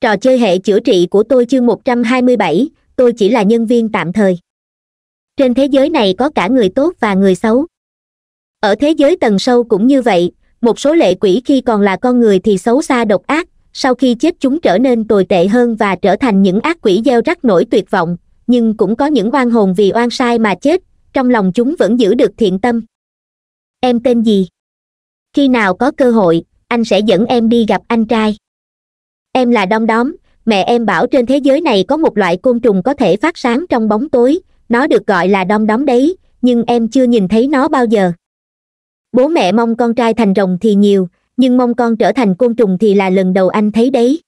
trò chơi hệ chữa trị của tôi chương một trăm hai mươi bảy tôi chỉ là nhân viên tạm thời trên thế giới này có cả người tốt và người xấu ở thế giới tầng sâu cũng như vậy một số lệ quỷ khi còn là con người thì xấu xa độc ác sau khi chết chúng trở nên tồi tệ hơn và trở thành những ác quỷ gieo rắc nỗi tuyệt vọng nhưng cũng có những oan hồn vì oan sai mà chết trong lòng chúng vẫn giữ được thiện tâm em tên gì khi nào có cơ hội anh sẽ dẫn em đi gặp anh trai em là đom đóm mẹ em bảo trên thế giới này có một loại côn trùng có thể phát sáng trong bóng tối nó được gọi là đom đóm đấy nhưng em chưa nhìn thấy nó bao giờ bố mẹ mong con trai thành rồng thì nhiều nhưng mong con trở thành côn trùng thì là lần đầu anh thấy đấy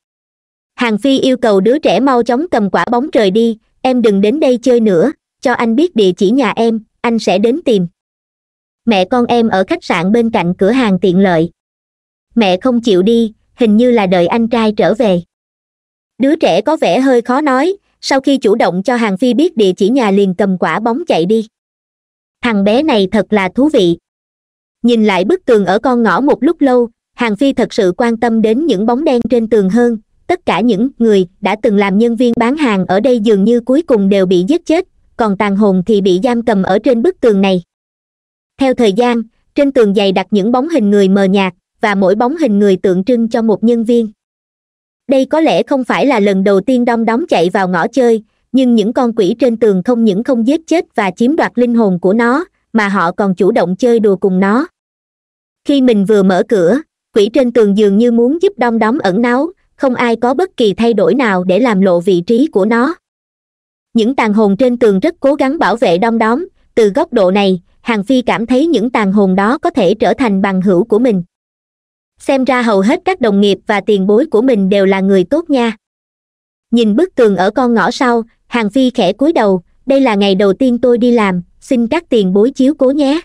hàng phi yêu cầu đứa trẻ mau chóng cầm quả bóng trời đi em đừng đến đây chơi nữa cho anh biết địa chỉ nhà em anh sẽ đến tìm mẹ con em ở khách sạn bên cạnh cửa hàng tiện lợi mẹ không chịu đi hình như là đợi anh trai trở về đứa trẻ có vẻ hơi khó nói sau khi chủ động cho hàng phi biết địa chỉ nhà liền cầm quả bóng chạy đi thằng bé này thật là thú vị nhìn lại bức tường ở con ngõ một lúc lâu hàng phi thật sự quan tâm đến những bóng đen trên tường hơn tất cả những người đã từng làm nhân viên bán hàng ở đây dường như cuối cùng đều bị giết chết còn tàn hồn thì bị giam cầm ở trên bức tường này theo thời gian trên tường dày đặt những bóng hình người mờ nhạt và mỗi bóng hình người tượng trưng cho một nhân viên đây có lẽ không phải là lần đầu tiên đom đóm chạy vào ngõ chơi nhưng những con quỷ trên tường không những không giết chết và chiếm đoạt linh hồn của nó mà họ còn chủ động chơi đùa cùng nó khi mình vừa mở cửa quỷ trên tường dường như muốn giúp đom đóm ẩn náu không ai có bất kỳ thay đổi nào để làm lộ vị trí của nó những tàn hồn trên tường rất cố gắng bảo vệ đom đóm từ góc độ này hàng phi cảm thấy những tàn hồn đó có thể trở thành bằng hữu của mình xem ra hầu hết các đồng nghiệp và tiền bối của mình đều là người tốt nha nhìn bức tường ở con ngõ sau hàng phi khẽ cúi đầu đây là ngày đầu tiên tôi đi làm xin các tiền bối chiếu cố nhé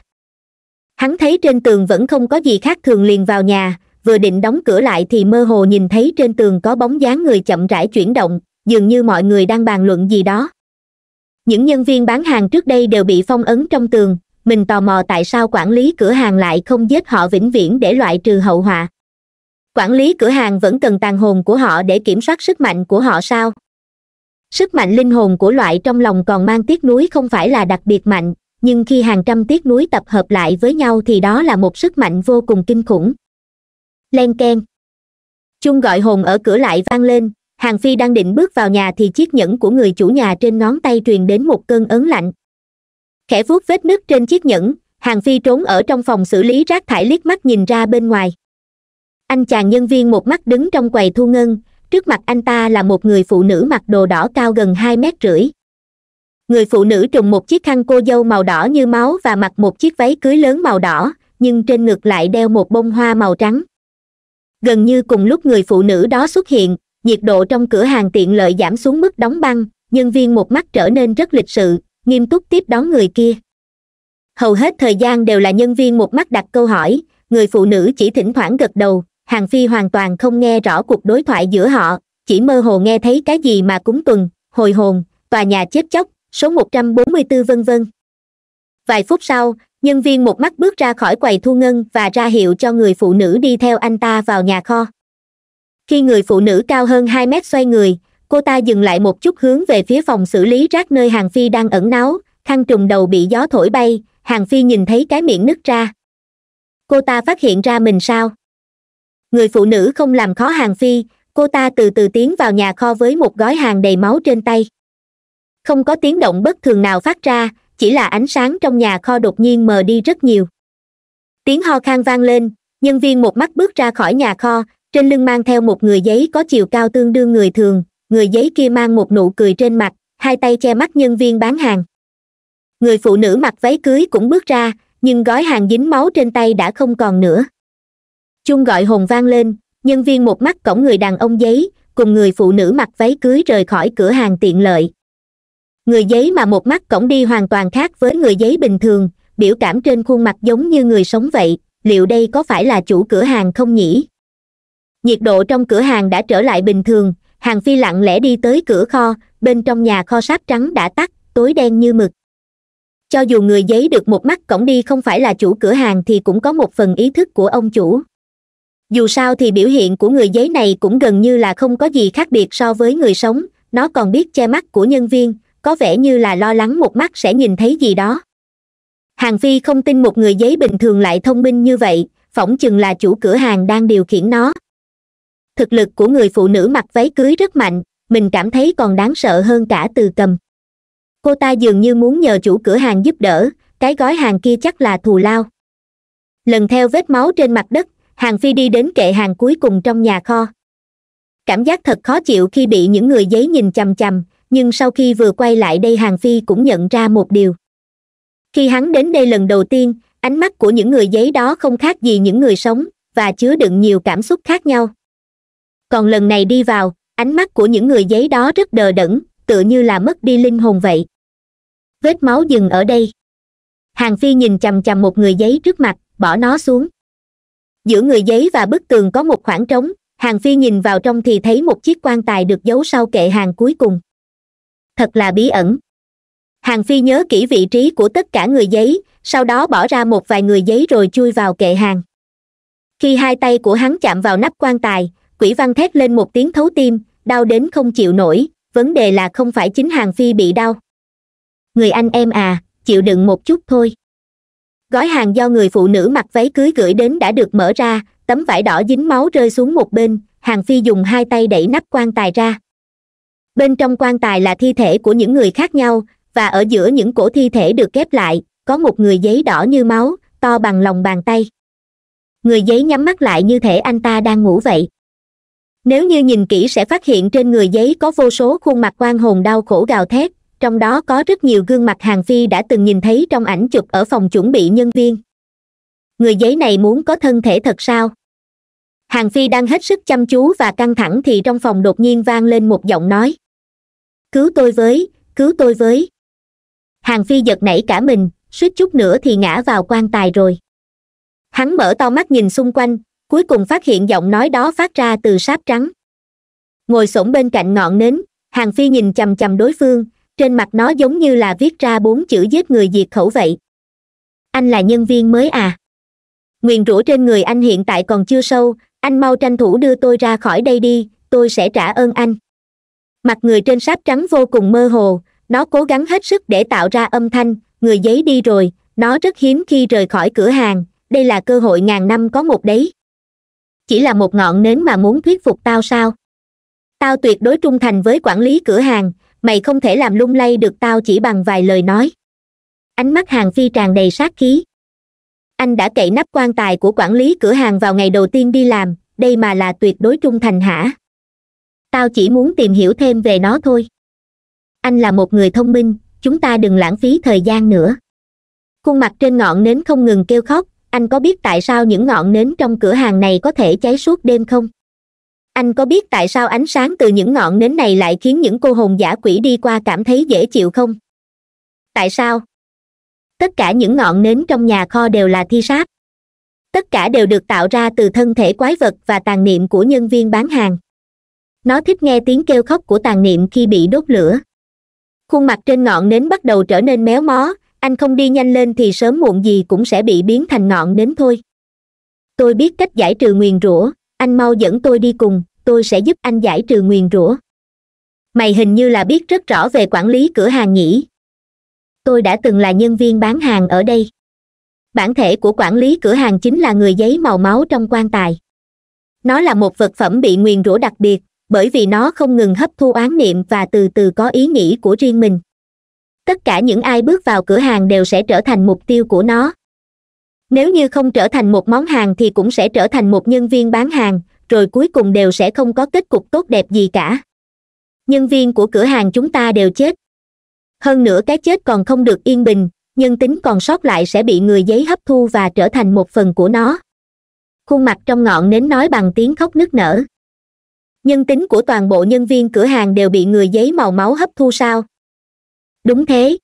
hắn thấy trên tường vẫn không có gì khác thường liền vào nhà vừa định đóng cửa lại thì mơ hồ nhìn thấy trên tường có bóng dáng người chậm rãi chuyển động dường như mọi người đang bàn luận gì đó những nhân viên bán hàng trước đây đều bị phong ấn trong tường mình tò mò tại sao quản lý cửa hàng lại không giết họ vĩnh viễn để loại trừ hậu họa quản lý cửa hàng vẫn cần tàn hồn của họ để kiểm soát sức mạnh của họ sao sức mạnh linh hồn của loại trong lòng còn mang tiếc núi không phải là đặc biệt mạnh nhưng khi hàng trăm tiếc núi tập hợp lại với nhau thì đó là một sức mạnh vô cùng kinh khủng len k e chung gọi hồn ở cửa lại vang lên hàng phi đang định bước vào nhà thì chiếc nhẫn của người chủ nhà trên ngón tay truyền đến một cơn ớn lạnh khẽ vuốt vết nứt trên chiếc nhẫn hàng phi trốn ở trong phòng xử lý rác thải liếc mắt nhìn ra bên ngoài anh chàng nhân viên một mắt đứng trong quầy thu ngân trước mặt anh ta là một người phụ nữ mặc đồ đỏ cao gần hai mét rưỡi người phụ nữ trùng một chiếc khăn cô dâu màu đỏ như máu và mặc một chiếc váy cưới lớn màu đỏ nhưng trên ngực lại đeo một bông hoa màu trắng gần như cùng lúc người phụ nữ đó xuất hiện nhiệt độ trong cửa hàng tiện lợi giảm xuống mức đóng băng nhân viên một mắt trở nên rất lịch sự nghiêm túc tiếp đón người kia hầu hết thời gian đều là nhân viên một mắt đặt câu hỏi người phụ nữ chỉ thỉnh thoảng gật đầu hàng phi hoàn toàn không nghe rõ cuộc đối thoại giữa họ chỉ mơ hồ nghe thấy cái gì mà cúng tuần hồi hồn tòa nhà chết chóc số 144 vân vân vài phút sau nhân viên một mắt bước ra khỏi quầy thu ngân và ra hiệu cho người phụ nữ đi theo anh ta vào nhà kho khi người phụ nữ cao hơn hai mét xoay người cô ta dừng lại một chút hướng về phía phòng xử lý rác nơi hàng phi đang ẩn náu khăn trùng đầu bị gió thổi bay hàng phi nhìn thấy cái miệng nứt ra cô ta phát hiện ra mình sao người phụ nữ không làm khó hàng phi cô ta từ từ tiến vào nhà kho với một gói hàng đầy máu trên tay không có tiếng động bất thường nào phát ra chỉ là ánh sáng trong nhà kho đột nhiên mờ đi rất nhiều tiếng ho khan vang lên nhân viên một mắt bước ra khỏi nhà kho trên lưng mang theo một người giấy có chiều cao tương đương người thường người giấy kia mang một nụ cười trên mặt hai tay che mắt nhân viên bán hàng người phụ nữ mặc váy cưới cũng bước ra nhưng gói hàng dính máu trên tay đã không còn nữa chung gọi hồn vang lên nhân viên một mắt cổng người đàn ông giấy cùng người phụ nữ mặc váy cưới rời khỏi cửa hàng tiện lợi người giấy mà một mắt cổng đi hoàn toàn khác với người giấy bình thường biểu cảm trên khuôn mặt giống như người sống vậy liệu đây có phải là chủ cửa hàng không nhỉ nhiệt độ trong cửa hàng đã trở lại bình thường hàng phi lặng lẽ đi tới cửa kho bên trong nhà kho sáp trắng đã tắt tối đen như mực cho dù người giấy được một mắt cổng đi không phải là chủ cửa hàng thì cũng có một phần ý thức của ông chủ dù sao thì biểu hiện của người giấy này cũng gần như là không có gì khác biệt so với người sống nó còn biết che mắt của nhân viên có vẻ như là lo lắng một mắt sẽ nhìn thấy gì đó hàng phi không tin một người giấy bình thường lại thông minh như vậy phỏng chừng là chủ cửa hàng đang điều khiển nó thực lực của người phụ nữ mặc váy cưới rất mạnh mình cảm thấy còn đáng sợ hơn cả từ cầm cô ta dường như muốn nhờ chủ cửa hàng giúp đỡ cái gói hàng kia chắc là thù lao lần theo vết máu trên mặt đất hàng phi đi đến kệ hàng cuối cùng trong nhà kho cảm giác thật khó chịu khi bị những người giấy nhìn chằm chằm nhưng sau khi vừa quay lại đây hàng phi cũng nhận ra một điều khi hắn đến đây lần đầu tiên ánh mắt của những người giấy đó không khác gì những người sống và chứa đựng nhiều cảm xúc khác nhau còn lần này đi vào ánh mắt của những người giấy đó rất đờ đẫn tựa như là mất đi linh hồn vậy vết máu dừng ở đây hàng phi nhìn chằm chằm một người giấy trước mặt bỏ nó xuống giữa người giấy và bức tường có một khoảng trống hàng phi nhìn vào trong thì thấy một chiếc quan tài được giấu sau kệ hàng cuối cùng thật là bí ẩn hàng phi nhớ kỹ vị trí của tất cả người giấy sau đó bỏ ra một vài người giấy rồi chui vào kệ hàng khi hai tay của hắn chạm vào nắp quan tài quỷ văn thét lên một tiếng thấu tim đau đến không chịu nổi vấn đề là không phải chính hàng phi bị đau người anh em à chịu đựng một chút thôi gói hàng do người phụ nữ mặc váy cưới gửi đến đã được mở ra tấm vải đỏ dính máu rơi xuống một bên hàng phi dùng hai tay đẩy nắp quan tài ra bên trong quan tài là thi thể của những người khác nhau và ở giữa những cổ thi thể được ghép lại có một người giấy đỏ như máu to bằng lòng bàn tay người giấy nhắm mắt lại như thể anh ta đang ngủ vậy nếu như nhìn kỹ sẽ phát hiện trên người giấy có vô số khuôn mặt quan hồn đau khổ gào thét trong đó có rất nhiều gương mặt hàng phi đã từng nhìn thấy trong ảnh chụp ở phòng chuẩn bị nhân viên người giấy này muốn có thân thể thật sao hàng phi đang hết sức chăm chú và căng thẳng thì trong phòng đột nhiên vang lên một giọng nói cứu tôi với cứu tôi với hàng phi giật nảy cả mình suýt chút nữa thì ngã vào quan tài rồi hắn mở to mắt nhìn xung quanh cuối cùng phát hiện giọng nói đó phát ra từ sáp trắng ngồi s bên cạnh ngọn nến hàng phi nhìn chằm chằm đối phương trên mặt nó giống như là viết ra bốn chữ giết người diệt khẩu vậy anh là nhân viên mới à nguyền rủa trên người anh hiện tại còn chưa sâu anh mau tranh thủ đưa tôi ra khỏi đây đi tôi sẽ trả ơn anh mặt người trên sáp trắng vô cùng mơ hồ nó cố gắng hết sức để tạo ra âm thanh người giấy đi rồi nó rất hiếm khi rời khỏi cửa hàng đây là cơ hội ngàn năm có một đấy chỉ là một ngọn nến mà muốn thuyết phục tao sao tao tuyệt đối trung thành với quản lý cửa hàng mày không thể làm lung lay được tao chỉ bằng vài lời nói ánh mắt hàng phi tràn đầy sát khí anh đã cậy nắp quan tài của quản lý cửa hàng vào ngày đầu tiên đi làm đây mà là tuyệt đối trung thành hả tao chỉ muốn tìm hiểu thêm về nó thôi anh là một người thông minh chúng ta đừng lãng phí thời gian nữa khuôn mặt trên ngọn nến không ngừng kêu khóc anh có biết tại sao những ngọn nến trong cửa hàng này có thể cháy suốt đêm không anh có biết tại sao ánh sáng từ những ngọn nến này lại khiến những cô hồn giả quỷ đi qua cảm thấy dễ chịu không tại sao tất cả những ngọn nến trong nhà kho đều là thi sáp tất cả đều được tạo ra từ thân thể quái vật và tàn niệm của nhân viên bán hàng nó thích nghe tiếng kêu khóc của tàn niệm khi bị đốt lửa khuôn mặt trên ngọn nến bắt đầu trở nên méo mó anh không đi nhanh lên thì sớm muộn gì cũng sẽ bị biến thành ngọn nến thôi tôi biết cách giải trừ nguyền rủa anh mau dẫn tôi đi cùng tôi sẽ giúp anh giải trừ nguyền rủa mày hình như là biết rất rõ về quản lý cửa hàng nhỉ tôi đã từng là nhân viên bán hàng ở đây bản thể của quản lý cửa hàng chính là người giấy màu máu trong quan tài nó là một vật phẩm bị nguyền rủa đặc biệt bởi vì nó không ngừng hấp thu oán niệm và từ từ có ý nghĩ của riêng mình tất cả những ai bước vào cửa hàng đều sẽ trở thành mục tiêu của nó nếu như không trở thành một món hàng thì cũng sẽ trở thành một nhân viên bán hàng rồi cuối cùng đều sẽ không có kết cục tốt đẹp gì cả nhân viên của cửa hàng chúng ta đều chết hơn nữa cái chết còn không được yên bình nhân tính còn sót lại sẽ bị người giấy hấp thu và trở thành một phần của nó khuôn mặt trong ngọn nến nói bằng tiếng khóc nức nở nhân tính của toàn bộ nhân viên cửa hàng đều bị người giấy màu máu hấp thu sao đúng thế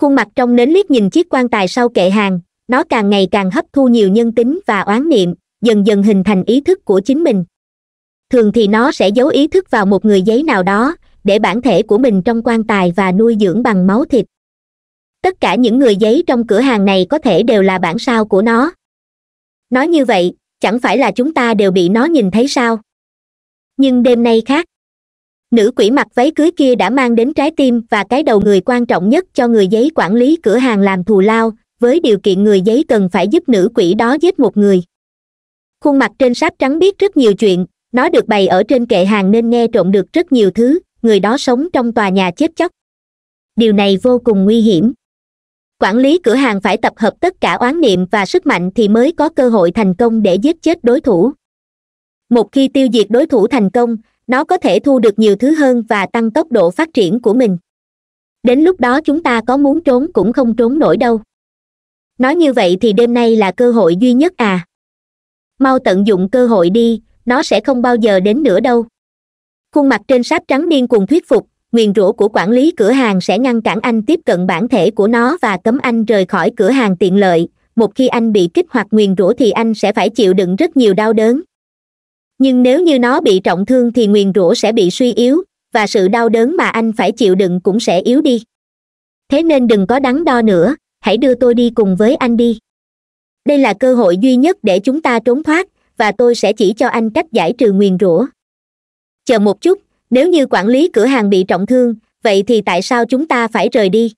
khuôn mặt trong nến liếc nhìn chiếc quan tài sau kệ hàng nó càng ngày càng hấp thu nhiều nhân tính và oán niệm dần dần hình thành ý thức của chính mình thường thì nó sẽ giấu ý thức vào một người giấy nào đó để bản thể của mình trong quan tài và nuôi dưỡng bằng máu thịt tất cả những người giấy trong cửa hàng này có thể đều là bản sao của nó nói như vậy chẳng phải là chúng ta đều bị nó nhìn thấy sao nhưng đêm nay khác nữ quỷ mặc váy cưới kia đã mang đến trái tim và cái đầu người quan trọng nhất cho người giấy quản lý cửa hàng làm thù lao với điều kiện người giấy cần phải giúp nữ quỷ đó giết một người khuôn mặt trên sáp trắng biết rất nhiều chuyện nó được bày ở trên kệ hàng nên nghe trộm được rất nhiều thứ người đó sống trong tòa nhà chết chóc điều này vô cùng nguy hiểm quản lý cửa hàng phải tập hợp tất cả oán niệm và sức mạnh thì mới có cơ hội thành công để giết chết đối thủ một khi tiêu diệt đối thủ thành công nó có thể thu được nhiều thứ hơn và tăng tốc độ phát triển của mình đến lúc đó chúng ta có muốn trốn cũng không trốn nổi đâu nói như vậy thì đêm nay là cơ hội duy nhất à mau tận dụng cơ hội đi nó sẽ không bao giờ đến nữa đâu khuôn mặt trên sáp trắng điên cuồng thuyết phục nguyền rủa của quản lý cửa hàng sẽ ngăn cản anh tiếp cận bản thể của nó và cấm anh rời khỏi cửa hàng tiện lợi một khi anh bị kích hoạt nguyền rủa thì anh sẽ phải chịu đựng rất nhiều đau đớn nhưng nếu như nó bị trọng thương thì nguyền rủa sẽ bị suy yếu và sự đau đớn mà anh phải chịu đựng cũng sẽ yếu đi thế nên đừng có đắn đo nữa hãy đưa tôi đi cùng với anh đi đây là cơ hội duy nhất để chúng ta trốn thoát và tôi sẽ chỉ cho anh cách giải trừ nguyền rủa chờ một chút nếu như quản lý cửa hàng bị trọng thương vậy thì tại sao chúng ta phải rời đi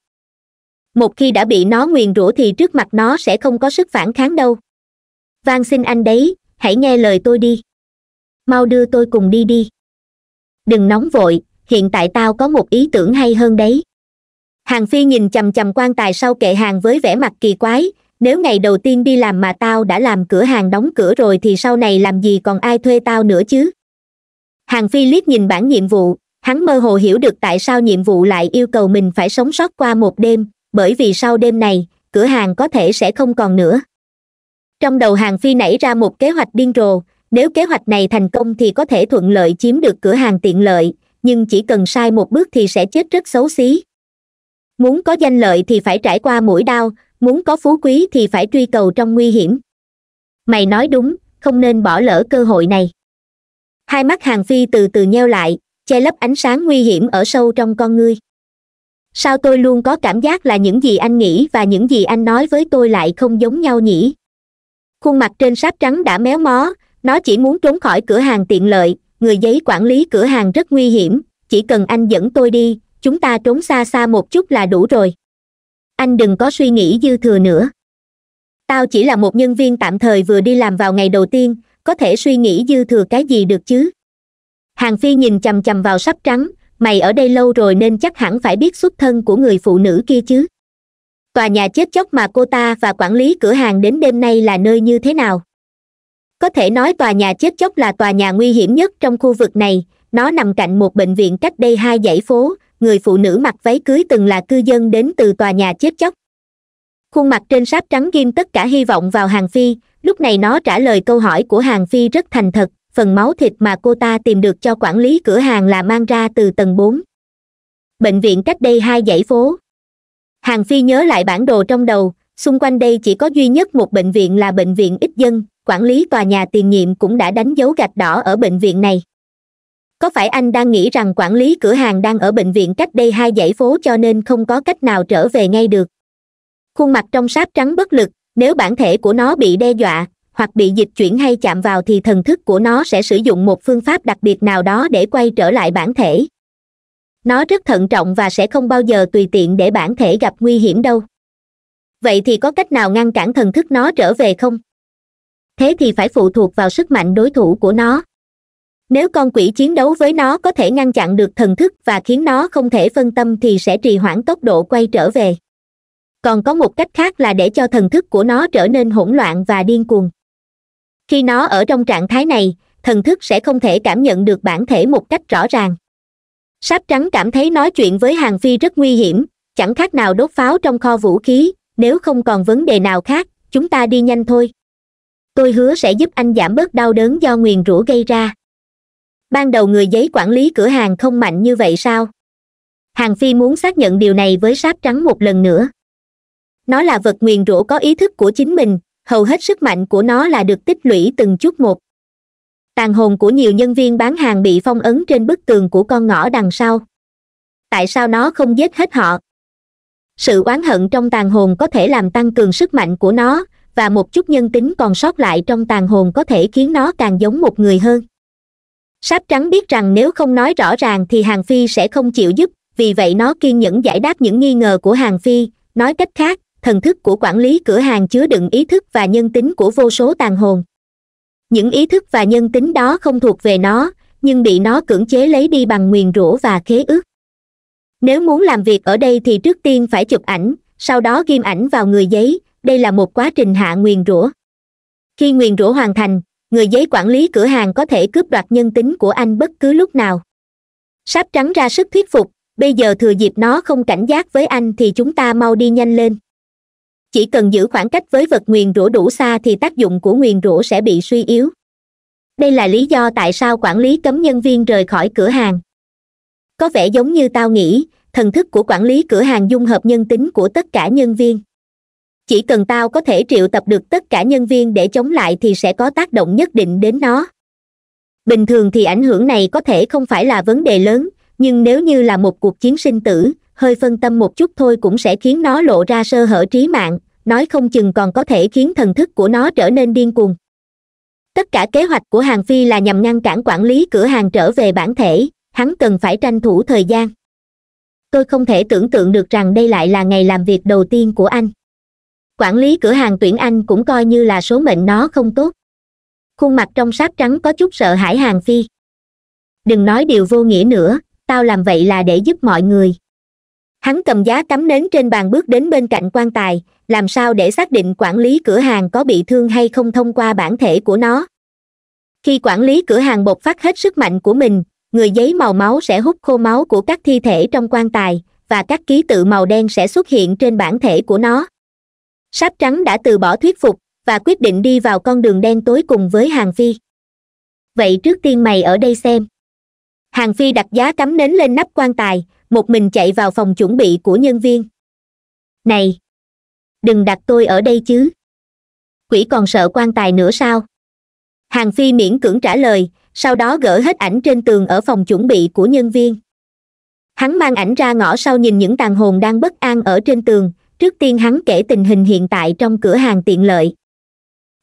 một khi đã bị nó nguyền rủa thì trước mặt nó sẽ không có sức phản kháng đâu van xin anh đấy hãy nghe lời tôi đi mau đưa tôi cùng đi đi đừng nóng vội hiện tại tao có một ý tưởng hay hơn đấy hàng phi nhìn chằm chằm quan tài sau kệ hàng với vẻ mặt kỳ quái nếu ngày đầu tiên đi làm mà tao đã làm cửa hàng đóng cửa rồi thì sau này làm gì còn ai thuê tao nữa chứ hàng phi liếc nhìn bản nhiệm vụ hắn mơ hồ hiểu được tại sao nhiệm vụ lại yêu cầu mình phải sống sót qua một đêm bởi vì sau đêm này cửa hàng có thể sẽ không còn nữa trong đầu hàng phi nảy ra một kế hoạch điên rồ nếu kế hoạch này thành công thì có thể thuận lợi chiếm được cửa hàng tiện lợi nhưng chỉ cần sai một bước thì sẽ chết rất xấu xí muốn có danh lợi thì phải trải qua mũi đau muốn có phú quý thì phải truy cầu trong nguy hiểm mày nói đúng không nên bỏ lỡ cơ hội này hai mắt hàng phi từ từ nheo lại che lấp ánh sáng nguy hiểm ở sâu trong con ngươi sao tôi luôn có cảm giác là những gì anh nghĩ và những gì anh nói với tôi lại không giống nhau nhỉ khuôn mặt trên sáp trắng đã méo mó nó chỉ muốn trốn khỏi cửa hàng tiện lợi người giấy quản lý cửa hàng rất nguy hiểm chỉ cần anh dẫn tôi đi chúng ta trốn xa xa một chút là đủ rồi anh đừng có suy nghĩ dư thừa nữa tao chỉ là một nhân viên tạm thời vừa đi làm vào ngày đầu tiên có thể suy nghĩ dư thừa cái gì được chứ hàng phi nhìn chầm chầm vào sắp trắng mày ở đây lâu rồi nên chắc hẳn phải biết xuất thân của người phụ nữ kia chứ tòa nhà chết chóc mà cô ta và quản lý cửa hàng đến đêm nay là nơi như thế nào có thể nói tòa nhà chết chóc là tòa nhà nguy hiểm nhất trong khu vực này nó nằm cạnh một bệnh viện cách đây hai dãy phố người phụ nữ mặc váy cưới từng là cư dân đến từ tòa nhà chết chóc khuôn mặt trên sáp trắng ghim tất cả hy vọng vào hàng phi lúc này nó trả lời câu hỏi của hàng phi rất thành thật phần máu thịt mà cô ta tìm được cho quản lý cửa hàng là mang ra từ tầng bốn bệnh viện cách đây hai dãy phố hàng phi nhớ lại bản đồ trong đầu xung quanh đây chỉ có duy nhất một bệnh viện là bệnh viện ít dân quản lý tòa nhà tiền nhiệm cũng đã đánh dấu gạch đỏ ở bệnh viện này có phải anh đang nghĩ rằng quản lý cửa hàng đang ở bệnh viện cách đây hai dãy phố cho nên không có cách nào trở về ngay được khuôn mặt trong sáp trắng bất lực nếu bản thể của nó bị đe dọa hoặc bị dịch chuyển hay chạm vào thì thần thức của nó sẽ sử dụng một phương pháp đặc biệt nào đó để quay trở lại bản thể nó rất thận trọng và sẽ không bao giờ tùy tiện để bản thể gặp nguy hiểm đâu vậy thì có cách nào ngăn cản thần thức nó trở về không thế thì phải phụ thuộc vào sức mạnh đối thủ của nó nếu con quỷ chiến đấu với nó có thể ngăn chặn được thần thức và khiến nó không thể phân tâm thì sẽ trì hoãn tốc độ quay trở về còn có một cách khác là để cho thần thức của nó trở nên hỗn loạn và điên cuồng khi nó ở trong trạng thái này thần thức sẽ không thể cảm nhận được bản thể một cách rõ ràng sáp trắng cảm thấy nói chuyện với hàng phi rất nguy hiểm chẳng khác nào đốt pháo trong kho vũ khí nếu không còn vấn đề nào khác chúng ta đi nhanh thôi tôi hứa sẽ giúp anh giảm bớt đau đớn do nguyền rủa gây ra ban đầu người giấy quản lý cửa hàng không mạnh như vậy sao hàng phi muốn xác nhận điều này với sáp trắng một lần nữa nó là vật nguyền rủa có ý thức của chính mình hầu hết sức mạnh của nó là được tích lũy từng chút một tàn hồn của nhiều nhân viên bán hàng bị phong ấn trên bức tường của con ngõ đằng sau tại sao nó không giết hết họ sự oán hận trong tàn hồn có thể làm tăng cường sức mạnh của nó và một chút nhân tính còn sót lại trong tàn hồn có thể khiến nó càng giống một người hơn sáp trắng biết rằng nếu không nói rõ ràng thì hàng phi sẽ không chịu giúp vì vậy nó kiên nhẫn giải đáp những nghi ngờ của hàng phi nói cách khác thần thức của quản lý cửa hàng chứa đựng ý thức và nhân tính của vô số tàn hồn những ý thức và nhân tính đó không thuộc về nó nhưng bị nó cưỡng chế lấy đi bằng nguyền rủa và khế ước nếu muốn làm việc ở đây thì trước tiên phải chụp ảnh sau đó ghim ảnh vào người giấy đây là một quá trình hạ nguyền rủa khi nguyền rủa hoàn thành người giấy quản lý cửa hàng có thể cướp đoạt nhân tính của anh bất cứ lúc nào sáp trắng ra sức thuyết phục bây giờ thừa dịp nó không cảnh giác với anh thì chúng ta mau đi nhanh lên chỉ cần giữ khoảng cách với vật nguyền rủa đủ xa thì tác dụng của nguyền rủa sẽ bị suy yếu đây là lý do tại sao quản lý cấm nhân viên rời khỏi cửa hàng có vẻ giống như tao nghĩ thần thức của quản lý cửa hàng dung hợp nhân tính của tất cả nhân viên chỉ cần tao có thể triệu tập được tất cả nhân viên để chống lại thì sẽ có tác động nhất định đến nó bình thường thì ảnh hưởng này có thể không phải là vấn đề lớn nhưng nếu như là một cuộc chiến sinh tử hơi phân tâm một chút thôi cũng sẽ khiến nó lộ ra sơ hở trí mạng nói không chừng còn có thể khiến thần thức của nó trở nên điên cuồng tất cả kế hoạch của hàng phi là nhằm ngăn cản quản lý cửa hàng trở về bản thể hắn cần phải tranh thủ thời gian tôi không thể tưởng tượng được rằng đây lại là ngày làm việc đầu tiên của anh quản lý cửa hàng tuyển anh cũng coi như là số mệnh nó không tốt khuôn mặt trong sáp trắng có chút sợ hãi hàng phi đừng nói điều vô nghĩa nữa tao làm vậy là để giúp mọi người hắn cầm giá cắm nến trên bàn bước đến bên cạnh quan tài làm sao để xác định quản lý cửa hàng có bị thương hay không thông qua bản thể của nó khi quản lý cửa hàng bộc phát hết sức mạnh của mình người giấy màu máu sẽ hút khô máu của các thi thể trong quan tài và các ký tự màu đen sẽ xuất hiện trên bản thể của nó sáp trắng đã từ bỏ thuyết phục và quyết định đi vào con đường đen tối cùng với hàng phi vậy trước tiên mày ở đây xem hàng phi đặt giá cắm nến lên nắp quan tài một mình chạy vào phòng chuẩn bị của nhân viên này đừng đặt tôi ở đây chứ quỷ còn sợ quan tài nữa sao hàng phi miễn cưỡng trả lời sau đó gỡ hết ảnh trên tường ở phòng chuẩn bị của nhân viên hắn mang ảnh ra ngõ sau nhìn những tàn hồn đang bất an ở trên tường trước tiên hắn kể tình hình hiện tại trong cửa hàng tiện lợi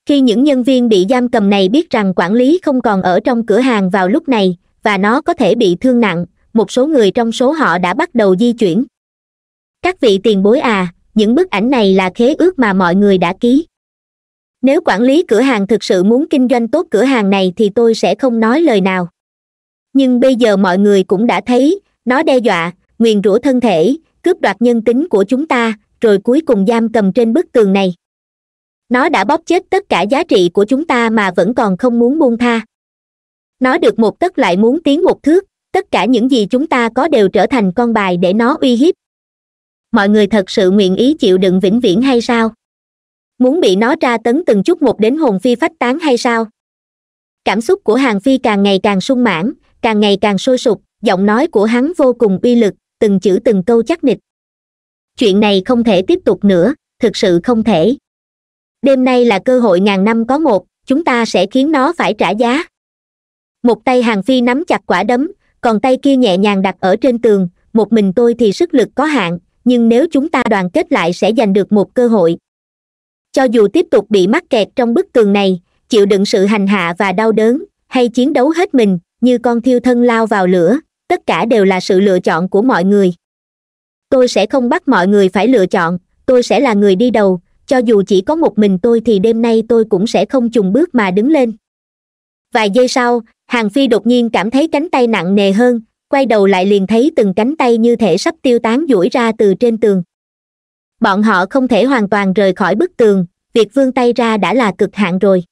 khi những nhân viên bị giam cầm này biết rằng quản lý không còn ở trong cửa hàng vào lúc này và nó có thể bị thương nặng một số người trong số họ đã bắt đầu di chuyển các vị tiền bối à những bức ảnh này là khế ước mà mọi người đã ký nếu quản lý cửa hàng thực sự muốn kinh doanh tốt cửa hàng này thì tôi sẽ không nói lời nào nhưng bây giờ mọi người cũng đã thấy nó đe dọa nguyền rủa thân thể cướp đoạt nhân tính của chúng ta rồi cuối cùng giam cầm trên bức tường này nó đã bóp chết tất cả giá trị của chúng ta mà vẫn còn không muốn buông tha nó được một tấc lại muốn tiến một thước tất cả những gì chúng ta có đều trở thành con bài để nó uy hiếp mọi người thật sự nguyện ý chịu đựng vĩnh viễn hay sao muốn bị nó tra tấn từng chút một đến hồn phi phách tán hay sao cảm xúc của hàng phi càng ngày càng sung mãn càng ngày càng sôi sục giọng nói của hắn vô cùng uy lực từng chữ từng câu chắc nịch chuyện này không thể tiếp tục nữa thực sự không thể đêm nay là cơ hội ngàn năm có một chúng ta sẽ khiến nó phải trả giá một tay hàng phi nắm chặt quả đấm còn tay kia nhẹ nhàng đặt ở trên tường một mình tôi thì sức lực có hạn nhưng nếu chúng ta đoàn kết lại sẽ giành được một cơ hội cho dù tiếp tục bị mắc kẹt trong bức tường này chịu đựng sự hành hạ và đau đớn hay chiến đấu hết mình như con thiêu thân lao vào lửa tất cả đều là sự lựa chọn của mọi người tôi sẽ không bắt mọi người phải lựa chọn tôi sẽ là người đi đầu cho dù chỉ có một mình tôi thì đêm nay tôi cũng sẽ không chùng bước mà đứng lên vài giây sau hàng phi đột nhiên cảm thấy cánh tay nặng nề hơn quay đầu lại liền thấy từng cánh tay như thể sắp tiêu tán duỗi ra từ trên tường bọn họ không thể hoàn toàn rời khỏi bức tường việc vươn tay ra đã là cực hạn rồi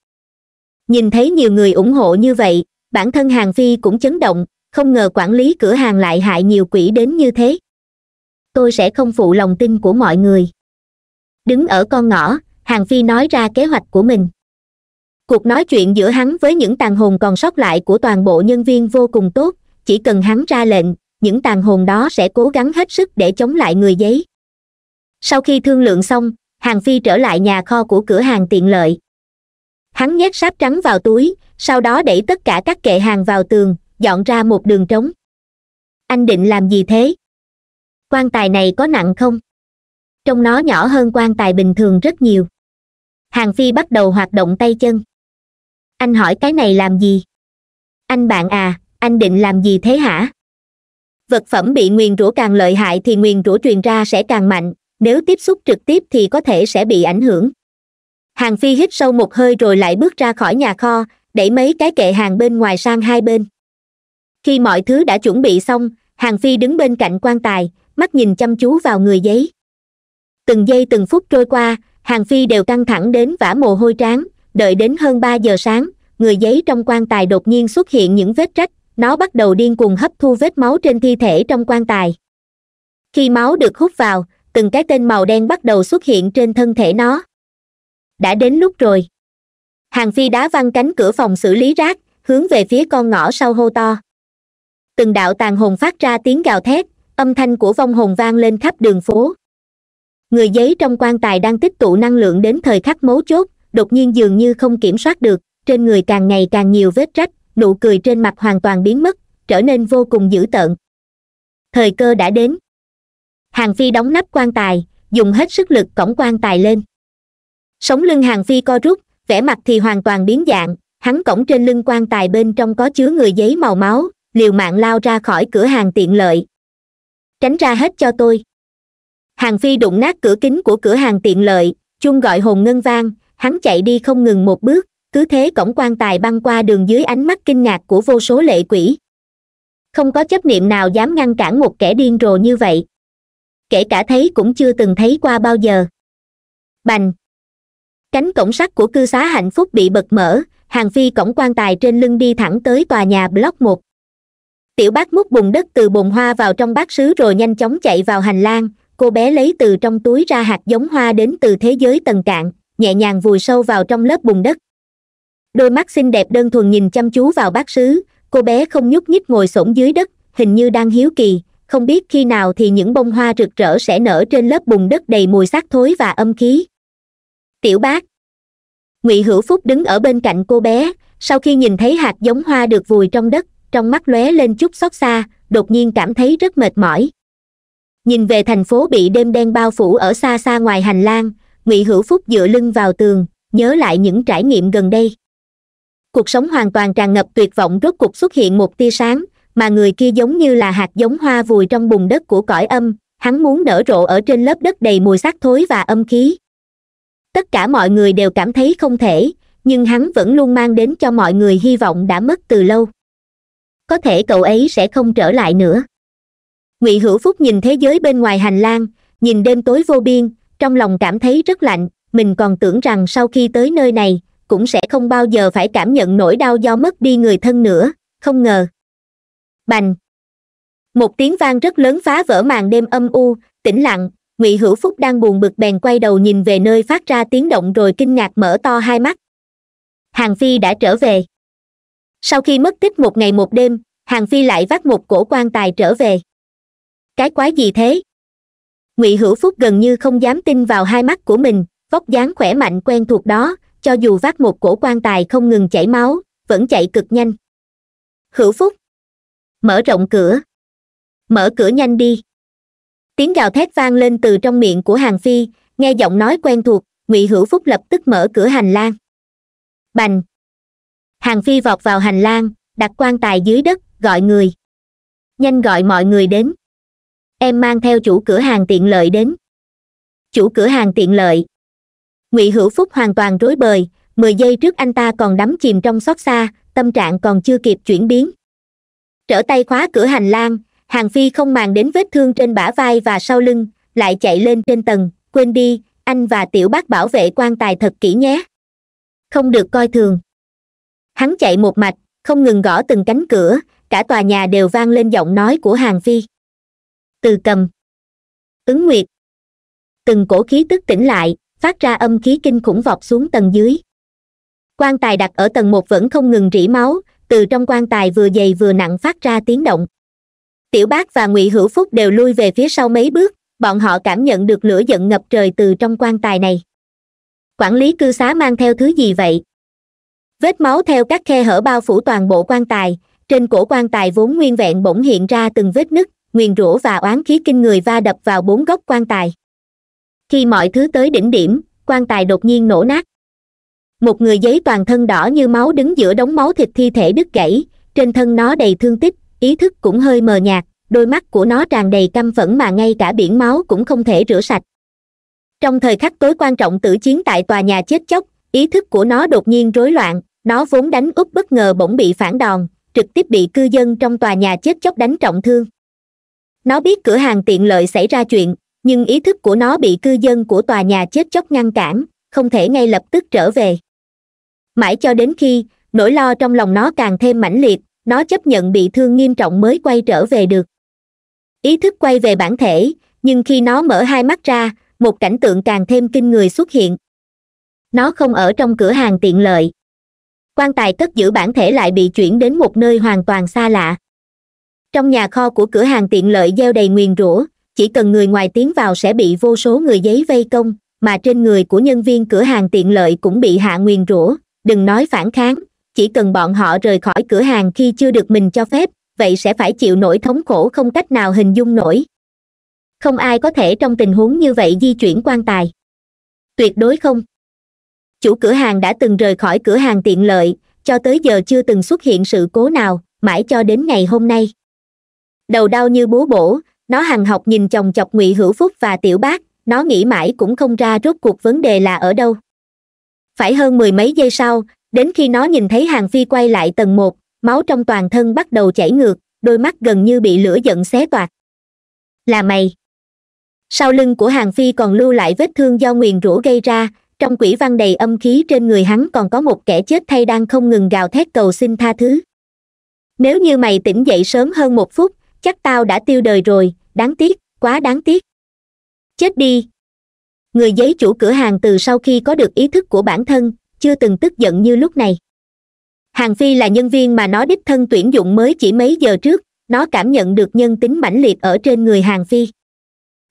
nhìn thấy nhiều người ủng hộ như vậy bản thân hàng phi cũng chấn động không ngờ quản lý cửa hàng lại hại nhiều quỷ đến như thế tôi sẽ không phụ lòng tin của mọi người đứng ở con ngõ hàng phi nói ra kế hoạch của mình cuộc nói chuyện giữa hắn với những tàn hồn còn sót lại của toàn bộ nhân viên vô cùng tốt chỉ cần hắn ra lệnh những tàn hồn đó sẽ cố gắng hết sức để chống lại người giấy sau khi thương lượng xong hàng phi trở lại nhà kho của cửa hàng tiện lợi hắn nhét sáp trắng vào túi sau đó đẩy tất cả các kệ hàng vào tường dọn ra một đường trống anh định làm gì thế quan tài này có nặng không trông nó nhỏ hơn quan tài bình thường rất nhiều hàng phi bắt đầu hoạt động tay chân anh hỏi cái này làm gì anh bạn à anh định làm gì thế hả vật phẩm bị nguyền rủa càng lợi hại thì nguyền rủa truyền ra sẽ càng mạnh nếu tiếp xúc trực tiếp thì có thể sẽ bị ảnh hưởng hàng phi hít sâu một hơi rồi lại bước ra khỏi nhà kho đẩy mấy cái kệ hàng bên ngoài sang hai bên khi mọi thứ đã chuẩn bị xong hàng phi đứng bên cạnh quan tài mắt nhìn chăm chú vào người giấy từng giây từng phút trôi qua hàng phi đều căng thẳng đến vả mồ hôi tráng đợi đến hơn ba giờ sáng người giấy trong quan tài đột nhiên xuất hiện những vết rách nó bắt đầu điên cuồng hấp thu vết máu trên thi thể trong quan tài khi máu được hút vào từng cái tên màu đen bắt đầu xuất hiện trên thân thể nó đã đến lúc rồi hàng phi đá văng cánh cửa phòng xử lý rác hướng về phía con ngõ sau hô to từng đạo tàn hồn phát ra tiếng gào thét âm thanh của vong hồn vang lên khắp đường phố người giấy trong quan tài đang tích tụ năng lượng đến thời khắc mấu chốt đột nhiên dường như không kiểm soát được trên người càng ngày càng nhiều vết rách nụ cười trên mặt hoàn toàn biến mất trở nên vô cùng dữ tợn thời cơ đã đến hàng phi đóng nắp quan tài dùng hết sức lực cổng quan tài lên sống lưng hàng phi co rút vẻ mặt thì hoàn toàn biến dạng hắn cổng trên lưng quan tài bên trong có chứa người giấy màu máu liều mạng lao ra khỏi cửa hàng tiện lợi tránh ra hết cho tôi hàng phi đụng nát cửa kính của cửa hàng tiện lợi Chung gọi hồn ngân vang hắn chạy đi không ngừng một bước cứ thế cổng quan tài băng qua đường dưới ánh mắt kinh ngạc của vô số lệ quỷ không có chấp niệm nào dám ngăn cản một kẻ điên rồ như vậy kể cả thấy cũng chưa từng thấy qua bao giờ bành cánh cổng sắt của cư xá hạnh phúc bị bật mở hàng phi cổng quan tài trên lưng đi thẳng tới tòa nhà block một tiểu bác múc bùn đất từ bồn hoa vào trong bát sứ rồi nhanh chóng chạy vào hành lang cô bé lấy từ trong túi ra hạt giống hoa đến từ thế giới tầng cạn nhẹ nhàng vùi sâu vào trong lớp bùn đất đôi mắt xinh đẹp đơn thuần nhìn chăm chú vào bát sứ cô bé không nhúc nhích ngồi xổm dưới đất hình như đang hiếu kỳ không biết khi nào thì những bông hoa rực rỡ sẽ nở trên lớp bùn đất đầy mùi xác thối và âm khí tiểu bác ngụy hữu phúc đứng ở bên cạnh cô bé sau khi nhìn thấy hạt giống hoa được vùi trong đất trong mắt lóe lên chút xót xa đột nhiên cảm thấy rất mệt mỏi nhìn về thành phố bị đêm đen bao phủ ở xa xa ngoài hành lang ngụy hữu phúc dựa lưng vào tường nhớ lại những trải nghiệm gần đây cuộc sống hoàn toàn tràn ngập tuyệt vọng rốt cuộc xuất hiện một tia sáng mà người kia giống như là hạt giống hoa vùi trong bùn đất của cõi âm hắn muốn nở rộ ở trên lớp đất đầy mùi xác thối và âm khí tất cả mọi người đều cảm thấy không thể nhưng hắn vẫn luôn mang đến cho mọi người hy vọng đã mất từ lâu có thể cậu ấy sẽ không trở lại nữa ngụy hữu phúc nhìn thế giới bên ngoài hành lang nhìn đêm tối vô biên trong lòng cảm thấy rất lạnh mình còn tưởng rằng sau khi tới nơi này cũng sẽ không bao giờ phải cảm nhận nỗi đau do mất đi người thân nữa không ngờ bành một tiếng vang rất lớn phá vỡ màn đêm âm u tĩnh lặng ngụy hữu phúc đang buồn bực bèn quay đầu nhìn về nơi phát ra tiếng động rồi kinh ngạc mở to hai mắt hàng phi đã trở về sau khi mất tích một ngày một đêm hàng phi lại vác một cổ quan tài trở về cái quái gì thế ngụy hữu phúc gần như không dám tin vào hai mắt của mình vóc dáng khỏe mạnh quen thuộc đó cho dù vác một cổ quan tài không ngừng chảy máu vẫn chạy cực nhanh hữu phúc mở rộng cửa mở cửa nhanh đi tiếng gào thét vang lên từ trong miệng của hàng phi nghe giọng nói quen thuộc ngụy hữu phúc lập tức mở cửa hành lang bành hàng phi vọt vào hành lang đặt quan tài dưới đất gọi người nhanh gọi mọi người đến em mang theo chủ cửa hàng tiện lợi đến chủ cửa hàng tiện lợi ngụy hữu phúc hoàn toàn rối bời mười giây trước anh ta còn đắm chìm trong xót xa tâm trạng còn chưa kịp chuyển biến trở tay khóa cửa hành lang hàng phi không màng đến vết thương trên bả vai và sau lưng lại chạy lên trên tầng quên đi anh và tiểu bác bảo vệ quan tài thật kỹ nhé không được coi thường hắn chạy một mạch không ngừng gõ từng cánh cửa cả tòa nhà đều vang lên giọng nói của hàng phi từ cầm ứng nguyệt từng cổ khí tức tỉnh lại phát ra âm khí kinh khủng vọt xuống tầng dưới quan tài đặt ở tầng một vẫn không ngừng rỉ máu từ trong quan tài vừa dày vừa nặng phát ra tiếng động tiểu bác và ngụy hữu phúc đều lui về phía sau mấy bước bọn họ cảm nhận được lửa giận ngập trời từ trong quan tài này quản lý cư xá mang theo thứ gì vậy vết máu theo các khe hở bao phủ toàn bộ quan tài trên cổ quan tài vốn nguyên vẹn bỗng hiện ra từng vết nứt nguyền rủa và oán khí kinh người va đập vào bốn góc quan tài khi mọi thứ tới đỉnh điểm quan tài đột nhiên nổ nát một người giấy toàn thân đỏ như máu đứng giữa đống máu thịt thi thể đứt gãy trên thân nó đầy thương tích ý thức cũng hơi mờ nhạt đôi mắt của nó tràn đầy căm phẫn mà ngay cả biển máu cũng không thể rửa sạch trong thời khắc tối quan trọng tử chiến tại tòa nhà chết chóc ý thức của nó đột nhiên rối loạn nó vốn đánh úp bất ngờ bỗng bị phản đòn trực tiếp bị cư dân trong tòa nhà chết chóc đánh trọng thương nó biết cửa hàng tiện lợi xảy ra chuyện nhưng ý thức của nó bị cư dân của tòa nhà chết chóc ngăn cản không thể ngay lập tức trở về mãi cho đến khi nỗi lo trong lòng nó càng thêm mãnh liệt nó chấp nhận bị thương nghiêm trọng mới quay trở về được ý thức quay về bản thể nhưng khi nó mở hai mắt ra một cảnh tượng càng thêm kinh người xuất hiện nó không ở trong cửa hàng tiện lợi quan tài cất giữ bản thể lại bị chuyển đến một nơi hoàn toàn xa lạ trong nhà kho của cửa hàng tiện lợi gieo đầy nguyền rủa chỉ cần người ngoài tiến vào sẽ bị vô số người giấy vây công mà trên người của nhân viên cửa hàng tiện lợi cũng bị hạ nguyền rủa đừng nói phản kháng chỉ cần bọn họ rời khỏi cửa hàng khi chưa được mình cho phép vậy sẽ phải chịu nổi thống khổ không cách nào hình dung nổi không ai có thể trong tình huống như vậy di chuyển quan tài tuyệt đối không chủ cửa hàng đã từng rời khỏi cửa hàng tiện lợi cho tới giờ chưa từng xuất hiện sự cố nào mãi cho đến ngày hôm nay đầu đau như bố bổ nó hằng học nhìn chồng chọc ngụy hữu phúc và tiểu bác nó nghĩ mãi cũng không ra rốt cuộc vấn đề là ở đâu phải hơn mười mấy giây sau đến khi nó nhìn thấy hàng phi quay lại tầng một máu trong toàn thân bắt đầu chảy ngược đôi mắt gần như bị lửa giận xé toạc là mày sau lưng của hàng phi còn lưu lại vết thương do nguyền rủa gây ra trong quỷ văn đầy âm khí trên người hắn còn có một kẻ chết thay đang không ngừng gào thét cầu xin tha thứ nếu như mày tỉnh dậy sớm hơn một phút chắc tao đã tiêu đời rồi đáng tiếc quá đáng tiếc chết đi người giấy chủ cửa hàng từ sau khi có được ý thức của bản thân chưa từng tức giận như lúc này hàng phi là nhân viên mà nó đích thân tuyển dụng mới chỉ mấy giờ trước nó cảm nhận được nhân tính mãnh liệt ở trên người hàng phi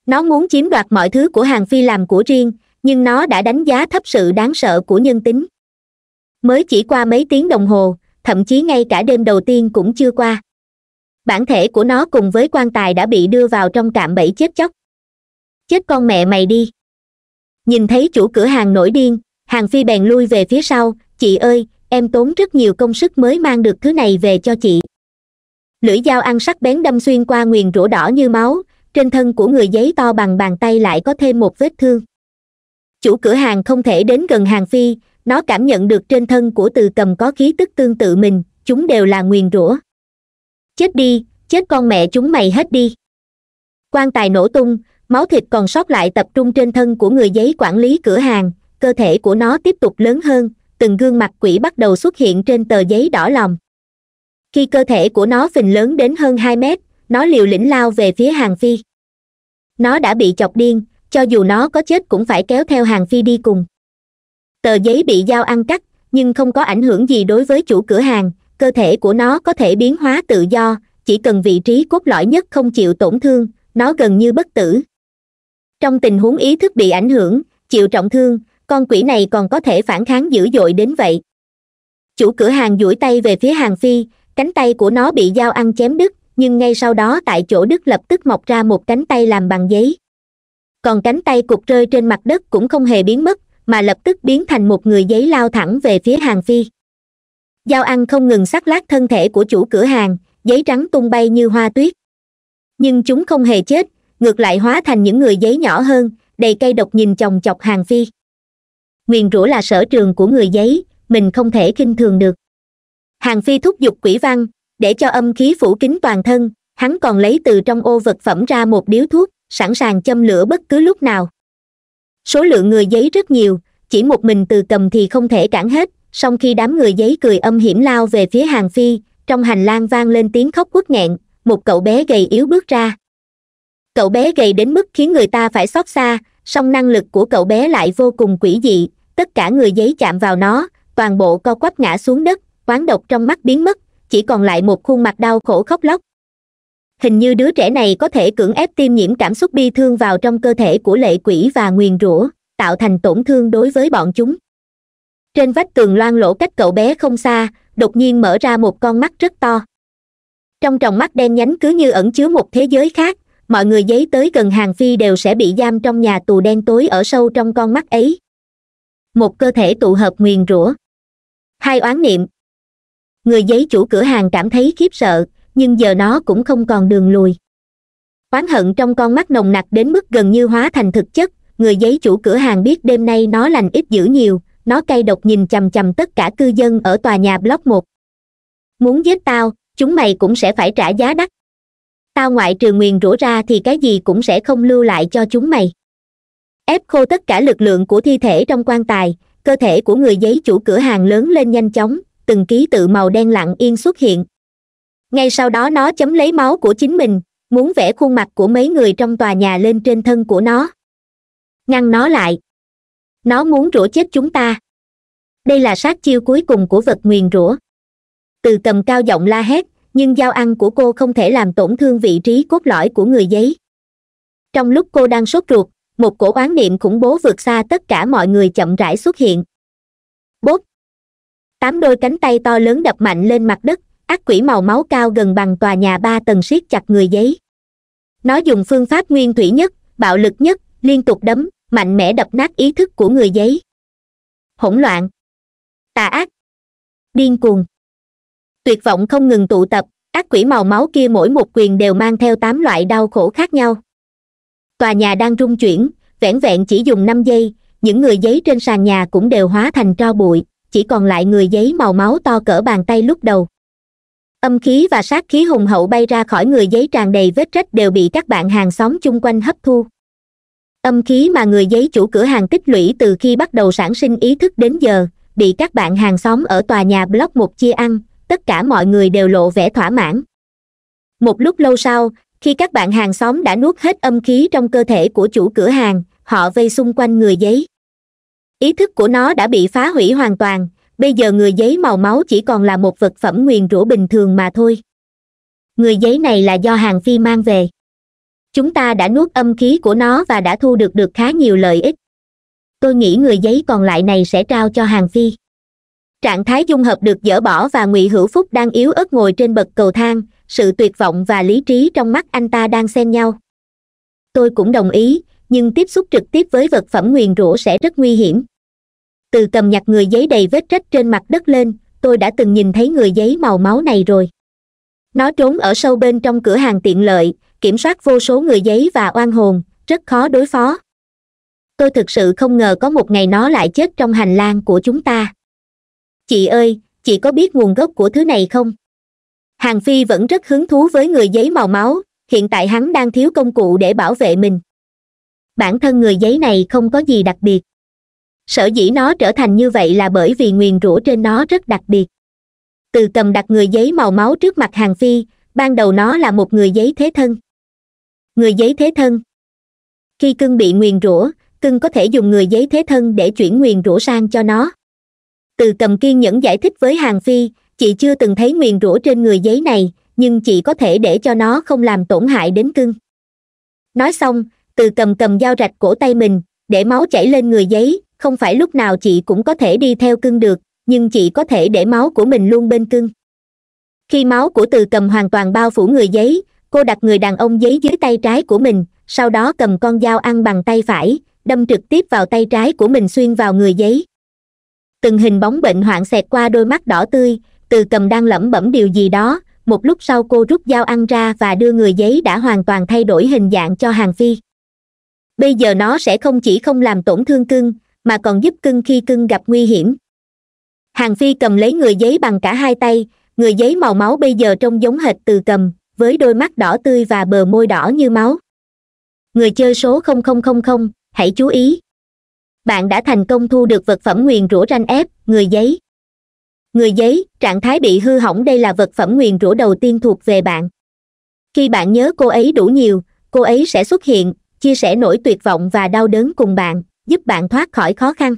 nó muốn chiếm đoạt mọi thứ của hàng phi làm của riêng nhưng nó đã đánh giá thấp sự đáng sợ của nhân tính mới chỉ qua mấy tiếng đồng hồ thậm chí ngay cả đêm đầu tiên cũng chưa qua bản thể của nó cùng với quan tài đã bị đưa vào trong cạm bẫy chết chóc chết con mẹ mày đi nhìn thấy chủ cửa hàng nổi điên hàng phi bèn lui về phía sau chị ơi em tốn rất nhiều công sức mới mang được thứ này về cho chị lưỡi dao ăn sắc bén đâm xuyên qua nguyền rũ đỏ như máu trên thân của người giấy to bằng bàn tay lại có thêm một vết thương chủ cửa hàng không thể đến gần hàng phi nó cảm nhận được trên thân của từ cầm có khí tức tương tự mình chúng đều là nguyền rủa chết đi chết con mẹ chúng mày hết đi quan tài nổ tung máu thịt còn sót lại tập trung trên thân của người giấy quản lý cửa hàng cơ thể của nó tiếp tục lớn hơn từng gương mặt quỷ bắt đầu xuất hiện trên tờ giấy đỏ lòng khi cơ thể của nó phình lớn đến hơn hai mét nó liều lĩnh lao về phía hàng phi nó đã bị chọc điên cho dù nó có chết cũng phải kéo theo hàng phi đi cùng tờ giấy bị dao ăn cắt nhưng không có ảnh hưởng gì đối với chủ cửa hàng cơ thể của nó có thể biến hóa tự do chỉ cần vị trí cốt lõi nhất không chịu tổn thương nó gần như bất tử trong tình huống ý thức bị ảnh hưởng chịu trọng thương con quỷ này còn có thể phản kháng dữ dội đến vậy chủ cửa hàng duỗi tay về phía hàng phi cánh tay của nó bị dao ăn chém đứt nhưng ngay sau đó tại chỗ đứt lập tức mọc ra một cánh tay làm bằng giấy còn cánh tay cục rơi trên mặt đất cũng không hề biến mất mà lập tức biến thành một người giấy lao thẳng về phía hàng phi dao ăn không ngừng sắc lát thân thể của chủ cửa hàng giấy trắng tung bay như hoa tuyết nhưng chúng không hề chết ngược lại hóa thành những người giấy nhỏ hơn đầy cây độc nhìn chòng chọc hàng phi nguyền rủa là sở trường của người giấy mình không thể kinh thường được hàng phi thúc giục quỷ văn để cho âm khí phủ kín toàn thân hắn còn lấy từ trong ô vật phẩm ra một điếu thuốc sẵn sàng châm lửa bất cứ lúc nào số lượng người giấy rất nhiều chỉ một mình từ cầm thì không thể cản hết song khi đám người giấy cười âm hiểm lao về phía hàng phi trong hành lang vang lên tiếng khóc quất nghẹn một cậu bé gầy yếu bước ra cậu bé gầy đến mức khiến người ta phải xót xa song năng lực của cậu bé lại vô cùng quỷ dị tất cả người giấy chạm vào nó toàn bộ co quắp ngã xuống đất quán độc trong mắt biến mất chỉ còn lại một khuôn mặt đau khổ khóc lóc hình như đứa trẻ này có thể cưỡng ép tiêm nhiễm cảm xúc bi thương vào trong cơ thể của lệ quỷ và nguyền rủa tạo thành tổn thương đối với bọn chúng trên vách tường loan lỗ cách cậu bé không xa đột nhiên mở ra một con mắt rất to trong tròng mắt đen nhánh cứ như ẩn chứa một thế giới khác mọi người giấy tới gần hàng phi đều sẽ bị giam trong nhà tù đen tối ở sâu trong con mắt ấy một cơ thể tụ hợp nguyền rủa hai oán niệm người giấy chủ cửa hàng cảm thấy khiếp sợ nhưng giờ nó cũng không còn đường lùi oán hận trong con mắt nồng nặc đến mức gần như hóa thành thực chất người giấy chủ cửa hàng biết đêm nay nó lành ít dữ nhiều nó cay độc nhìn chằm chằm tất cả cư dân ở tòa nhà block một muốn giết tao chúng mày cũng sẽ phải trả giá đắt tao ngoại trừ nguyền rủa ra thì cái gì cũng sẽ không lưu lại cho chúng mày ép khô tất cả lực lượng của thi thể trong quan tài cơ thể của người giấy chủ cửa hàng lớn lên nhanh chóng từng ký tự màu đen lặng yên xuất hiện ngay sau đó nó chấm lấy máu của chính mình muốn vẽ khuôn mặt của mấy người trong tòa nhà lên trên thân của nó ngăn nó lại nó muốn rủa chết chúng ta đây là sát chiêu cuối cùng của vật nguyền rủa từ cầm cao giọng la hét nhưng dao ăn của cô không thể làm tổn thương vị trí cốt lõi của người giấy trong lúc cô đang sốt ruột một cổ oán niệm khủng bố vượt xa tất cả mọi người chậm rãi xuất hiện bốt tám đôi cánh tay to lớn đập mạnh lên mặt đất ác quỷ màu máu cao gần bằng tòa nhà ba tầng siết chặt người giấy nó dùng phương pháp nguyên thủy nhất bạo lực nhất liên tục đấm mạnh mẽ đập nát ý thức của người giấy hỗn loạn tà ác điên cuồng tuyệt vọng không ngừng tụ tập ác quỷ màu máu kia mỗi một quyền đều mang theo tám loại đau khổ khác nhau tòa nhà đang rung chuyển vẻn vẹn chỉ dùng năm giây những người giấy trên sàn nhà cũng đều hóa thành tro bụi chỉ còn lại người giấy màu máu to cỡ bàn tay lúc đầu âm khí và sát khí hùng hậu bay ra khỏi người giấy tràn đầy vết rách đều bị các bạn hàng xóm chung quanh hấp thu âm khí mà người giấy chủ cửa hàng tích lũy từ khi bắt đầu sản sinh ý thức đến giờ bị các bạn hàng xóm ở tòa nhà block một chia ăn tất cả mọi người đều lộ vẻ thỏa mãn một lúc lâu sau khi các bạn hàng xóm đã nuốt hết âm khí trong cơ thể của chủ cửa hàng họ vây xung quanh người giấy ý thức của nó đã bị phá hủy hoàn toàn bây giờ người giấy màu máu chỉ còn là một vật phẩm nguyền rủa bình thường mà thôi người giấy này là do hàng phi mang về chúng ta đã nuốt âm khí của nó và đã thu được được khá nhiều lợi ích tôi nghĩ người giấy còn lại này sẽ trao cho hàng phi trạng thái dung hợp được dỡ bỏ và ngụy hữu phúc đang yếu ớt ngồi trên bậc cầu thang sự tuyệt vọng và lý trí trong mắt anh ta đang xen nhau tôi cũng đồng ý nhưng tiếp xúc trực tiếp với vật phẩm nguyền rủa sẽ rất nguy hiểm từ cầm nhặt người giấy đầy vết rách trên mặt đất lên tôi đã từng nhìn thấy người giấy màu máu này rồi nó trốn ở sâu bên trong cửa hàng tiện lợi kiểm soát vô số người giấy và oan hồn rất khó đối phó tôi thực sự không ngờ có một ngày nó lại chết trong hành lang của chúng ta chị ơi chị có biết nguồn gốc của thứ này không hàng phi vẫn rất hứng thú với người giấy màu máu hiện tại hắn đang thiếu công cụ để bảo vệ mình bản thân người giấy này không có gì đặc biệt sở dĩ nó trở thành như vậy là bởi vì nguyền rủa trên nó rất đặc biệt từ cầm đặt người giấy màu máu trước mặt hàng phi ban đầu nó là một người giấy thế thân người giấy thế thân khi cưng bị nguyền rủa cưng có thể dùng người giấy thế thân để chuyển nguyền rủa sang cho nó từ cầm kiên nhẫn giải thích với hàng phi chị chưa từng thấy nguyền rủa trên người giấy này nhưng chị có thể để cho nó không làm tổn hại đến cưng nói xong từ cầm cầm dao rạch cổ tay mình để máu chảy lên người giấy không phải lúc nào chị cũng có thể đi theo cưng được nhưng chị có thể để máu của mình luôn bên cưng khi máu của từ cầm hoàn toàn bao phủ người giấy cô đặt người đàn ông giấy dưới tay trái của mình sau đó cầm con dao ăn bằng tay phải đâm trực tiếp vào tay trái của mình xuyên vào người giấy từng hình bóng bệnh hoạn xẹt qua đôi mắt đỏ tươi từ cầm đang lẩm bẩm điều gì đó một lúc sau cô rút dao ăn ra và đưa người giấy đã hoàn toàn thay đổi hình dạng cho hàng phi bây giờ nó sẽ không chỉ không làm tổn thương cưng mà còn giúp cưng khi cưng gặp nguy hiểm hàng phi cầm lấy người giấy bằng cả hai tay người giấy màu máu bây giờ trông giống hệt từ cầm với đôi mắt đỏ tươi và bờ môi đỏ như máu người chơi số không không không không hãy chú ý bạn đã thành công thu được vật phẩm nguyền rủa ranh ép người giấy người giấy trạng thái bị hư hỏng đây là vật phẩm nguyền rủa đầu tiên thuộc về bạn khi bạn nhớ cô ấy đủ nhiều cô ấy sẽ xuất hiện chia sẻ nỗi tuyệt vọng và đau đớn cùng bạn giúp bạn thoát khỏi khó khăn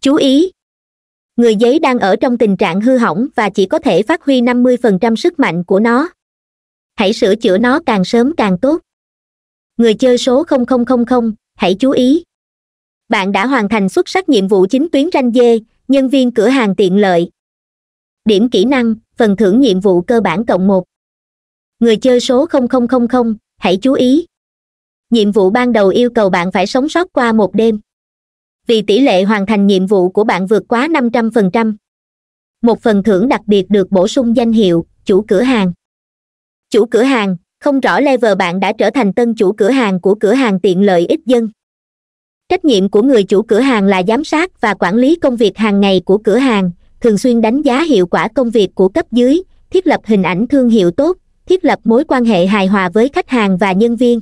chú ý người giấy đang ở trong tình trạng hư hỏng và chỉ có thể phát huy 50% sức mạnh của nó hãy sửa chữa nó càng sớm càng tốt người chơi số 0000, hãy chú ý bạn đã hoàn thành xuất sắc nhiệm vụ chính tuyến ranh dê nhân viên cửa hàng tiện lợi điểm kỹ năng phần thưởng nhiệm vụ cơ bản cộng một người chơi số 0000, hãy chú ý nhiệm vụ ban đầu yêu cầu bạn phải sống sót qua một đêm vì tỷ lệ hoàn thành nhiệm vụ của bạn vượt quá 500%. một phần thưởng đặc biệt được bổ sung danh hiệu chủ cửa hàng chủ cửa hàng không rõ level bạn đã trở thành tân chủ cửa hàng của cửa hàng tiện lợi ít dân trách nhiệm của người chủ cửa hàng là giám sát và quản lý công việc hàng ngày của cửa hàng thường xuyên đánh giá hiệu quả công việc của cấp dưới thiết lập hình ảnh thương hiệu tốt thiết lập mối quan hệ hài hòa với khách hàng và nhân viên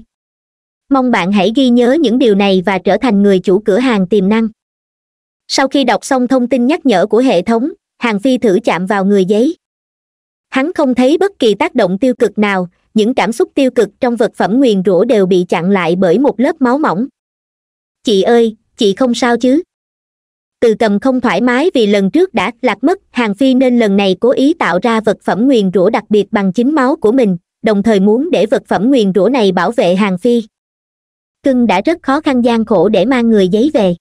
mong bạn hãy ghi nhớ những điều này và trở thành người chủ cửa hàng tiềm năng sau khi đọc xong thông tin nhắc nhở của hệ thống hàng phi thử chạm vào người giấy hắn không thấy bất kỳ tác động tiêu cực nào những cảm xúc tiêu cực trong vật phẩm nguyền rủa đều bị chặn lại bởi một lớp máu mỏng chị ơi chị không sao chứ từ cầm không thoải mái vì lần trước đã lạc mất hàng phi nên lần này cố ý tạo ra vật phẩm nguyền rủa đặc biệt bằng chính máu của mình đồng thời muốn để vật phẩm nguyền rủa này bảo vệ hàng phi cưng đã rất khó khăn gian khổ để mang người giấy về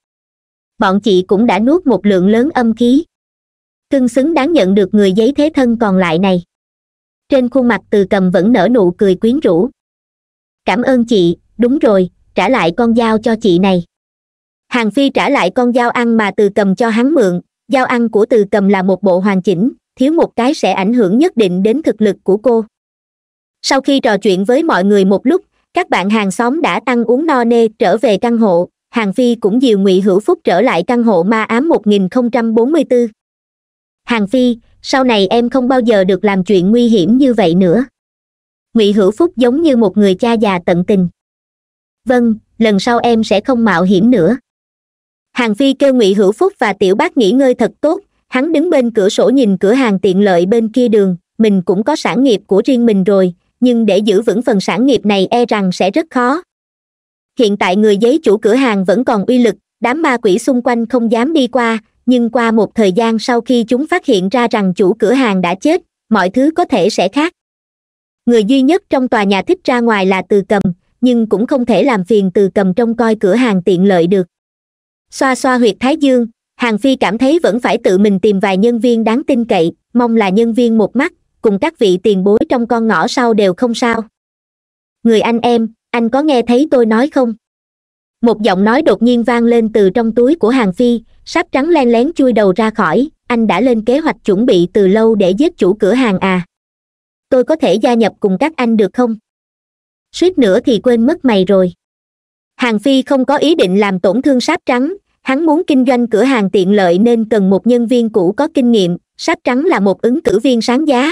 bọn chị cũng đã nuốt một lượng lớn âm khí cưng xứng đáng nhận được người giấy thế thân còn lại này trên khuôn mặt từ cầm vẫn nở nụ cười quyến rũ cảm ơn chị đúng rồi trả lại con dao cho chị này hàng phi trả lại con dao ăn mà từ cầm cho hắn mượn dao ăn của từ cầm là một bộ hoàn chỉnh thiếu một cái sẽ ảnh hưởng nhất định đến thực lực của cô sau khi trò chuyện với mọi người một lúc các bạn hàng xóm đã tăng uống no nê trở về căn hộ hàng phi cũng dìu ngụy hữu phúc trở lại căn hộ ma ám 1044. hàng phi sau này em không bao giờ được làm chuyện nguy hiểm như vậy nữa ngụy hữu phúc giống như một người cha già tận tình vâng lần sau em sẽ không mạo hiểm nữa hàng phi kêu ngụy hữu phúc và tiểu bác nghỉ ngơi thật tốt hắn đứng bên cửa sổ nhìn cửa hàng tiện lợi bên kia đường mình cũng có sản nghiệp của riêng mình rồi nhưng để giữ vững phần sản nghiệp này e rằng sẽ rất khó hiện tại người giấy chủ cửa hàng vẫn còn uy lực đám ma quỷ xung quanh không dám đi qua nhưng qua một thời gian sau khi chúng phát hiện ra rằng chủ cửa hàng đã chết mọi thứ có thể sẽ khác người duy nhất trong tòa nhà thích ra ngoài là từ cầm nhưng cũng không thể làm phiền từ cầm trông coi cửa hàng tiện lợi được xoa xoa huyệt thái dương hàng phi cảm thấy vẫn phải tự mình tìm vài nhân viên đáng tin cậy mong là nhân viên một mắt cùng các vị tiền bối trong con ngõ sau đều không sao người anh em anh có nghe thấy tôi nói không một giọng nói đột nhiên vang lên từ trong túi của hàng phi sáp trắng len lén chui đầu ra khỏi anh đã lên kế hoạch chuẩn bị từ lâu để giết chủ cửa hàng à tôi có thể gia nhập cùng các anh được không suýt nữa thì quên mất mày rồi hàng phi không có ý định làm tổn thương sáp trắng hắn muốn kinh doanh cửa hàng tiện lợi nên cần một nhân viên cũ có kinh nghiệm sáp trắng là một ứng cử viên sáng giá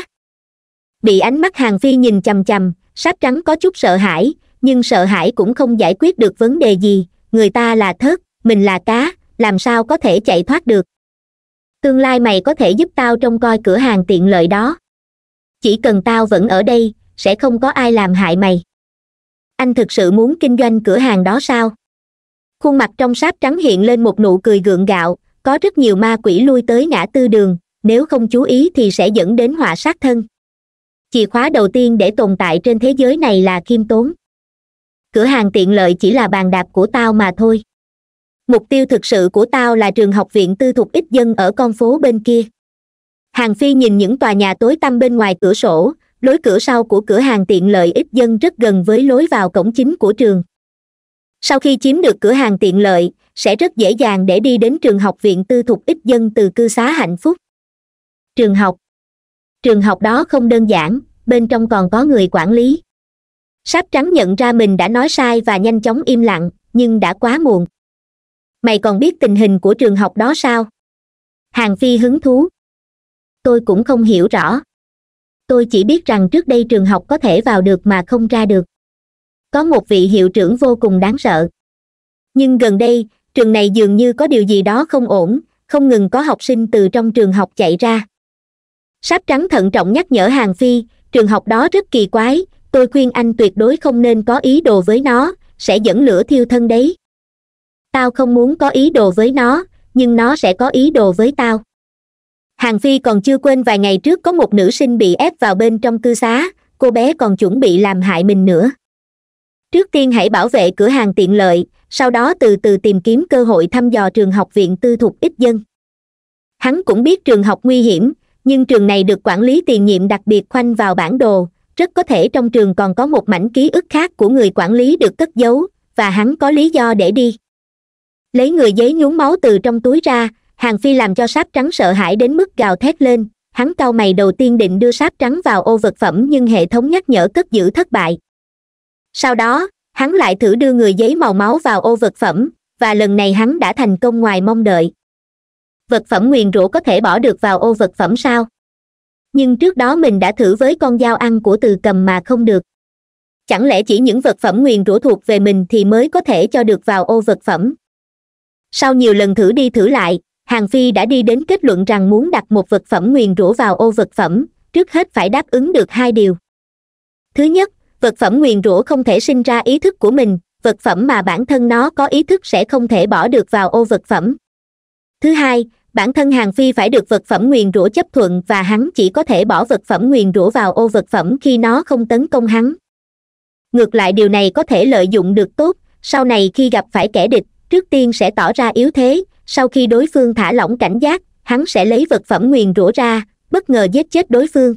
bị ánh mắt hàng phi nhìn chằm chằm sáp trắng có chút sợ hãi nhưng sợ hãi cũng không giải quyết được vấn đề gì người ta là thớt mình là cá làm sao có thể chạy thoát được tương lai mày có thể giúp tao trông coi cửa hàng tiện lợi đó chỉ cần tao vẫn ở đây sẽ không có ai làm hại mày anh thực sự muốn kinh doanh cửa hàng đó sao khuôn mặt trong sáp trắng hiện lên một nụ cười gượng gạo có rất nhiều ma quỷ lui tới ngã tư đường nếu không chú ý thì sẽ dẫn đến họa sát thân chìa khóa đầu tiên để tồn tại trên thế giới này là khiêm tốn cửa hàng tiện lợi chỉ là bàn đạp của tao mà thôi mục tiêu thực sự của tao là trường học viện tư thục ít dân ở con phố bên kia hàng phi nhìn những tòa nhà tối tăm bên ngoài cửa sổ lối cửa sau của cửa hàng tiện lợi ít dân rất gần với lối vào cổng chính của trường sau khi chiếm được cửa hàng tiện lợi sẽ rất dễ dàng để đi đến trường học viện tư thục ít dân từ cư xá hạnh phúc trường học trường học đó không đơn giản bên trong còn có người quản lý sáp trắng nhận ra mình đã nói sai và nhanh chóng im lặng nhưng đã quá muộn mày còn biết tình hình của trường học đó sao hàng phi hứng thú tôi cũng không hiểu rõ tôi chỉ biết rằng trước đây trường học có thể vào được mà không ra được có một vị hiệu trưởng vô cùng đáng sợ nhưng gần đây trường này dường như có điều gì đó không ổn không ngừng có học sinh từ trong trường học chạy ra sáp trắng thận trọng nhắc nhở hàng phi trường học đó rất kỳ quái tôi khuyên anh tuyệt đối không nên có ý đồ với nó sẽ dẫn lửa thiêu thân đấy tao không muốn có ý đồ với nó nhưng nó sẽ có ý đồ với tao hàng phi còn chưa quên vài ngày trước có một nữ sinh bị ép vào bên trong cư xá cô bé còn chuẩn bị làm hại mình nữa trước tiên hãy bảo vệ cửa hàng tiện lợi sau đó từ từ tìm kiếm cơ hội thăm dò trường học viện tư thục ít dân hắn cũng biết trường học nguy hiểm nhưng trường này được quản lý tiền nhiệm đặc biệt khoanh vào bản đồ rất có thể trong trường còn có một mảnh ký ức khác của người quản lý được cất giấu và hắn có lý do để đi lấy người giấy nhuốm máu từ trong túi ra hàng phi làm cho sáp trắng sợ hãi đến mức gào thét lên hắn cau mày đầu tiên định đưa sáp trắng vào ô vật phẩm nhưng hệ thống nhắc nhở cất giữ thất bại sau đó hắn lại thử đưa người giấy màu máu vào ô vật phẩm và lần này hắn đã thành công ngoài mong đợi vật phẩm nguyền rủa có thể bỏ được vào ô vật phẩm sao nhưng trước đó mình đã thử với con dao ăn của từ cầm mà không được chẳng lẽ chỉ những vật phẩm nguyền rủa thuộc về mình thì mới có thể cho được vào ô vật phẩm sau nhiều lần thử đi thử lại hàng phi đã đi đến kết luận rằng muốn đặt một vật phẩm nguyền rủa vào ô vật phẩm trước hết phải đáp ứng được hai điều thứ nhất vật phẩm nguyền rủa không thể sinh ra ý thức của mình vật phẩm mà bản thân nó có ý thức sẽ không thể bỏ được vào ô vật phẩm thứ hai bản thân hàng phi phải được vật phẩm nguyền rủa chấp thuận và hắn chỉ có thể bỏ vật phẩm nguyền rủa vào ô vật phẩm khi nó không tấn công hắn ngược lại điều này có thể lợi dụng được tốt sau này khi gặp phải kẻ địch trước tiên sẽ tỏ ra yếu thế sau khi đối phương thả lỏng cảnh giác hắn sẽ lấy vật phẩm nguyền rủa ra bất ngờ giết chết đối phương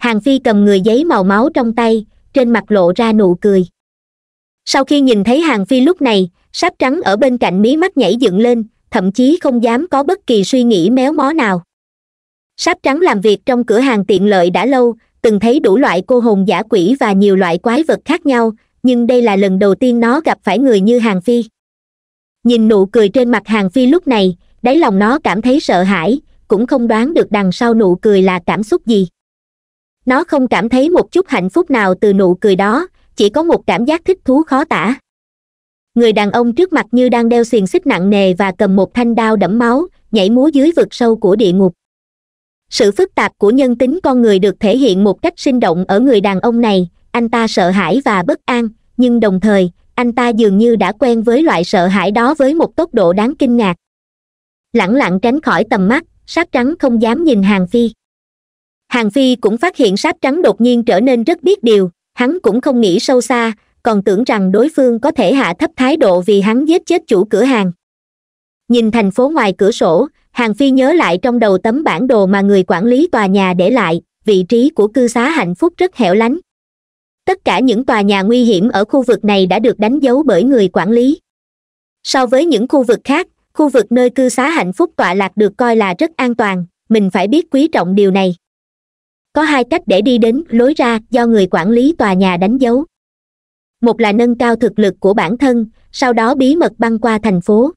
hàng phi cầm người giấy màu máu trong tay trên mặt lộ ra nụ cười sau khi nhìn thấy hàng phi lúc này sáp trắng ở bên cạnh mí mắt nhảy dựng lên thậm chí không dám có bất kỳ suy nghĩ méo mó nào sáp trắng làm việc trong cửa hàng tiện lợi đã lâu từng thấy đủ loại cô hồn giả quỷ và nhiều loại quái vật khác nhau nhưng đây là lần đầu tiên nó gặp phải người như hàng phi nhìn nụ cười trên mặt hàng phi lúc này đáy lòng nó cảm thấy sợ hãi cũng không đoán được đằng sau nụ cười là cảm xúc gì nó không cảm thấy một chút hạnh phúc nào từ nụ cười đó chỉ có một cảm giác thích thú khó tả người đàn ông trước mặt như đang đeo xiềng xích nặng nề và cầm một thanh đao đẫm máu nhảy múa dưới vực sâu của địa ngục sự phức tạp của nhân tính con người được thể hiện một cách sinh động ở người đàn ông này anh ta sợ hãi và bất an nhưng đồng thời anh ta dường như đã quen với loại sợ hãi đó với một tốc độ đáng kinh ngạc lẳng lặng tránh khỏi tầm mắt sát trắng không dám nhìn hàng phi hàng phi cũng phát hiện sát trắng đột nhiên trở nên rất biết điều hắn cũng không nghĩ sâu xa còn tưởng rằng đối phương có thể hạ thấp thái độ vì hắn giết chết chủ cửa hàng nhìn thành phố ngoài cửa sổ hàng phi nhớ lại trong đầu tấm bản đồ mà người quản lý tòa nhà để lại vị trí của cư xá hạnh phúc rất hẻo lánh tất cả những tòa nhà nguy hiểm ở khu vực này đã được đánh dấu bởi người quản lý so với những khu vực khác khu vực nơi cư xá hạnh phúc tọa lạc được coi là rất an toàn mình phải biết quý trọng điều này có hai cách để đi đến lối ra do người quản lý tòa nhà đánh dấu một là nâng cao thực lực của bản thân sau đó bí mật băng qua thành phố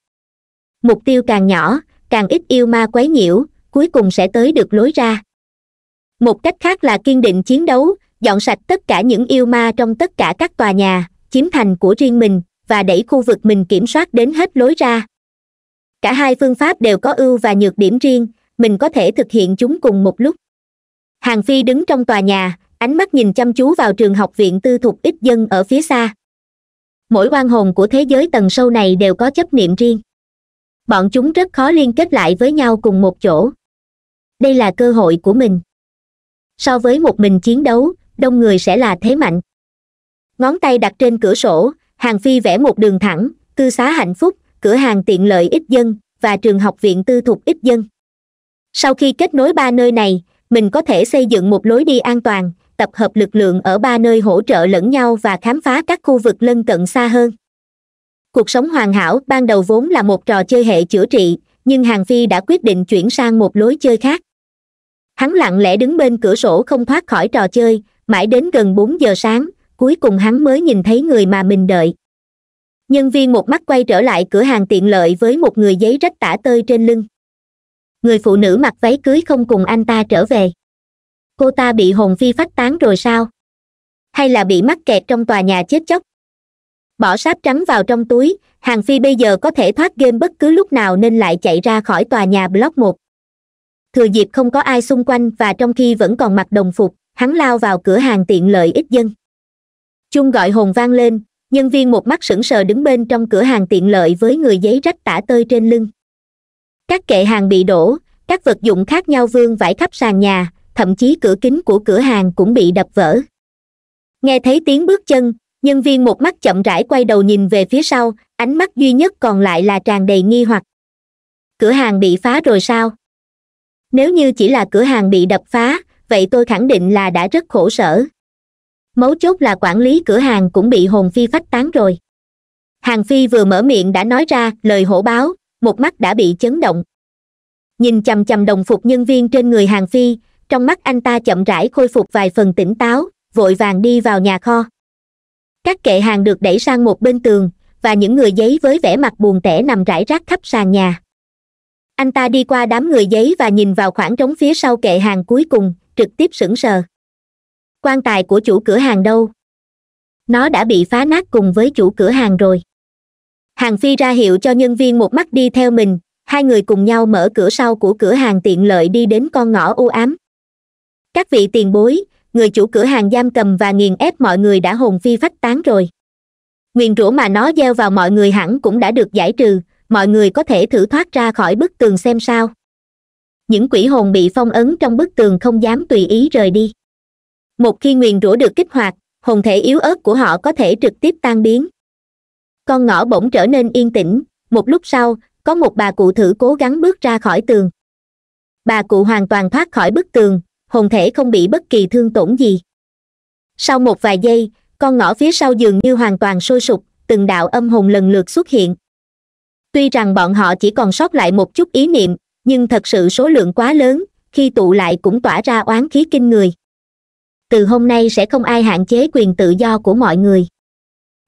mục tiêu càng nhỏ càng ít yêu ma quấy nhiễu cuối cùng sẽ tới được lối ra một cách khác là kiên định chiến đấu dọn sạch tất cả những yêu ma trong tất cả các tòa nhà chiếm thành của riêng mình và đẩy khu vực mình kiểm soát đến hết lối ra cả hai phương pháp đều có ưu và nhược điểm riêng mình có thể thực hiện chúng cùng một lúc hàng phi đứng trong tòa nhà ánh mắt nhìn chăm chú vào trường học viện tư thục ít dân ở phía xa mỗi quan hồn của thế giới tầng sâu này đều có chấp niệm riêng bọn chúng rất khó liên kết lại với nhau cùng một chỗ đây là cơ hội của mình so với một mình chiến đấu đông người sẽ là thế mạnh ngón tay đặt trên cửa sổ hàng phi vẽ một đường thẳng cư xá hạnh phúc cửa hàng tiện lợi ít dân và trường học viện tư thục ít dân sau khi kết nối ba nơi này mình có thể xây dựng một lối đi an toàn tập hợp lực lượng ở ba nơi hỗ trợ lẫn nhau và khám phá các khu vực lân cận xa hơn cuộc sống hoàn hảo ban đầu vốn là một trò chơi hệ chữa trị nhưng hàng phi đã quyết định chuyển sang một lối chơi khác hắn lặng lẽ đứng bên cửa sổ không thoát khỏi trò chơi mãi đến gần bốn giờ sáng cuối cùng hắn mới nhìn thấy người mà mình đợi nhân viên một mắt quay trở lại cửa hàng tiện lợi với một người giấy rách tả tơi trên lưng người phụ nữ mặc váy cưới không cùng anh ta trở về cô ta bị hồn phi phách tán rồi sao hay là bị mắc kẹt trong tòa nhà chết chóc bỏ sáp trắng vào trong túi hàng phi bây giờ có thể thoát game bất cứ lúc nào nên lại chạy ra khỏi tòa nhà block một thừa dịp không có ai xung quanh và trong khi vẫn còn mặc đồng phục hắn lao vào cửa hàng tiện lợi ít dân chung gọi hồn vang lên nhân viên một mắt sững sờ đứng bên trong cửa hàng tiện lợi với người giấy rách tả tơi trên lưng các kệ hàng bị đổ các vật dụng khác nhau vương vải khắp sàn nhà thậm chí cửa kính của cửa hàng cũng bị đập vỡ nghe thấy tiếng bước chân nhân viên một mắt chậm rãi quay đầu nhìn về phía sau ánh mắt duy nhất còn lại là tràn đầy nghi hoặc cửa hàng bị phá rồi sao nếu như chỉ là cửa hàng bị đập phá vậy tôi khẳng định là đã rất khổ sở mấu chốt là quản lý cửa hàng cũng bị hồn phi phách tán rồi hàng phi vừa mở miệng đã nói ra lời hổ báo một mắt đã bị chấn động nhìn chầm chầm đồng phục nhân viên trên người hàng phi trong mắt anh ta chậm rãi khôi phục vài phần tỉnh táo vội vàng đi vào nhà kho các kệ hàng được đẩy sang một bên tường và những người giấy với vẻ mặt buồn tẻ nằm rải rác khắp sàn nhà anh ta đi qua đám người giấy và nhìn vào khoảng trống phía sau kệ hàng cuối cùng trực tiếp sững sờ quan tài của chủ cửa hàng đâu nó đã bị phá nát cùng với chủ cửa hàng rồi hàng phi ra hiệu cho nhân viên một mắt đi theo mình hai người cùng nhau mở cửa sau của cửa hàng tiện lợi đi đến con ngõ u ám các vị tiền bối người chủ cửa hàng giam cầm và nghiền ép mọi người đã hồn phi phách tán rồi nguyền rủa mà nó gieo vào mọi người hẳn cũng đã được giải trừ mọi người có thể thử thoát ra khỏi bức tường xem sao những quỷ hồn bị phong ấn trong bức tường không dám tùy ý rời đi một khi nguyền rủa được kích hoạt hồn thể yếu ớt của họ có thể trực tiếp tan biến con ngõ bỗng trở nên yên tĩnh một lúc sau có một bà cụ thử cố gắng bước ra khỏi tường bà cụ hoàn toàn thoát khỏi bức tường hồn thể không bị bất kỳ thương tổn gì sau một vài giây con ngõ phía sau dường như hoàn toàn sôi sục từng đạo âm hồn lần lượt xuất hiện tuy rằng bọn họ chỉ còn sót lại một chút ý niệm nhưng thật sự số lượng quá lớn khi tụ lại cũng tỏa ra oán khí kinh người từ hôm nay sẽ không ai hạn chế quyền tự do của mọi người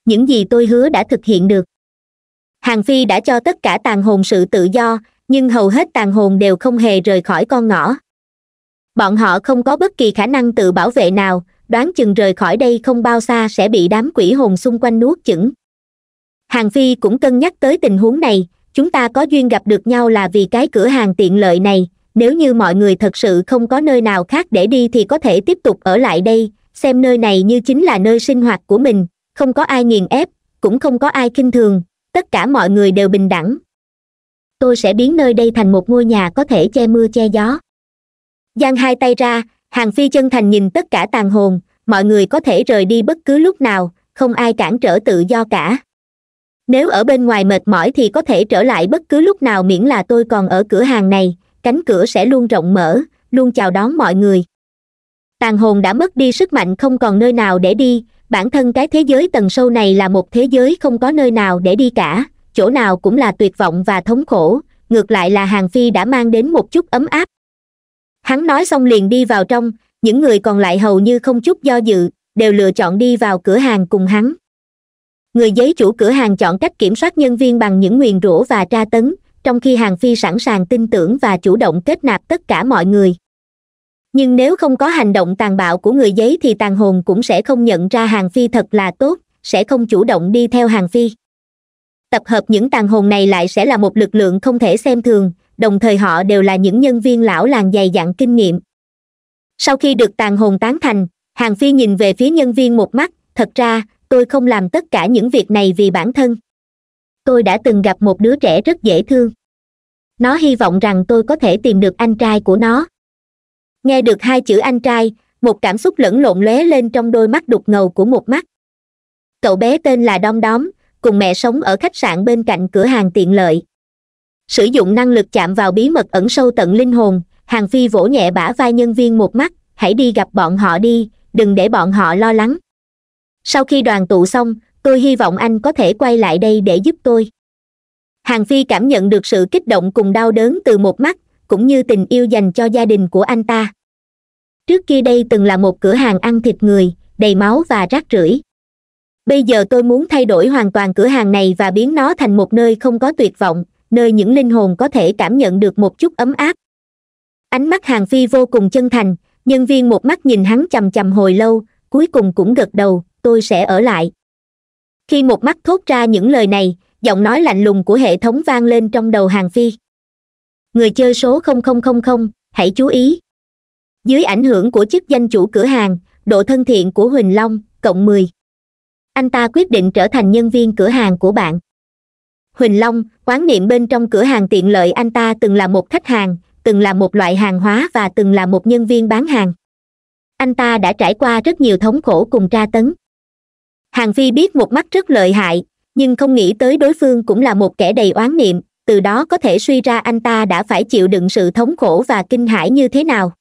những gì tôi hứa đã thực hiện được hàng phi đã cho tất cả tàn hồn sự tự do nhưng hầu hết tàn hồn đều không hề rời khỏi con ngõ bọn họ không có bất kỳ khả năng tự bảo vệ nào đoán chừng rời khỏi đây không bao xa sẽ bị đám quỷ hồn xung quanh nuốt chửng hàng phi cũng cân nhắc tới tình huống này chúng ta có duyên gặp được nhau là vì cái cửa hàng tiện lợi này nếu như mọi người thật sự không có nơi nào khác để đi thì có thể tiếp tục ở lại đây xem nơi này như chính là nơi sinh hoạt của mình không có ai nghiền ép cũng không có ai kinh thường tất cả mọi người đều bình đẳng tôi sẽ biến nơi đây thành một ngôi nhà có thể che mưa che gió giang hai tay ra hàng phi chân thành nhìn tất cả tàn hồn mọi người có thể rời đi bất cứ lúc nào không ai cản trở tự do cả nếu ở bên ngoài mệt mỏi thì có thể trở lại bất cứ lúc nào miễn là tôi còn ở cửa hàng này cánh cửa sẽ luôn rộng mở luôn chào đón mọi người tàn hồn đã mất đi sức mạnh không còn nơi nào để đi bản thân cái thế giới tầng sâu này là một thế giới không có nơi nào để đi cả chỗ nào cũng là tuyệt vọng và thống khổ ngược lại là hàng phi đã mang đến một chút ấm áp hắn nói xong liền đi vào trong những người còn lại hầu như không chút do dự đều lựa chọn đi vào cửa hàng cùng hắn người giấy chủ cửa hàng chọn cách kiểm soát nhân viên bằng những nguyền rủa và tra tấn trong khi hàng phi sẵn sàng tin tưởng và chủ động kết nạp tất cả mọi người nhưng nếu không có hành động tàn bạo của người giấy thì tàn hồn cũng sẽ không nhận ra hàng phi thật là tốt sẽ không chủ động đi theo hàng phi tập hợp những tàn hồn này lại sẽ là một lực lượng không thể xem thường đồng thời họ đều là những nhân viên lão làng dày dặn kinh nghiệm sau khi được tàn hồn tán thành hàng phi nhìn về phía nhân viên một mắt thật ra tôi không làm tất cả những việc này vì bản thân tôi đã từng gặp một đứa trẻ rất dễ thương nó hy vọng rằng tôi có thể tìm được anh trai của nó nghe được hai chữ anh trai một cảm xúc lẫn lộn lóe lên trong đôi mắt đục ngầu của một mắt cậu bé tên là đom đóm cùng mẹ sống ở khách sạn bên cạnh cửa hàng tiện lợi sử dụng năng lực chạm vào bí mật ẩn sâu tận linh hồn hàng phi vỗ nhẹ bả vai nhân viên một mắt hãy đi gặp bọn họ đi đừng để bọn họ lo lắng sau khi đoàn tụ xong tôi hy vọng anh có thể quay lại đây để giúp tôi hàng phi cảm nhận được sự kích động cùng đau đớn từ một mắt cũng như tình yêu dành cho gia đình của anh ta trước kia đây từng là một cửa hàng ăn thịt người đầy máu và rác rưởi bây giờ tôi muốn thay đổi hoàn toàn cửa hàng này và biến nó thành một nơi không có tuyệt vọng nơi những linh hồn có thể cảm nhận được một chút ấm áp ánh mắt hàng phi vô cùng chân thành nhân viên một mắt nhìn hắn c h hồi lâu cuối cùng cũng gật đầu tôi sẽ ở lại khi một mắt thốt ra những lời này giọng nói lạnh lùng của hệ thống vang lên trong đầu hàng phi người chơi số hãy chú ý dưới ảnh hưởng của chức danh chủ cửa hàng độ thân thiện của huỳnh long cộng 10. anh ta quyết định trở thành nhân viên cửa hàng của bạn huỳnh long quán niệm bên trong cửa hàng tiện lợi anh ta từng là một khách hàng từng là một loại hàng hóa và từng là một nhân viên bán hàng anh ta đã trải qua rất nhiều thống khổ cùng tra tấn hàng phi biết một mắt rất lợi hại nhưng không nghĩ tới đối phương cũng là một kẻ đầy oán niệm từ đó có thể suy ra anh ta đã phải chịu đựng sự thống khổ và kinh hãi như thế nào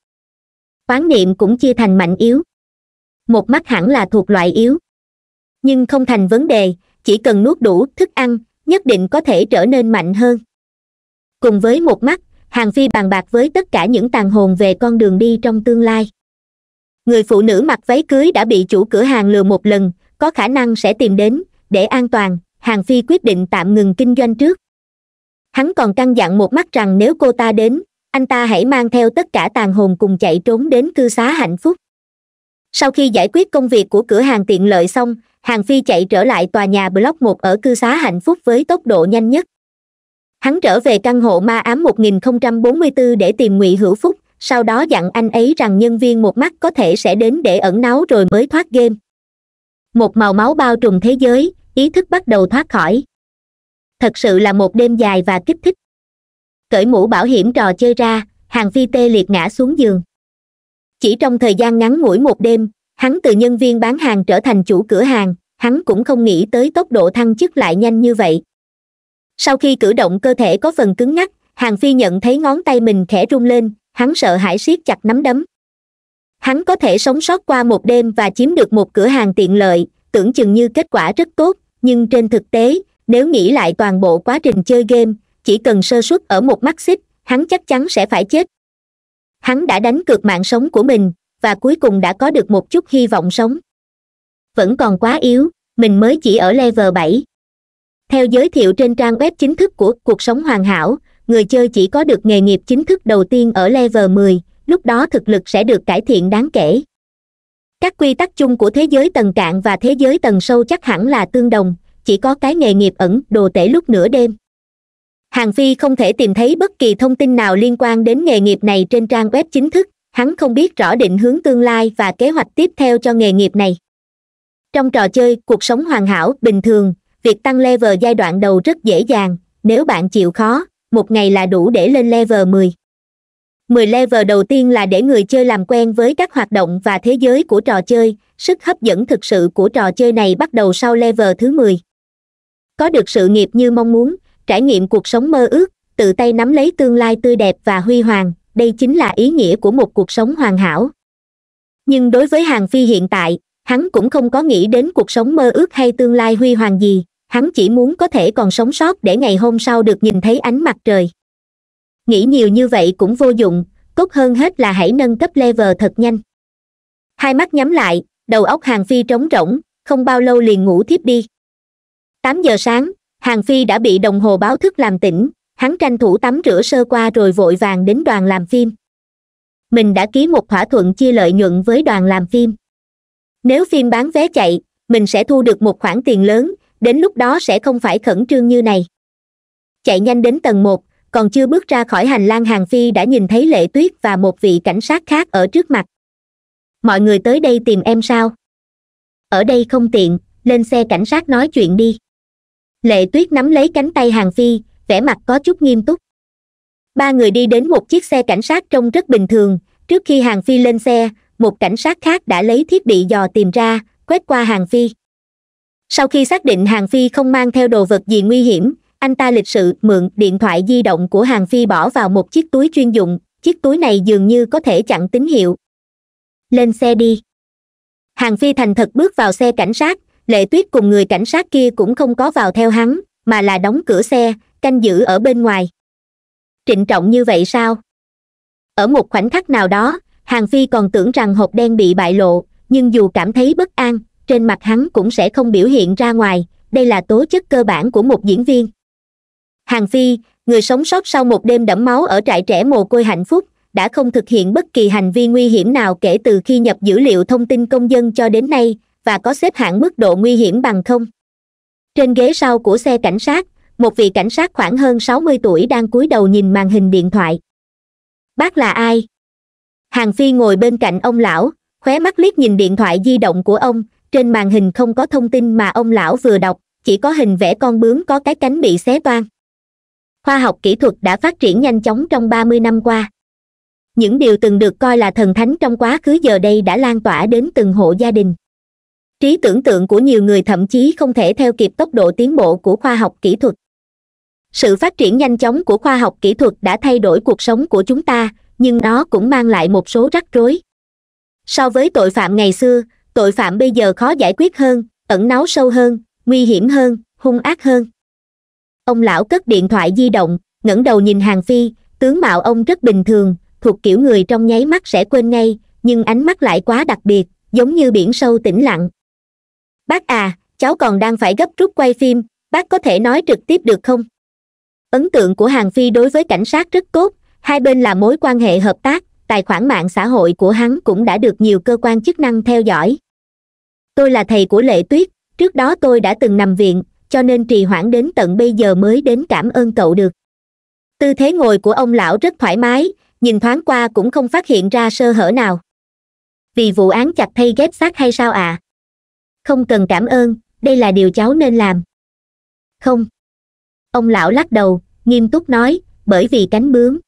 oán niệm cũng chia thành mạnh yếu một mắt hẳn là thuộc loại yếu nhưng không thành vấn đề chỉ cần nuốt đủ thức ăn nhất định có thể trở nên mạnh hơn cùng với một mắt hàng phi bàn bạc với tất cả những tàn hồn về con đường đi trong tương lai người phụ nữ mặc váy cưới đã bị chủ cửa hàng lừa một lần có khả năng sẽ tìm đến để an toàn hàng phi quyết định tạm ngừng kinh doanh trước hắn còn căn dặn một mắt rằng nếu cô ta đến anh ta hãy mang theo tất cả tàn hồn cùng chạy trốn đến cư xá hạnh phúc sau khi giải quyết công việc của cửa hàng tiện lợi xong hàng phi chạy trở lại tòa nhà block một ở cư xá hạnh phúc với tốc độ nhanh nhất hắn trở về căn hộ ma ám 1044 để tìm ngụy hữu phúc sau đó dặn anh ấy rằng nhân viên một mắt có thể sẽ đến để ẩn náu rồi mới thoát game một màu máu bao trùm thế giới ý thức bắt đầu thoát khỏi thật sự là một đêm dài và kích thích cởi mũ bảo hiểm trò chơi ra hàng phi tê liệt ngã xuống giường chỉ trong thời gian ngắn ngủi một đêm hắn từ nhân viên bán hàng trở thành chủ cửa hàng hắn cũng không nghĩ tới tốc độ thăng chức lại nhanh như vậy sau khi cử động cơ thể có phần cứng ngắc hàng phi nhận thấy ngón tay mình khẽ rung lên hắn sợ hãi siết chặt nắm đấm hắn có thể sống sót qua một đêm và chiếm được một cửa hàng tiện lợi tưởng chừng như kết quả rất tốt nhưng trên thực tế nếu nghĩ lại toàn bộ quá trình chơi game chỉ cần sơ suất ở một mắt xích hắn chắc chắn sẽ phải chết hắn đã đánh cược mạng sống của mình và cuối cùng đã có được một chút hy vọng sống vẫn còn quá yếu mình mới chỉ ở level bảy theo giới thiệu trên trang web chính thức của cuộc sống hoàn hảo người chơi chỉ có được nghề nghiệp chính thức đầu tiên ở level mười lúc đó thực lực sẽ được cải thiện đáng kể các quy tắc chung của thế giới tầng cạn và thế giới tầng sâu chắc hẳn là tương đồng chỉ có cái nghề nghiệp ẩn đồ tể lúc nửa đêm hàng phi không thể tìm thấy bất kỳ thông tin nào liên quan đến nghề nghiệp này trên trang web chính thức hắn không biết rõ định hướng tương lai và kế hoạch tiếp theo cho nghề nghiệp này trong trò chơi cuộc sống hoàn hảo bình thường việc tăng level giai đoạn đầu rất dễ dàng nếu bạn chịu khó một ngày là đủ để lên level mười mười level đầu tiên là để người chơi làm quen với các hoạt động và thế giới của trò chơi sức hấp dẫn thực sự của trò chơi này bắt đầu sau level thứ mười có được sự nghiệp như mong muốn trải nghiệm cuộc sống mơ ước tự tay nắm lấy tương lai tươi đẹp và huy hoàng đây chính là ý nghĩa của một cuộc sống hoàn hảo nhưng đối với hàng phi hiện tại hắn cũng không có nghĩ đến cuộc sống mơ ước hay tương lai huy hoàng gì hắn chỉ muốn có thể còn sống sót để ngày hôm sau được nhìn thấy ánh mặt trời nghĩ nhiều như vậy cũng vô dụng tốt hơn hết là hãy nâng cấp level thật nhanh hai mắt nhắm lại đầu óc hàng phi trống rỗng không bao lâu liền ngủ thiếp đi tám giờ sáng hàng phi đã bị đồng hồ báo thức làm tỉnh hắn tranh thủ tắm rửa sơ qua rồi vội vàng đến đoàn làm phim mình đã ký một thỏa thuận chia lợi nhuận với đoàn làm phim nếu phim bán vé chạy mình sẽ thu được một khoản tiền lớn đến lúc đó sẽ không phải khẩn trương như này chạy nhanh đến tầng một còn chưa bước ra khỏi hành lang hàng phi đã nhìn thấy lệ tuyết và một vị cảnh sát khác ở trước mặt mọi người tới đây tìm em sao ở đây không tiện lên xe cảnh sát nói chuyện đi lệ tuyết nắm lấy cánh tay hàng phi vẻ mặt có chút nghiêm túc ba người đi đến một chiếc xe cảnh sát trông rất bình thường trước khi hàng phi lên xe một cảnh sát khác đã lấy thiết bị dò tìm ra quét qua hàng phi sau khi xác định hàng phi không mang theo đồ vật gì nguy hiểm anh ta lịch sự mượn điện thoại di động của hàng phi bỏ vào một chiếc túi chuyên dụng chiếc túi này dường như có thể chặn tín hiệu lên xe đi hàng phi thành thật bước vào xe cảnh sát lệ tuyết cùng người cảnh sát kia cũng không có vào theo hắn mà là đóng cửa xe canh giữ ở bên ngoài trịnh trọng như vậy sao ở một khoảnh khắc nào đó hàng phi còn tưởng rằng hộp đen bị bại lộ nhưng dù cảm thấy bất an trên mặt hắn cũng sẽ không biểu hiện ra ngoài đây là tố chất cơ bản của một diễn viên hàng phi người sống sót sau một đêm đẫm máu ở trại trẻ mồ côi hạnh phúc đã không thực hiện bất kỳ hành vi nguy hiểm nào kể từ khi nhập dữ liệu thông tin công dân cho đến nay và có xếp hạng mức độ nguy hiểm bằng không trên ghế sau của xe cảnh sát một vị cảnh sát khoảng hơn sáu mươi tuổi đang cúi đầu nhìn màn hình điện thoại bác là ai hàng phi ngồi bên cạnh ông lão khóe mắt liếc nhìn điện thoại di động của ông trên màn hình không có thông tin mà ông lão vừa đọc chỉ có hình vẽ con bướm có cái cánh bị xé toan. khoa học kỹ thuật đã phát triển nhanh chóng trong ba mươi năm qua những điều từng được coi là thần thánh trong quá khứ giờ đây đã lan tỏa đến từng hộ gia đình trí tưởng tượng của nhiều người thậm chí không thể theo kịp tốc độ tiến bộ của khoa học kỹ thuật sự phát triển nhanh chóng của khoa học kỹ thuật đã thay đổi cuộc sống của chúng ta nhưng nó cũng mang lại một số rắc rối so với tội phạm ngày xưa tội phạm bây giờ khó giải quyết hơn ẩn náu sâu hơn nguy hiểm hơn hung ác hơn ông lão cất điện thoại di động ngẩng đầu nhìn hàng phi tướng mạo ông rất bình thường thuộc kiểu người trong nháy mắt sẽ quên ngay nhưng ánh mắt lại quá đặc biệt giống như biển sâu tĩnh lặng bác à cháu còn đang phải gấp rút quay phim bác có thể nói trực tiếp được không ấn tượng của hàng phi đối với cảnh sát rất tốt hai bên là mối quan hệ hợp tác tài khoản mạng xã hội của hắn cũng đã được nhiều cơ quan chức năng theo dõi tôi là thầy của lệ tuyết trước đó tôi đã từng nằm viện cho nên trì hoãn đến tận bây giờ mới đến cảm ơn cậu được tư thế ngồi của ông lão rất thoải mái nhìn thoáng qua cũng không phát hiện ra sơ hở nào vì vụ án chặt thay ghép xác hay sao ạ à? không cần cảm ơn đây là điều cháu nên làm không ông lão lắc đầu nghiêm túc nói bởi vì cánh bướm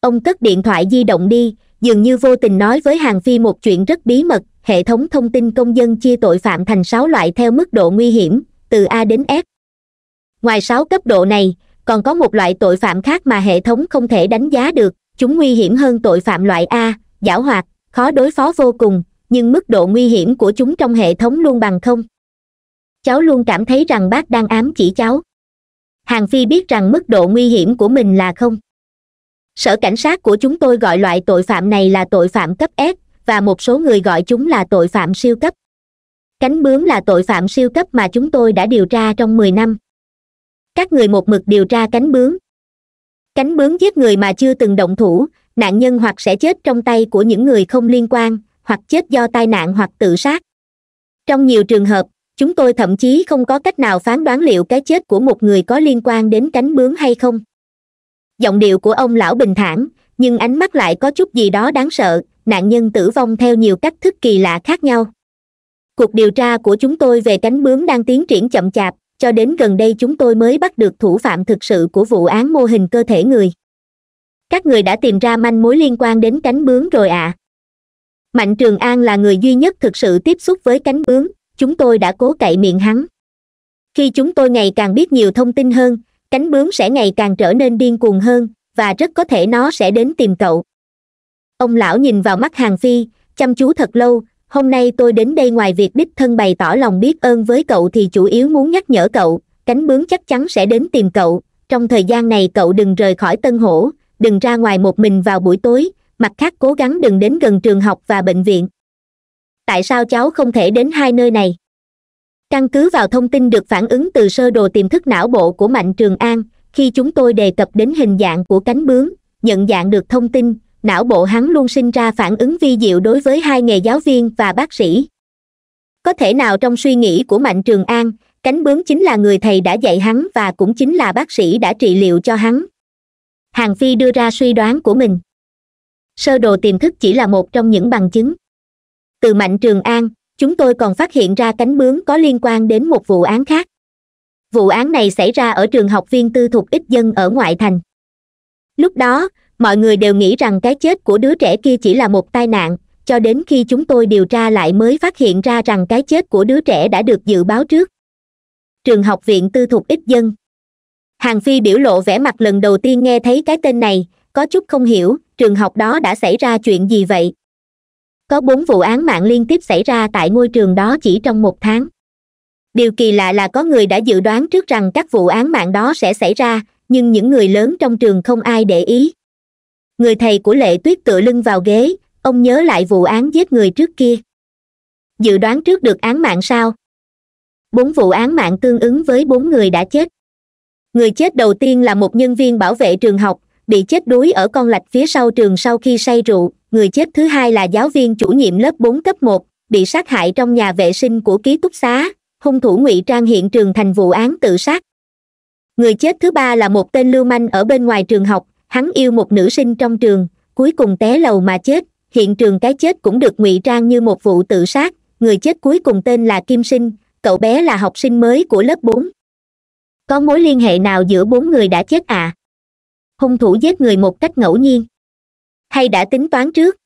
ông cất điện thoại di động đi dường như vô tình nói với hàng phi một chuyện rất bí mật hệ thống thông tin công dân chia tội phạm thành sáu loại theo mức độ nguy hiểm từ a đến f ngoài sáu cấp độ này còn có một loại tội phạm khác mà hệ thống không thể đánh giá được chúng nguy hiểm hơn tội phạm loại a giảo hoạt khó đối phó vô cùng nhưng mức độ nguy hiểm của chúng trong hệ thống luôn bằng không cháu luôn cảm thấy rằng bác đang ám chỉ cháu hàng phi biết rằng mức độ nguy hiểm của mình là không sở cảnh sát của chúng tôi gọi loại tội phạm này là tội phạm cấp s và một số người gọi chúng là tội phạm siêu cấp cánh bướm là tội phạm siêu cấp mà chúng tôi đã điều tra trong mười năm các người một mực điều tra cánh bướm cánh bướm giết người mà chưa từng động thủ nạn nhân hoặc sẽ chết trong tay của những người không liên quan hoặc chết do tai nạn hoặc tự sát trong nhiều trường hợp chúng tôi thậm chí không có cách nào phán đoán liệu cái chết của một người có liên quan đến cánh bướm hay không giọng điệu của ông lão bình thản nhưng ánh mắt lại có chút gì đó đáng sợ nạn nhân tử vong theo nhiều cách thức kỳ lạ khác nhau cuộc điều tra của chúng tôi về cánh bướm đang tiến triển chậm chạp cho đến gần đây chúng tôi mới bắt được thủ phạm thực sự của vụ án mô hình cơ thể người các người đã tìm ra manh mối liên quan đến cánh bướm rồi ạ à. mạnh trường an là người duy nhất thực sự tiếp xúc với cánh bướm chúng tôi đã cố cậy miệng hắn khi chúng tôi ngày càng biết nhiều thông tin hơn cánh bướm sẽ ngày càng trở nên điên cuồng hơn và rất có thể nó sẽ đến tìm cậu ông lão nhìn vào mắt hàng phi chăm chú thật lâu hôm nay tôi đến đây ngoài việc đích thân bày tỏ lòng biết ơn với cậu thì chủ yếu muốn nhắc nhở cậu cánh bướm chắc chắn sẽ đến tìm cậu trong thời gian này cậu đừng rời khỏi tân hổ đừng ra ngoài một mình vào buổi tối mặt khác cố gắng đừng đến gần trường học và bệnh viện tại sao cháu không thể đến hai nơi này căn cứ vào thông tin được phản ứng từ sơ đồ tiềm thức não bộ của mạnh trường an khi chúng tôi đề cập đến hình dạng của cánh bướm nhận dạng được thông tin não bộ hắn luôn sinh ra phản ứng vi diệu đối với hai nghề giáo viên và bác sĩ có thể nào trong suy nghĩ của mạnh trường an cánh bướm chính là người thầy đã dạy hắn và cũng chính là bác sĩ đã trị liệu cho hắn hàng phi đưa ra suy đoán của mình sơ đồ tiềm thức chỉ là một trong những bằng chứng từ mạnh trường an chúng tôi còn phát hiện ra cánh bướm có liên quan đến một vụ án khác vụ án này xảy ra ở trường học viên tư thuộc ít dân ở ngoại thành lúc đó mọi người đều nghĩ rằng cái chết của đứa trẻ kia chỉ là một tai nạn cho đến khi chúng tôi điều tra lại mới phát hiện ra rằng cái chết của đứa trẻ đã được dự báo trước trường học viện tư thuộc ít dân hàng phi biểu lộ vẻ mặt lần đầu tiên nghe thấy cái tên này có chút không hiểu trường học đó đã xảy ra chuyện gì vậy có bốn vụ án mạng liên tiếp xảy ra tại ngôi trường đó chỉ trong một tháng điều kỳ lạ là có người đã dự đoán trước rằng các vụ án mạng đó sẽ xảy ra nhưng những người lớn trong trường không ai để ý người thầy của lệ tuyết tựa lưng vào ghế ông nhớ lại vụ án giết người trước kia dự đoán trước được án mạng sao bốn vụ án mạng tương ứng với bốn người đã chết người chết đầu tiên là một nhân viên bảo vệ trường học bị chết đuối ở con lạch phía sau trường sau khi say rượu người chết thứ hai là giáo viên chủ nhiệm lớp 4 cấp 1, bị sát hại trong nhà vệ sinh của ký túc xá, hung thủ ngụy trang hiện trường thành vụ án tự sát. Người chết thứ ba là một tên lưu manh ở bên ngoài trường học, hắn yêu một nữ sinh trong trường, cuối cùng té lầu mà chết, hiện trường cái chết cũng được ngụy trang như một vụ tự sát, người chết cuối cùng tên là Kim Sinh, cậu bé là học sinh mới của lớp 4. Có mối liên hệ nào giữa bốn người đã chết à? Hung thủ giết người một cách ngẫu nhiên hay đã tính toán trước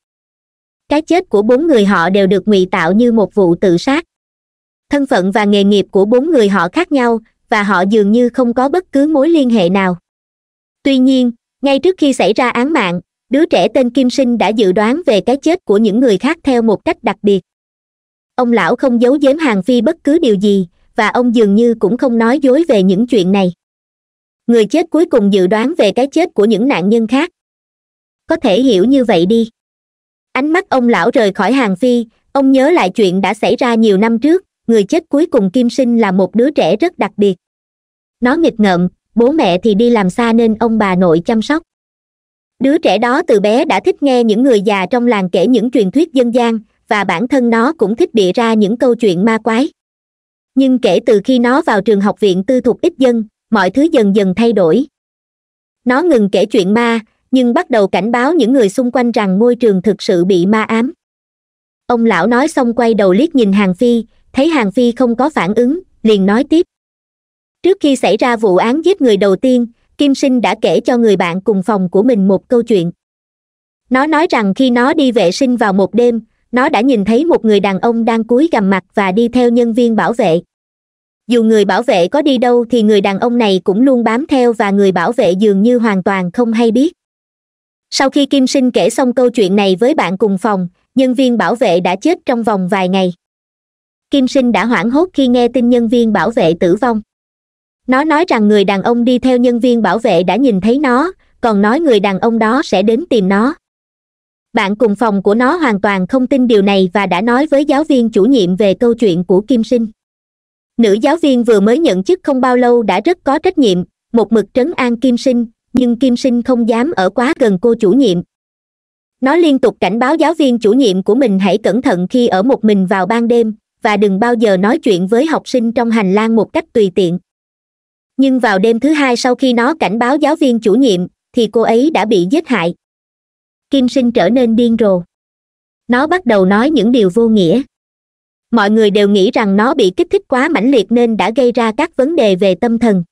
cái chết của bốn người họ đều được ngụy tạo như một vụ tự sát thân phận và nghề nghiệp của bốn người họ khác nhau và họ dường như không có bất cứ mối liên hệ nào tuy nhiên ngay trước khi xảy ra án mạng đứa trẻ tên kim sinh đã dự đoán về cái chết của những người khác theo một cách đặc biệt ông lão không giấu giếm hàng phi bất cứ điều gì và ông dường như cũng không nói dối về những chuyện này người chết cuối cùng dự đoán về cái chết của những nạn nhân khác có thể hiểu như vậy đi ánh mắt ông lão rời khỏi hàng phi ông nhớ lại chuyện đã xảy ra nhiều năm trước người chết cuối cùng kim sinh là một đứa trẻ rất đặc biệt nó nghịch ngợm bố mẹ thì đi làm xa nên ông bà nội chăm sóc đứa trẻ đó từ bé đã thích nghe những người già trong làng kể những truyền thuyết dân gian và bản thân nó cũng thích bịa ra những câu chuyện ma quái nhưng kể từ khi nó vào trường học viện tư thục ít dân mọi thứ dần dần thay đổi nó ngừng kể chuyện ma nhưng bắt đầu cảnh báo những người xung quanh rằng ngôi trường thực sự bị ma ám ông lão nói xong quay đầu liếc nhìn hàng phi thấy hàng phi không có phản ứng liền nói tiếp trước khi xảy ra vụ án giết người đầu tiên kim sinh đã kể cho người bạn cùng phòng của mình một câu chuyện nó nói rằng khi nó đi vệ sinh vào một đêm nó đã nhìn thấy một người đàn ông đang cúi gằm mặt và đi theo nhân viên bảo vệ dù người bảo vệ có đi đâu thì người đàn ông này cũng luôn bám theo và người bảo vệ dường như hoàn toàn không hay biết sau khi kim sinh kể xong câu chuyện này với bạn cùng phòng nhân viên bảo vệ đã chết trong vòng vài ngày kim sinh đã hoảng hốt khi nghe tin nhân viên bảo vệ tử vong nó nói rằng người đàn ông đi theo nhân viên bảo vệ đã nhìn thấy nó còn nói người đàn ông đó sẽ đến tìm nó bạn cùng phòng của nó hoàn toàn không tin điều này và đã nói với giáo viên chủ nhiệm về câu chuyện của kim sinh nữ giáo viên vừa mới nhận chức không bao lâu đã rất có trách nhiệm một mực trấn an kim sinh nhưng kim sinh không dám ở quá gần cô chủ nhiệm nó liên tục cảnh báo giáo viên chủ nhiệm của mình hãy cẩn thận khi ở một mình vào ban đêm và đừng bao giờ nói chuyện với học sinh trong hành lang một cách tùy tiện nhưng vào đêm thứ hai sau khi nó cảnh báo giáo viên chủ nhiệm thì cô ấy đã bị giết hại kim sinh trở nên điên rồ nó bắt đầu nói những điều vô nghĩa mọi người đều nghĩ rằng nó bị kích thích quá mãnh liệt nên đã gây ra các vấn đề về tâm thần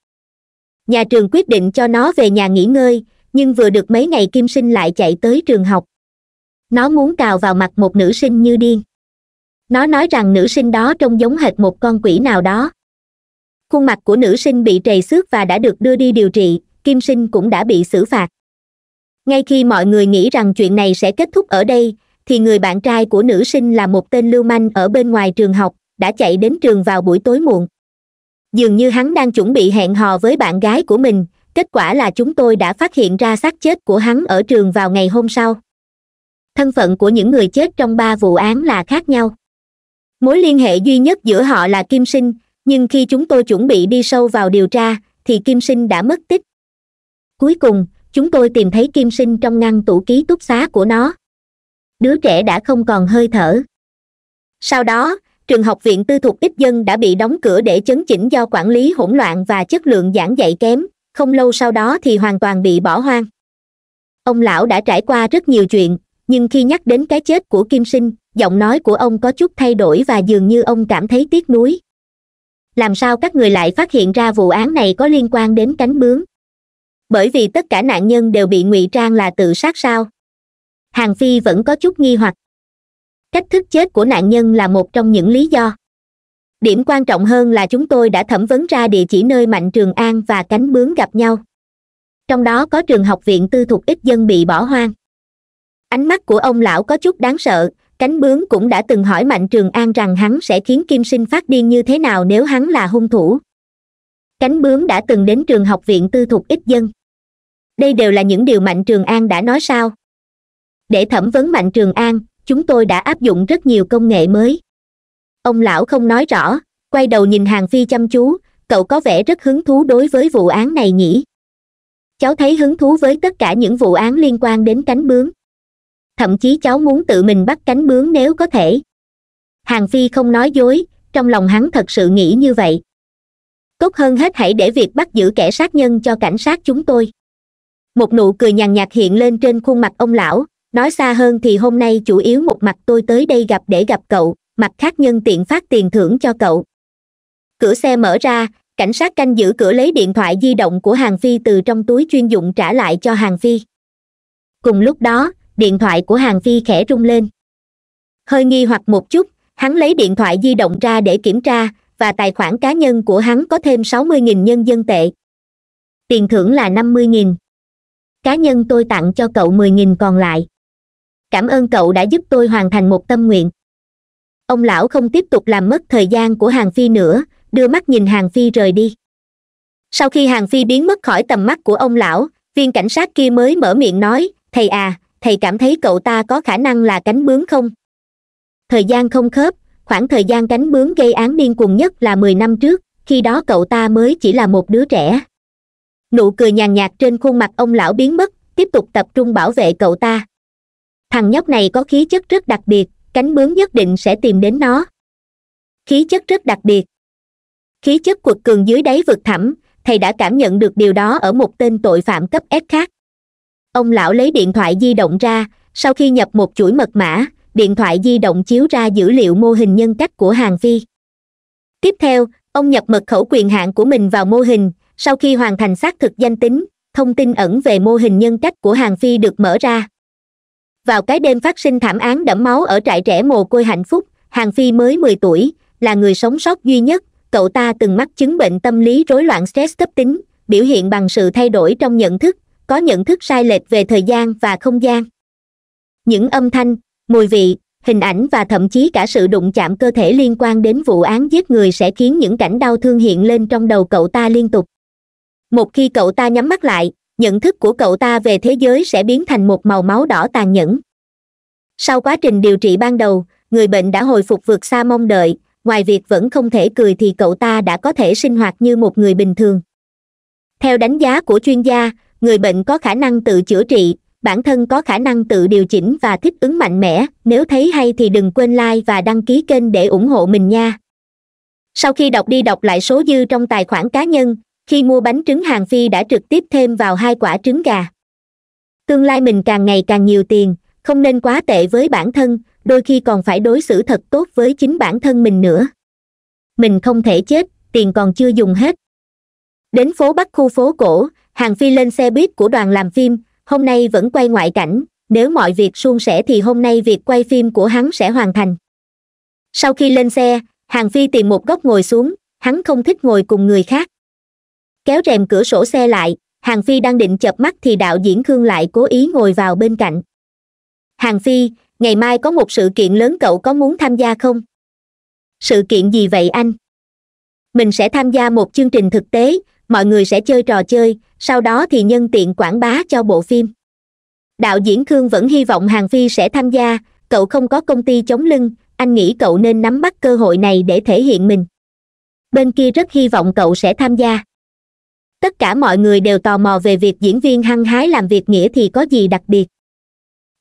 nhà trường quyết định cho nó về nhà nghỉ ngơi nhưng vừa được mấy ngày kim sinh lại chạy tới trường học nó muốn cào vào mặt một nữ sinh như điên nó nói rằng nữ sinh đó trông giống hệt một con quỷ nào đó khuôn mặt của nữ sinh bị trầy xước và đã được đưa đi điều trị kim sinh cũng đã bị xử phạt ngay khi mọi người nghĩ rằng chuyện này sẽ kết thúc ở đây thì người bạn trai của nữ sinh là một tên lưu manh ở bên ngoài trường học đã chạy đến trường vào buổi tối muộn dường như hắn đang chuẩn bị hẹn hò với bạn gái của mình kết quả là chúng tôi đã phát hiện ra xác chết của hắn ở trường vào ngày hôm sau thân phận của những người chết trong ba vụ án là khác nhau mối liên hệ duy nhất giữa họ là kim sinh nhưng khi chúng tôi chuẩn bị đi sâu vào điều tra thì kim sinh đã mất tích cuối cùng chúng tôi tìm thấy kim sinh trong ngăn tủ ký túc xá của nó đứa trẻ đã không còn hơi thở sau đó trường học viện tư thục ít dân đã bị đóng cửa để chấn chỉnh do quản lý hỗn loạn và chất lượng giảng dạy kém không lâu sau đó thì hoàn toàn bị bỏ hoang ông lão đã trải qua rất nhiều chuyện nhưng khi nhắc đến cái chết của kim sinh giọng nói của ông có chút thay đổi và dường như ông cảm thấy tiếc nuối làm sao các người lại phát hiện ra vụ án này có liên quan đến cánh bướm bởi vì tất cả nạn nhân đều bị ngụy trang là tự sát sao hàng phi vẫn có chút nghi hoặc cách thức chết của nạn nhân là một trong những lý do điểm quan trọng hơn là chúng tôi đã thẩm vấn ra địa chỉ nơi mạnh trường an và cánh bướm gặp nhau trong đó có trường học viện tư thuộc ít dân bị bỏ hoang ánh mắt của ông lão có chút đáng sợ cánh bướm cũng đã từng hỏi mạnh trường an rằng hắn sẽ khiến kim sinh phát điên như thế nào nếu hắn là hung thủ cánh bướm đã từng đến trường học viện tư thuộc ít dân đây đều là những điều mạnh trường an đã nói sao để thẩm vấn mạnh trường an chúng tôi đã áp dụng rất nhiều công nghệ mới ông lão không nói rõ quay đầu nhìn hàng phi chăm chú cậu có vẻ rất hứng thú đối với vụ án này nhỉ cháu thấy hứng thú với tất cả những vụ án liên quan đến cánh bướm thậm chí cháu muốn tự mình bắt cánh bướm nếu có thể hàng phi không nói dối trong lòng hắn thật sự nghĩ như vậy tốt hơn hết hãy để việc bắt giữ kẻ sát nhân cho cảnh sát chúng tôi một nụ cười nhàn nhạt hiện lên trên khuôn mặt ông lão nói xa hơn thì hôm nay chủ yếu một mặt tôi tới đây gặp để gặp cậu mặt khác nhân tiện phát tiền thưởng cho cậu cửa xe mở ra cảnh sát canh giữ cửa lấy điện thoại di động của hàng phi từ trong túi chuyên dụng trả lại cho hàng phi cùng lúc đó điện thoại của hàng phi khẽ rung lên hơi nghi hoặc một chút hắn lấy điện thoại di động ra để kiểm tra và tài khoản cá nhân của hắn có thêm sáu mươi nghìn nhân dân tệ tiền thưởng là năm mươi nghìn cá nhân tôi tặng cho cậu mười nghìn còn lại cảm ơn cậu đã giúp tôi hoàn thành một tâm nguyện ông lão không tiếp tục làm mất thời gian của hàng phi nữa đưa mắt nhìn hàng phi rời đi sau khi hàng phi biến mất khỏi tầm mắt của ông lão viên cảnh sát kia mới mở miệng nói thầy à thầy cảm thấy cậu ta có khả năng là cánh bướm không thời gian không khớp khoảng thời gian cánh bướm gây án điên cuồng nhất là mười năm trước khi đó cậu ta mới chỉ là một đứa trẻ nụ cười nhàn nhạt trên khuôn mặt ông lão biến mất tiếp tục tập trung bảo vệ cậu ta thằng nhóc này có khí chất rất đặc biệt cánh bướm nhất định sẽ tìm đến nó khí chất rất đặc biệt khí chất quật cường dưới đáy vực thẳm thầy đã cảm nhận được điều đó ở một tên tội phạm cấp s khác ông lão lấy điện thoại di động ra sau khi nhập một chuỗi mật mã điện thoại di động chiếu ra dữ liệu mô hình nhân cách của hàng Phi. tiếp theo ông nhập mật khẩu quyền hạn của mình vào mô hình sau khi hoàn thành xác thực danh tính thông tin ẩn về mô hình nhân cách của hàng phi được mở ra vào cái đêm phát sinh thảm án đẫm máu ở trại trẻ mồ côi hạnh phúc hàng phi mới mười tuổi là người sống sót duy nhất cậu ta từng mắc chứng bệnh tâm lý rối loạn stress cấp tính biểu hiện bằng sự thay đổi trong nhận thức có nhận thức sai lệch về thời gian và không gian những âm thanh mùi vị hình ảnh và thậm chí cả sự đụng chạm cơ thể liên quan đến vụ án giết người sẽ khiến những cảnh đau thương hiện lên trong đầu cậu ta liên tục một khi cậu ta nhắm mắt lại nhận thức của cậu ta về thế giới sẽ biến thành một màu máu đỏ tàn nhẫn sau quá trình điều trị ban đầu người bệnh đã hồi phục vượt xa mong đợi ngoài việc vẫn không thể cười thì cậu ta đã có thể sinh hoạt như một người bình thường theo đánh giá của chuyên gia người bệnh có khả năng tự chữa trị bản thân có khả năng tự điều chỉnh và thích ứng mạnh mẽ nếu thấy hay thì đừng quên like và đăng ký kênh để ủng hộ mình nha sau khi đọc đi đọc lại số dư trong tài khoản cá nhân khi mua bánh trứng hàng phi đã trực tiếp thêm vào hai quả trứng gà tương lai mình càng ngày càng nhiều tiền không nên quá tệ với bản thân đôi khi còn phải đối xử thật tốt với chính bản thân mình nữa mình không thể chết tiền còn chưa dùng hết đến phố bắc khu phố cổ hàng phi lên xe buýt của đoàn làm phim hôm nay vẫn quay ngoại cảnh nếu mọi việc suôn sẻ thì hôm nay việc quay phim của hắn sẽ hoàn thành sau khi lên xe hàng phi tìm một góc ngồi xuống hắn không thích ngồi cùng người khác kéo rèm cửa sổ xe lại hàng phi đang định chập mắt thì đạo diễn khương lại cố ý ngồi vào bên cạnh hàng phi ngày mai có một sự kiện lớn cậu có muốn tham gia không sự kiện gì vậy anh mình sẽ tham gia một chương trình thực tế mọi người sẽ chơi trò chơi sau đó thì nhân tiện quảng bá cho bộ phim đạo diễn khương vẫn hy vọng hàng phi sẽ tham gia cậu không có công ty chống lưng anh nghĩ cậu nên nắm bắt cơ hội này để thể hiện mình bên kia rất hy vọng cậu sẽ tham gia tất cả mọi người đều tò mò về việc diễn viên hăng hái làm việc nghĩa thì có gì đặc biệt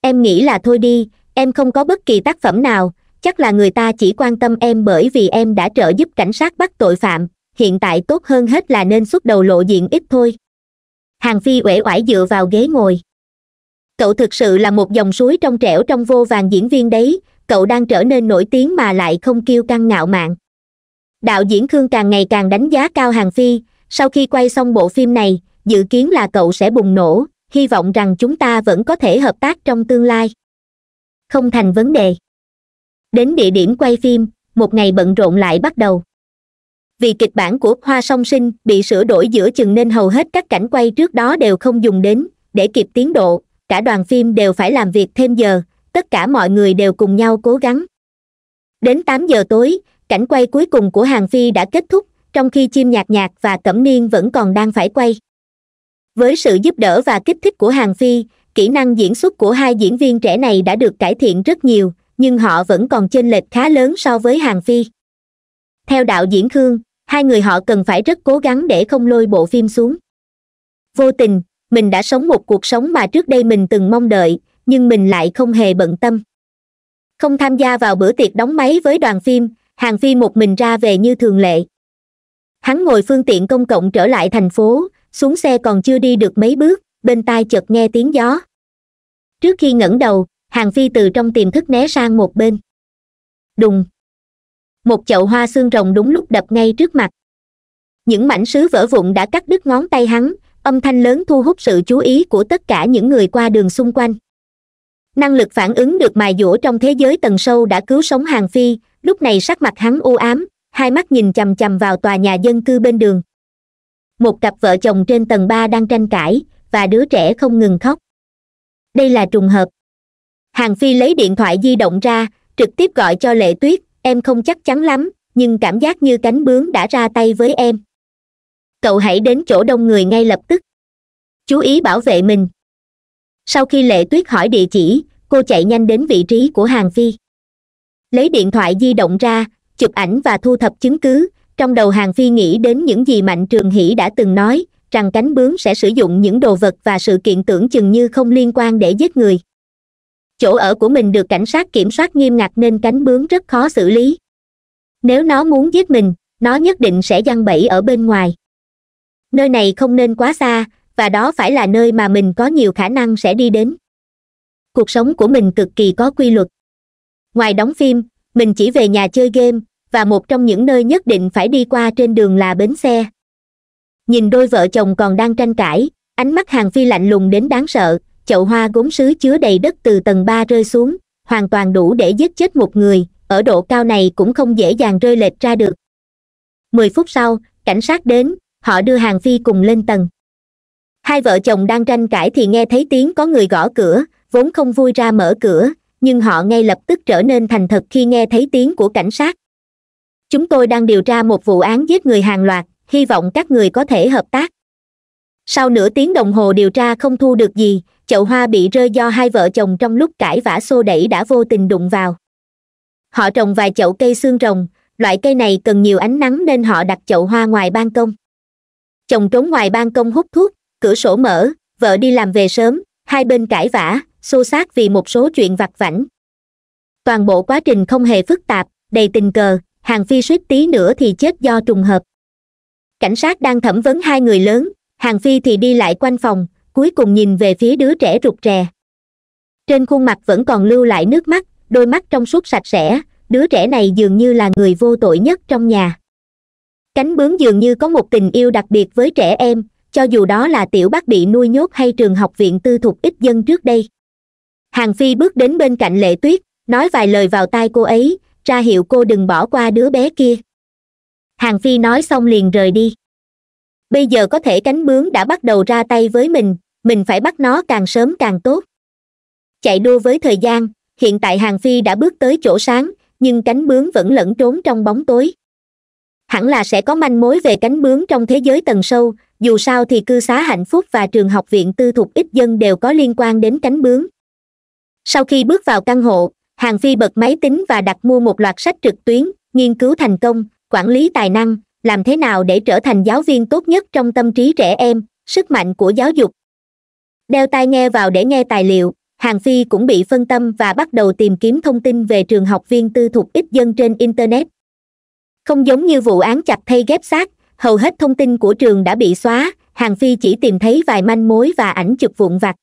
em nghĩ là thôi đi em không có bất kỳ tác phẩm nào chắc là người ta chỉ quan tâm em bởi vì em đã trợ giúp cảnh sát bắt tội phạm hiện tại tốt hơn hết là nên xuất đầu lộ diện ít thôi hàng phi uể oải dựa vào ghế ngồi cậu thực sự là một dòng suối trong trẻo trong vô vàng diễn viên đấy cậu đang trở nên nổi tiếng mà lại không kiêu căng ngạo mạn đạo diễn khương càng ngày càng đánh giá cao hàng phi sau khi quay xong bộ phim này dự kiến là cậu sẽ bùng nổ hy vọng rằng chúng ta vẫn có thể hợp tác trong tương lai không thành vấn đề đến địa điểm quay phim một ngày bận rộn lại bắt đầu vì kịch bản của hoa song sinh bị sửa đổi giữa chừng nên hầu hết các cảnh quay trước đó đều không dùng đến để kịp tiến độ cả đoàn phim đều phải làm việc thêm giờ tất cả mọi người đều cùng nhau cố gắng đến tám giờ tối cảnh quay cuối cùng của hàng phi đã kết thúc trong khi chim nhạc nhạc và cẩm niên vẫn còn đang phải quay với sự giúp đỡ và kích thích của hàng phi kỹ năng diễn xuất của hai diễn viên trẻ này đã được cải thiện rất nhiều nhưng họ vẫn còn chênh lệch khá lớn so với hàng phi theo đạo diễn khương hai người họ cần phải rất cố gắng để không lôi bộ phim xuống vô tình mình đã sống một cuộc sống mà trước đây mình từng mong đợi nhưng mình lại không hề bận tâm không tham gia vào bữa tiệc đóng máy với đoàn phim hàng phi một mình ra về như thường lệ hắn ngồi phương tiện công cộng trở lại thành phố xuống xe còn chưa đi được mấy bước bên tai chợt nghe tiếng gió trước khi ngẩng đầu hàng phi từ trong tiềm thức né sang một bên đùng một chậu hoa xương rồng đúng lúc đập ngay trước mặt những mảnh sứ vỡ vụn đã cắt đứt ngón tay hắn âm thanh lớn thu hút sự chú ý của tất cả những người qua đường xung quanh năng lực phản ứng được mài dũa trong thế giới tầng sâu đã cứu sống hàng phi lúc này sắc mặt hắn u ám hai mắt nhìn chằm chằm vào tòa nhà dân cư bên đường một cặp vợ chồng trên tầng ba đang tranh cãi và đứa trẻ không ngừng khóc đây là trùng hợp hàng phi lấy điện thoại di động ra trực tiếp gọi cho lệ tuyết em không chắc chắn lắm nhưng cảm giác như cánh bướm đã ra tay với em cậu hãy đến chỗ đông người ngay lập tức chú ý bảo vệ mình sau khi lệ tuyết hỏi địa chỉ cô chạy nhanh đến vị trí của hàng phi lấy điện thoại di động ra chụp ảnh và thu thập chứng cứ trong đầu hàng phi nghĩ đến những gì mạnh trường hỷ đã từng nói rằng cánh bướm sẽ sử dụng những đồ vật và sự kiện tưởng chừng như không liên quan để giết người chỗ ở của mình được cảnh sát kiểm soát nghiêm ngặt nên cánh bướm rất khó xử lý nếu nó muốn giết mình nó nhất định sẽ giăng bẫy ở bên ngoài nơi này không nên quá xa và đó phải là nơi mà mình có nhiều khả năng sẽ đi đến cuộc sống của mình cực kỳ có quy luật ngoài đóng phim mình chỉ về nhà chơi game và một trong những nơi nhất định phải đi qua trên đường là bến xe nhìn đôi vợ chồng còn đang tranh cãi ánh mắt hàng phi lạnh lùng đến đáng sợ chậu hoa gốm sứ chứa đầy đất từ tầng ba rơi xuống hoàn toàn đủ để giết chết một người ở độ cao này cũng không dễ dàng rơi lệch ra được 10 phút sau cảnh sát đến họ đưa hàng phi cùng lên tầng hai vợ chồng đang tranh cãi thì nghe thấy tiếng có người gõ cửa vốn không vui ra mở cửa nhưng họ ngay lập tức trở nên thành thật khi nghe thấy tiếng của cảnh sát chúng tôi đang điều tra một vụ án giết người hàng loạt hy vọng các người có thể hợp tác sau nửa tiếng đồng hồ điều tra không thu được gì chậu hoa bị rơi do hai vợ chồng trong lúc cãi vã xô đẩy đã vô tình đụng vào họ trồng vài chậu cây xương rồng loại cây này cần nhiều ánh nắng nên họ đặt chậu hoa ngoài ban công chồng trốn ngoài ban công hút thuốc cửa sổ mở vợ đi làm về sớm hai bên cãi vã xô xát vì một số chuyện vặt vảnh toàn bộ quá trình không hề phức tạp đầy tình cờ hàng phi suýt tí nữa thì chết do trùng hợp cảnh sát đang thẩm vấn hai người lớn hàng phi thì đi lại quanh phòng cuối cùng nhìn về phía đứa trẻ rụt rè trên khuôn mặt vẫn còn lưu lại nước mắt đôi mắt trong suốt sạch sẽ đứa trẻ này dường như là người vô tội nhất trong nhà cánh bướm dường như có một tình yêu đặc biệt với trẻ em cho dù đó là tiểu bác bị nuôi nhốt hay trường học viện tư thục ít dân trước đây hàng phi bước đến bên cạnh lệ tuyết nói vài lời vào tai cô ấy ra hiệu cô đừng bỏ qua đứa bé kia hàng phi nói xong liền rời đi bây giờ có thể cánh bướm đã bắt đầu ra tay với mình mình phải bắt nó càng sớm càng tốt chạy đua với thời gian hiện tại hàng phi đã bước tới chỗ sáng nhưng cánh bướm vẫn lẫn trốn trong bóng tối hẳn là sẽ có manh mối về cánh bướm trong thế giới tầng sâu dù sao thì cư xá hạnh phúc và trường học viện tư thục ít dân đều có liên quan đến cánh bướm sau khi bước vào căn hộ hàng phi bật máy tính và đặt mua một loạt sách trực tuyến nghiên cứu thành công quản lý tài năng làm thế nào để trở thành giáo viên tốt nhất trong tâm trí trẻ em sức mạnh của giáo dục đeo tai nghe vào để nghe tài liệu hàng phi cũng bị phân tâm và bắt đầu tìm kiếm thông tin về trường học viên tư thục ít dân trên internet không giống như vụ án chặt thay ghép xác hầu hết thông tin của trường đã bị xóa hàng phi chỉ tìm thấy vài manh mối và ảnh chụp vụn vặt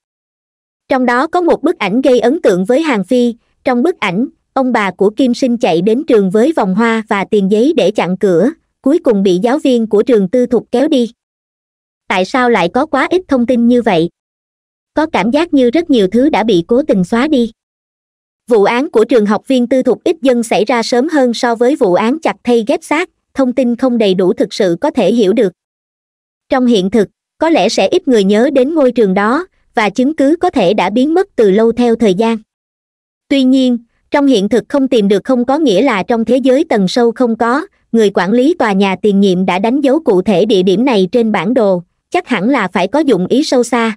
trong đó có một bức ảnh gây ấn tượng với hàng phi trong bức ảnh ông bà của kim sinh chạy đến trường với vòng hoa và tiền giấy để chặn cửa cuối cùng bị giáo viên của trường tư thục kéo đi tại sao lại có quá ít thông tin như vậy có cảm giác như rất nhiều thứ đã bị cố tình xóa đi vụ án của trường học viên tư thục ít dân xảy ra sớm hơn so với vụ án chặt thay ghép xác thông tin không đầy đủ thực sự có thể hiểu được trong hiện thực có lẽ sẽ ít người nhớ đến ngôi trường đó và chứng cứ có thể đã biến mất từ lâu theo thời gian tuy nhiên trong hiện thực không tìm được không có nghĩa là trong thế giới tầng sâu không có người quản lý tòa nhà tiền nhiệm đã đánh dấu cụ thể địa điểm này trên bản đồ chắc hẳn là phải có dụng ý sâu xa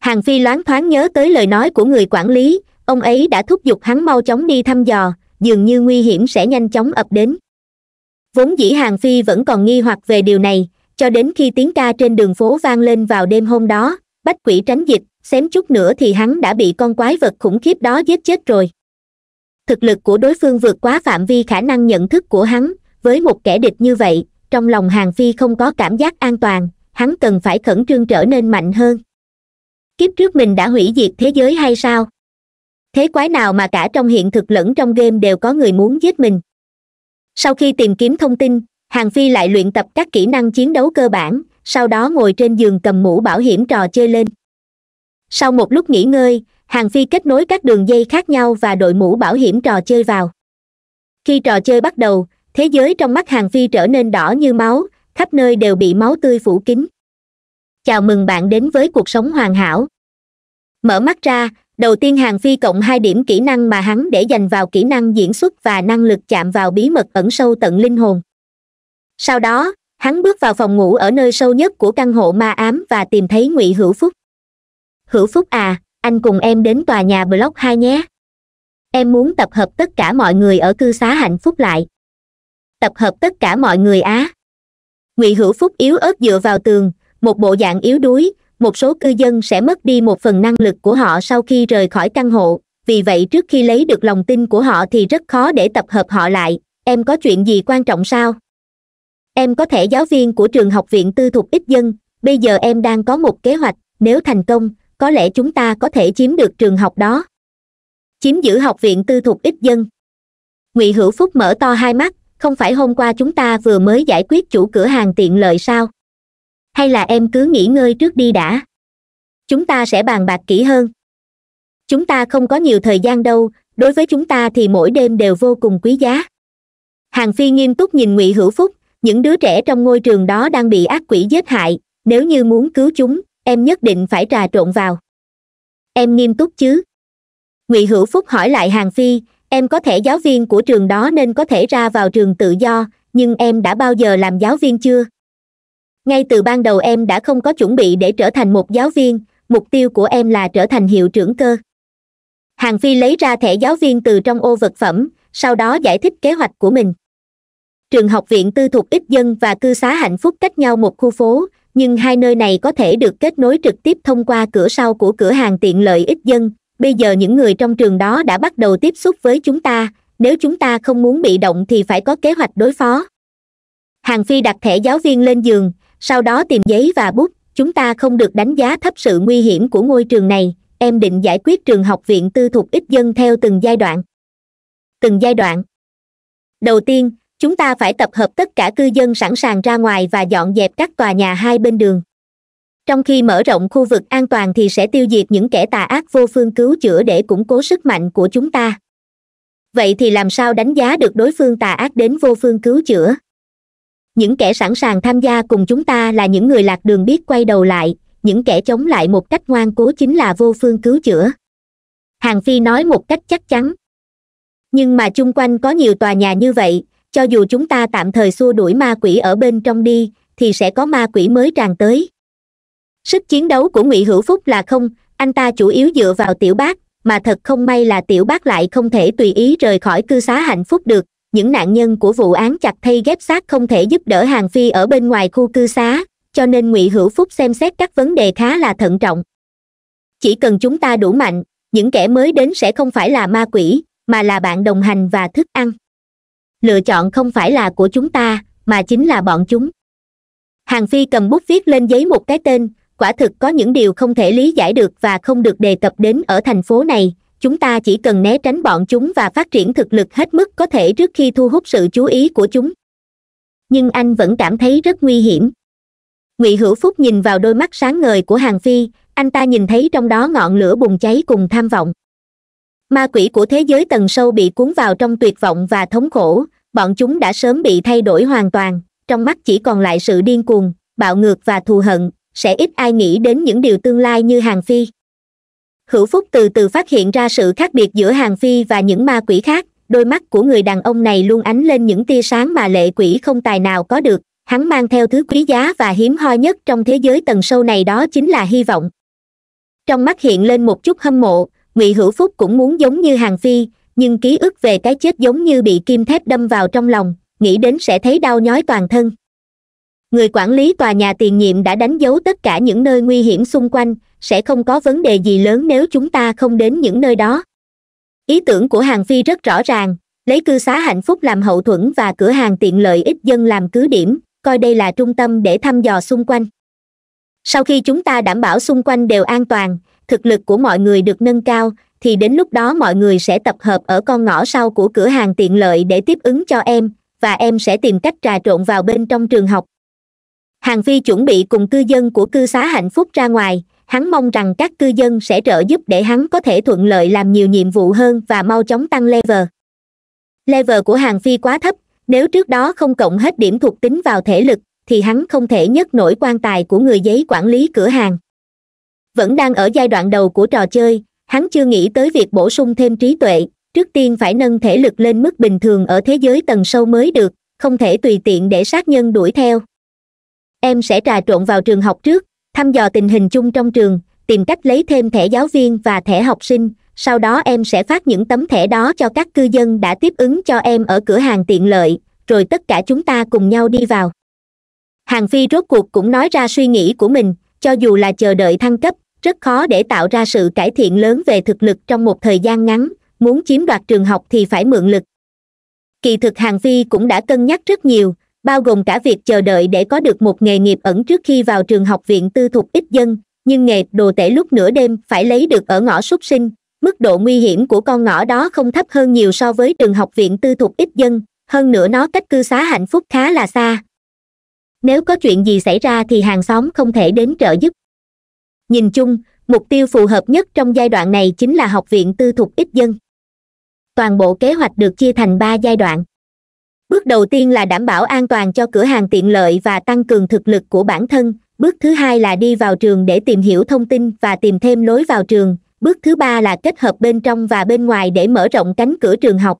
hàng phi loáng thoáng nhớ tới lời nói của người quản lý ông ấy đã thúc giục hắn mau chóng đi thăm dò dường như nguy hiểm sẽ nhanh chóng ập đến vốn dĩ hàng phi vẫn còn nghi hoặc về điều này cho đến khi tiếng ca trên đường phố vang lên vào đêm hôm đó bách quỷ tránh dịch xém chút nữa thì hắn đã bị con quái vật khủng khiếp đó giết chết rồi thực lực của đối phương vượt quá phạm vi khả năng nhận thức của hắn với một kẻ địch như vậy trong lòng hàng phi không có cảm giác an toàn hắn cần phải khẩn trương trở nên mạnh hơn kiếp trước mình đã hủy diệt thế giới hay sao thế quái nào mà cả trong hiện thực lẫn trong game đều có người muốn giết mình sau khi tìm kiếm thông tin hàng phi lại luyện tập các kỹ năng chiến đấu cơ bản sau đó ngồi trên giường cầm mũ bảo hiểm trò chơi lên sau một lúc nghỉ ngơi hàng phi kết nối các đường dây khác nhau và đội mũ bảo hiểm trò chơi vào khi trò chơi bắt đầu thế giới trong mắt hàng phi trở nên đỏ như máu khắp nơi đều bị máu tươi phủ kín chào mừng bạn đến với cuộc sống hoàn hảo mở mắt ra đầu tiên hàng phi cộng hai điểm kỹ năng mà hắn để dành vào kỹ năng diễn xuất và năng lực chạm vào bí mật ẩn sâu tận linh hồn sau đó hắn bước vào phòng ngủ ở nơi sâu nhất của căn hộ ma ám và tìm thấy ngụy hữu phúc hữu phúc à anh cùng em đến tòa nhà block hai nhé em muốn tập hợp tất cả mọi người ở cư xá hạnh phúc lại tập hợp tất cả mọi người á ngụy hữu phúc yếu ớt dựa vào tường một bộ dạng yếu đuối một số cư dân sẽ mất đi một phần năng lực của họ sau khi rời khỏi căn hộ vì vậy trước khi lấy được lòng tin của họ thì rất khó để tập hợp họ lại em có chuyện gì quan trọng sao em có thể giáo viên của trường học viện tư thục ít dân bây giờ em đang có một kế hoạch nếu thành công có lẽ chúng ta có thể chiếm được trường học đó chiếm giữ học viện tư thục ít dân ngụy hữu phúc mở to hai mắt không phải hôm qua chúng ta vừa mới giải quyết chủ cửa hàng tiện lợi sao hay là em cứ nghỉ ngơi trước đi đã chúng ta sẽ bàn bạc kỹ hơn chúng ta không có nhiều thời gian đâu đối với chúng ta thì mỗi đêm đều vô cùng quý giá hàng phi nghiêm túc nhìn ngụy hữu phúc những đứa trẻ trong ngôi trường đó đang bị ác quỷ giết hại nếu như muốn cứu chúng em nhất định phải trà trộn vào em nghiêm túc chứ ngụy hữu phúc hỏi lại hàng phi em có thể giáo viên của trường đó nên có thể ra vào trường tự do nhưng em đã bao giờ làm giáo viên chưa ngay từ ban đầu em đã không có chuẩn bị để trở thành một giáo viên mục tiêu của em là trở thành hiệu trưởng cơ hàng phi lấy ra thẻ giáo viên từ trong ô vật phẩm sau đó giải thích kế hoạch của mình trường học viện tư thuộc ít dân và cư xá hạnh phúc cách nhau một khu phố nhưng hai nơi này có thể được kết nối trực tiếp thông qua cửa sau của cửa hàng tiện lợi ít dân bây giờ những người trong trường đó đã bắt đầu tiếp xúc với chúng ta nếu chúng ta không muốn bị động thì phải có kế hoạch đối phó hàng phi đặt thẻ giáo viên lên giường sau đó tìm giấy và bút chúng ta không được đánh giá thấp sự nguy hiểm của ngôi trường này em định giải quyết trường học viện tư thuộc ít dân theo từng giai đoạn từng giai đoạn đầu tiên chúng ta phải tập hợp tất cả cư dân sẵn sàng ra ngoài và dọn dẹp các tòa nhà hai bên đường trong khi mở rộng khu vực an toàn thì sẽ tiêu diệt những kẻ tà ác vô phương cứu chữa để củng cố sức mạnh của chúng ta vậy thì làm sao đánh giá được đối phương tà ác đến vô phương cứu chữa những kẻ sẵn sàng tham gia cùng chúng ta là những người lạc đường biết quay đầu lại những kẻ chống lại một cách ngoan cố chính là vô phương cứu chữa hàng phi nói một cách chắc chắn nhưng mà chung quanh có nhiều tòa nhà như vậy cho dù chúng ta tạm thời xua đuổi ma quỷ ở bên trong đi thì sẽ có ma quỷ mới tràn tới sức chiến đấu của ngụy hữu phúc là không anh ta chủ yếu dựa vào tiểu bác mà thật không may là tiểu bác lại không thể tùy ý rời khỏi cư xá hạnh phúc được những nạn nhân của vụ án chặt thay ghép xác không thể giúp đỡ hàng phi ở bên ngoài khu cư xá cho nên ngụy hữu phúc xem xét các vấn đề khá là thận trọng chỉ cần chúng ta đủ mạnh những kẻ mới đến sẽ không phải là ma quỷ mà là bạn đồng hành và thức ăn lựa chọn không phải là của chúng ta mà chính là bọn chúng hàng phi cầm bút viết lên giấy một cái tên quả thực có những điều không thể lý giải được và không được đề cập đến ở thành phố này chúng ta chỉ cần né tránh bọn chúng và phát triển thực lực hết mức có thể trước khi thu hút sự chú ý của chúng nhưng anh vẫn cảm thấy rất nguy hiểm ngụy hữu phúc nhìn vào đôi mắt sáng ngời của hàng phi anh ta nhìn thấy trong đó ngọn lửa bùng cháy cùng tham vọng ma quỷ của thế giới tầng sâu bị cuốn vào trong tuyệt vọng và thống khổ bọn chúng đã sớm bị thay đổi hoàn toàn trong mắt chỉ còn lại sự điên cuồng bạo ngược và thù hận sẽ ít ai nghĩ đến những điều tương lai như hàng phi hữu phúc từ từ phát hiện ra sự khác biệt giữa hàng phi và những ma quỷ khác đôi mắt của người đàn ông này luôn ánh lên những tia sáng mà lệ quỷ không tài nào có được hắn mang theo thứ quý giá và hiếm hoi nhất trong thế giới tầng sâu này đó chính là hy vọng trong mắt hiện lên một chút hâm mộ ngụy hữu phúc cũng muốn giống như hàng phi nhưng ký ức về cái chết giống như bị kim thép đâm vào trong lòng nghĩ đến sẽ thấy đau nhói toàn thân người quản lý tòa nhà tiền nhiệm đã đánh dấu tất cả những nơi nguy hiểm xung quanh sẽ không có vấn đề gì lớn nếu chúng ta không đến những nơi đó ý tưởng của hàng phi rất rõ ràng lấy cư xá hạnh phúc làm hậu thuẫn và cửa hàng tiện lợi ích dân làm cứ điểm coi đây là trung tâm để thăm dò xung quanh sau khi chúng ta đảm bảo xung quanh đều an toàn thực lực của mọi người được nâng cao thì đến lúc đó mọi người sẽ tập hợp ở con ngõ sau của cửa hàng tiện lợi để tiếp ứng cho em và em sẽ tìm cách trà trộn vào bên trong trường học hàng phi chuẩn bị cùng cư dân của cư xá hạnh phúc ra ngoài hắn mong rằng các cư dân sẽ trợ giúp để hắn có thể thuận lợi làm nhiều nhiệm vụ hơn và mau chóng tăng level level của hàng phi quá thấp nếu trước đó không cộng hết điểm thuộc tính vào thể lực thì hắn không thể nhấc nổi quan tài của người giấy quản lý cửa hàng vẫn đang ở giai đoạn đầu của trò chơi hắn chưa nghĩ tới việc bổ sung thêm trí tuệ trước tiên phải nâng thể lực lên mức bình thường ở thế giới tầng sâu mới được không thể tùy tiện để sát nhân đuổi theo em sẽ trà trộn vào trường học trước thăm dò tình hình chung trong trường tìm cách lấy thêm thẻ giáo viên và thẻ học sinh sau đó em sẽ phát những tấm thẻ đó cho các cư dân đã tiếp ứng cho em ở cửa hàng tiện lợi rồi tất cả chúng ta cùng nhau đi vào hàng phi rốt cuộc cũng nói ra suy nghĩ của mình cho dù là chờ đợi thăng cấp rất khó để tạo ra sự cải thiện lớn về thực lực trong một thời gian ngắn muốn chiếm đoạt trường học thì phải mượn lực kỳ thực hàng phi cũng đã cân nhắc rất nhiều bao gồm cả việc chờ đợi để có được một nghề nghiệp ẩn trước khi vào trường học viện tư thục ít dân nhưng nghề đồ tể lúc nửa đêm phải lấy được ở ngõ súc sinh mức độ nguy hiểm của con ngõ đó không thấp hơn nhiều so với trường học viện tư thục ít dân hơn nữa nó cách cư xá hạnh phúc khá là xa nếu có chuyện gì xảy ra thì hàng xóm không thể đến trợ giúp nhìn chung mục tiêu phù hợp nhất trong giai đoạn này chính là học viện tư thục ít dân toàn bộ kế hoạch được chia thành ba giai đoạn bước đầu tiên là đảm bảo an toàn cho cửa hàng tiện lợi và tăng cường thực lực của bản thân bước thứ hai là đi vào trường để tìm hiểu thông tin và tìm thêm lối vào trường bước thứ ba là kết hợp bên trong và bên ngoài để mở rộng cánh cửa trường học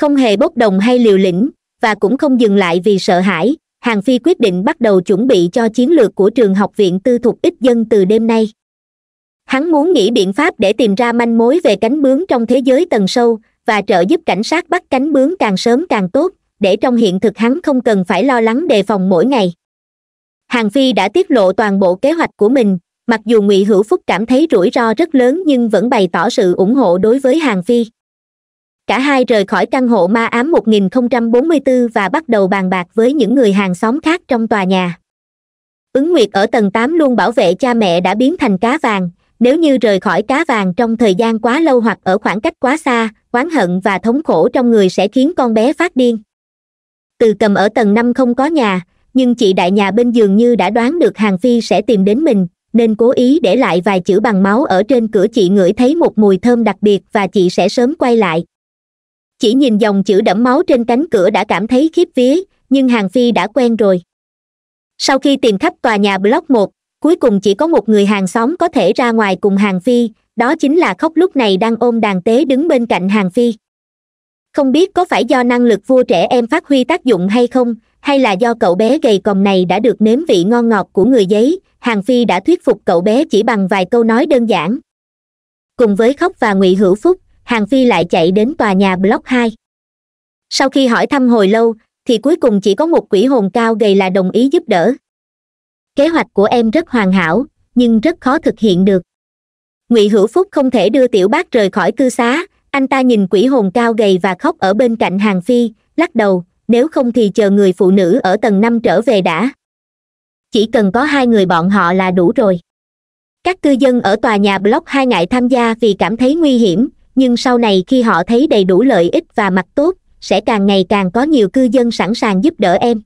không hề bốc đồng hay liều lĩnh và cũng không dừng lại vì sợ hãi hàng phi quyết định bắt đầu chuẩn bị cho chiến lược của trường học viện tư thục ít dân từ đêm nay hắn muốn nghĩ biện pháp để tìm ra manh mối về cánh bướm trong thế giới tầng sâu và trợ giúp cảnh sát bắt cánh bướm càng sớm càng tốt để trong hiện thực hắn không cần phải lo lắng đề phòng mỗi ngày hàng phi đã tiết lộ toàn bộ kế hoạch của mình mặc dù ngụy hữu phúc cảm thấy rủi ro rất lớn nhưng vẫn bày tỏ sự ủng hộ đối với hàng phi cả hai rời khỏi căn hộ ma ám 1044 và bắt đầu bàn bạc với những người hàng xóm khác trong tòa nhà ứng nguyệt ở tầng 8 luôn bảo vệ cha mẹ đã biến thành cá vàng nếu như rời khỏi cá vàng trong thời gian quá lâu hoặc ở khoảng cách quá xa oán hận và thống khổ trong người sẽ khiến con bé phát điên từ cầm ở tầng 5 không có nhà nhưng chị đại nhà bên giường như đã đoán được hàng phi sẽ tìm đến mình nên cố ý để lại vài chữ bằng máu ở trên cửa chị ngửi thấy một mùi thơm đặc biệt và chị sẽ sớm quay lại chỉ nhìn dòng chữ đẫm máu trên cánh cửa đã cảm thấy khiếp vía nhưng hàng phi đã quen rồi sau khi tìm khắp tòa nhà block một cuối cùng chỉ có một người hàng xóm có thể ra ngoài cùng hàng phi đó chính là khóc lúc này đang ôm đàn tế đứng bên cạnh hàng phi không biết có phải do năng lực vua trẻ em phát huy tác dụng hay không hay là do cậu bé gầy còm này đã được nếm vị ngon ngọt của người giấy hàng phi đã thuyết phục cậu bé chỉ bằng vài câu nói đơn giản cùng với khóc và ngụy hữu phúc hàng phi lại chạy đến tòa nhà block hai sau khi hỏi thăm hồi lâu thì cuối cùng chỉ có một quỷ hồn cao gầy là đồng ý giúp đỡ kế hoạch của em rất hoàn hảo nhưng rất khó thực hiện được ngụy hữu phúc không thể đưa tiểu bác rời khỏi cư xá anh ta nhìn quỷ hồn cao gầy và khóc ở bên cạnh hàng phi lắc đầu nếu không thì chờ người phụ nữ ở tầng năm trở về đã chỉ cần có hai người bọn họ là đủ rồi các cư dân ở tòa nhà block hai ngại tham gia vì cảm thấy nguy hiểm nhưng sau này khi họ thấy đầy đủ lợi ích và mặt tốt sẽ càng ngày càng có nhiều cư dân sẵn sàng giúp đỡ em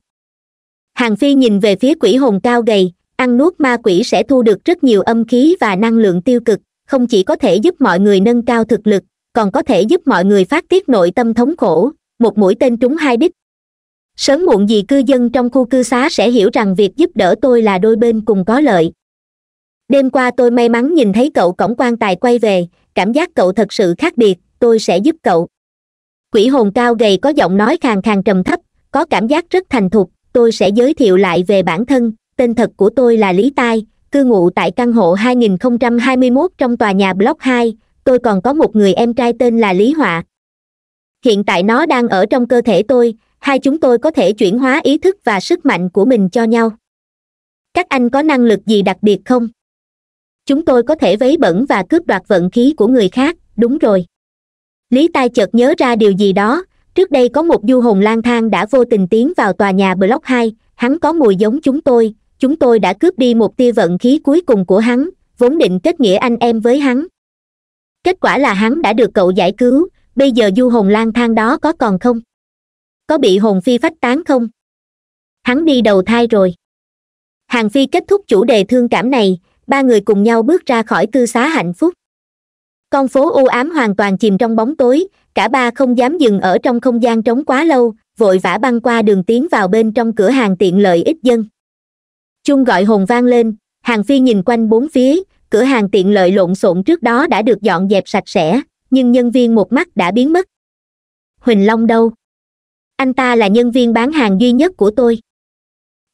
hàng phi nhìn về phía quỷ hồn cao gầy ăn nuốt ma quỷ sẽ thu được rất nhiều âm khí và năng lượng tiêu cực không chỉ có thể giúp mọi người nâng cao thực lực còn có thể giúp mọi người phát tiết nội tâm thống khổ một mũi tên trúng hai đích sớm muộn gì cư dân trong khu cư xá sẽ hiểu rằng việc giúp đỡ tôi là đôi bên cùng có lợi đêm qua tôi may mắn nhìn thấy cậu cổng quan tài quay về cảm giác cậu thật sự khác biệt tôi sẽ giúp cậu quỷ hồn cao gầy có giọng nói khàn khàn trầm thấp có cảm giác rất thành thục tôi sẽ giới thiệu lại về bản thân tên thật của tôi là lý tai cư ngụ tại căn hộ 2021 trong tòa nhà block 2, tôi còn có một người em trai tên là lý họa hiện tại nó đang ở trong cơ thể tôi hai chúng tôi có thể chuyển hóa ý thức và sức mạnh của mình cho nhau các anh có năng lực gì đặc biệt không chúng tôi có thể vấy bẩn và cướp đoạt vận khí của người khác đúng rồi lý tai chợt nhớ ra điều gì đó trước đây có một du hồn lang thang đã vô tình tiến vào tòa nhà block hai hắn có mùi giống chúng tôi chúng tôi đã cướp đi một tia vận khí cuối cùng của hắn vốn định kết nghĩa anh em với hắn kết quả là hắn đã được cậu giải cứu bây giờ du hồn lang thang đó có còn không có bị hồn phi phách tán không hắn đi đầu thai rồi hàng phi kết thúc chủ đề thương cảm này ba người cùng nhau bước ra khỏi cư xá hạnh phúc con phố u ám hoàn toàn chìm trong bóng tối cả ba không dám dừng ở trong không gian trống quá lâu vội vã băng qua đường tiến vào bên trong cửa hàng tiện lợi ít dân chung gọi hồn vang lên hàng phi nhìn quanh bốn phía cửa hàng tiện lợi lộn xộn trước đó đã được dọn dẹp sạch sẽ nhưng nhân viên một mắt đã biến mất huỳnh long đâu anh ta là nhân viên bán hàng duy nhất của tôi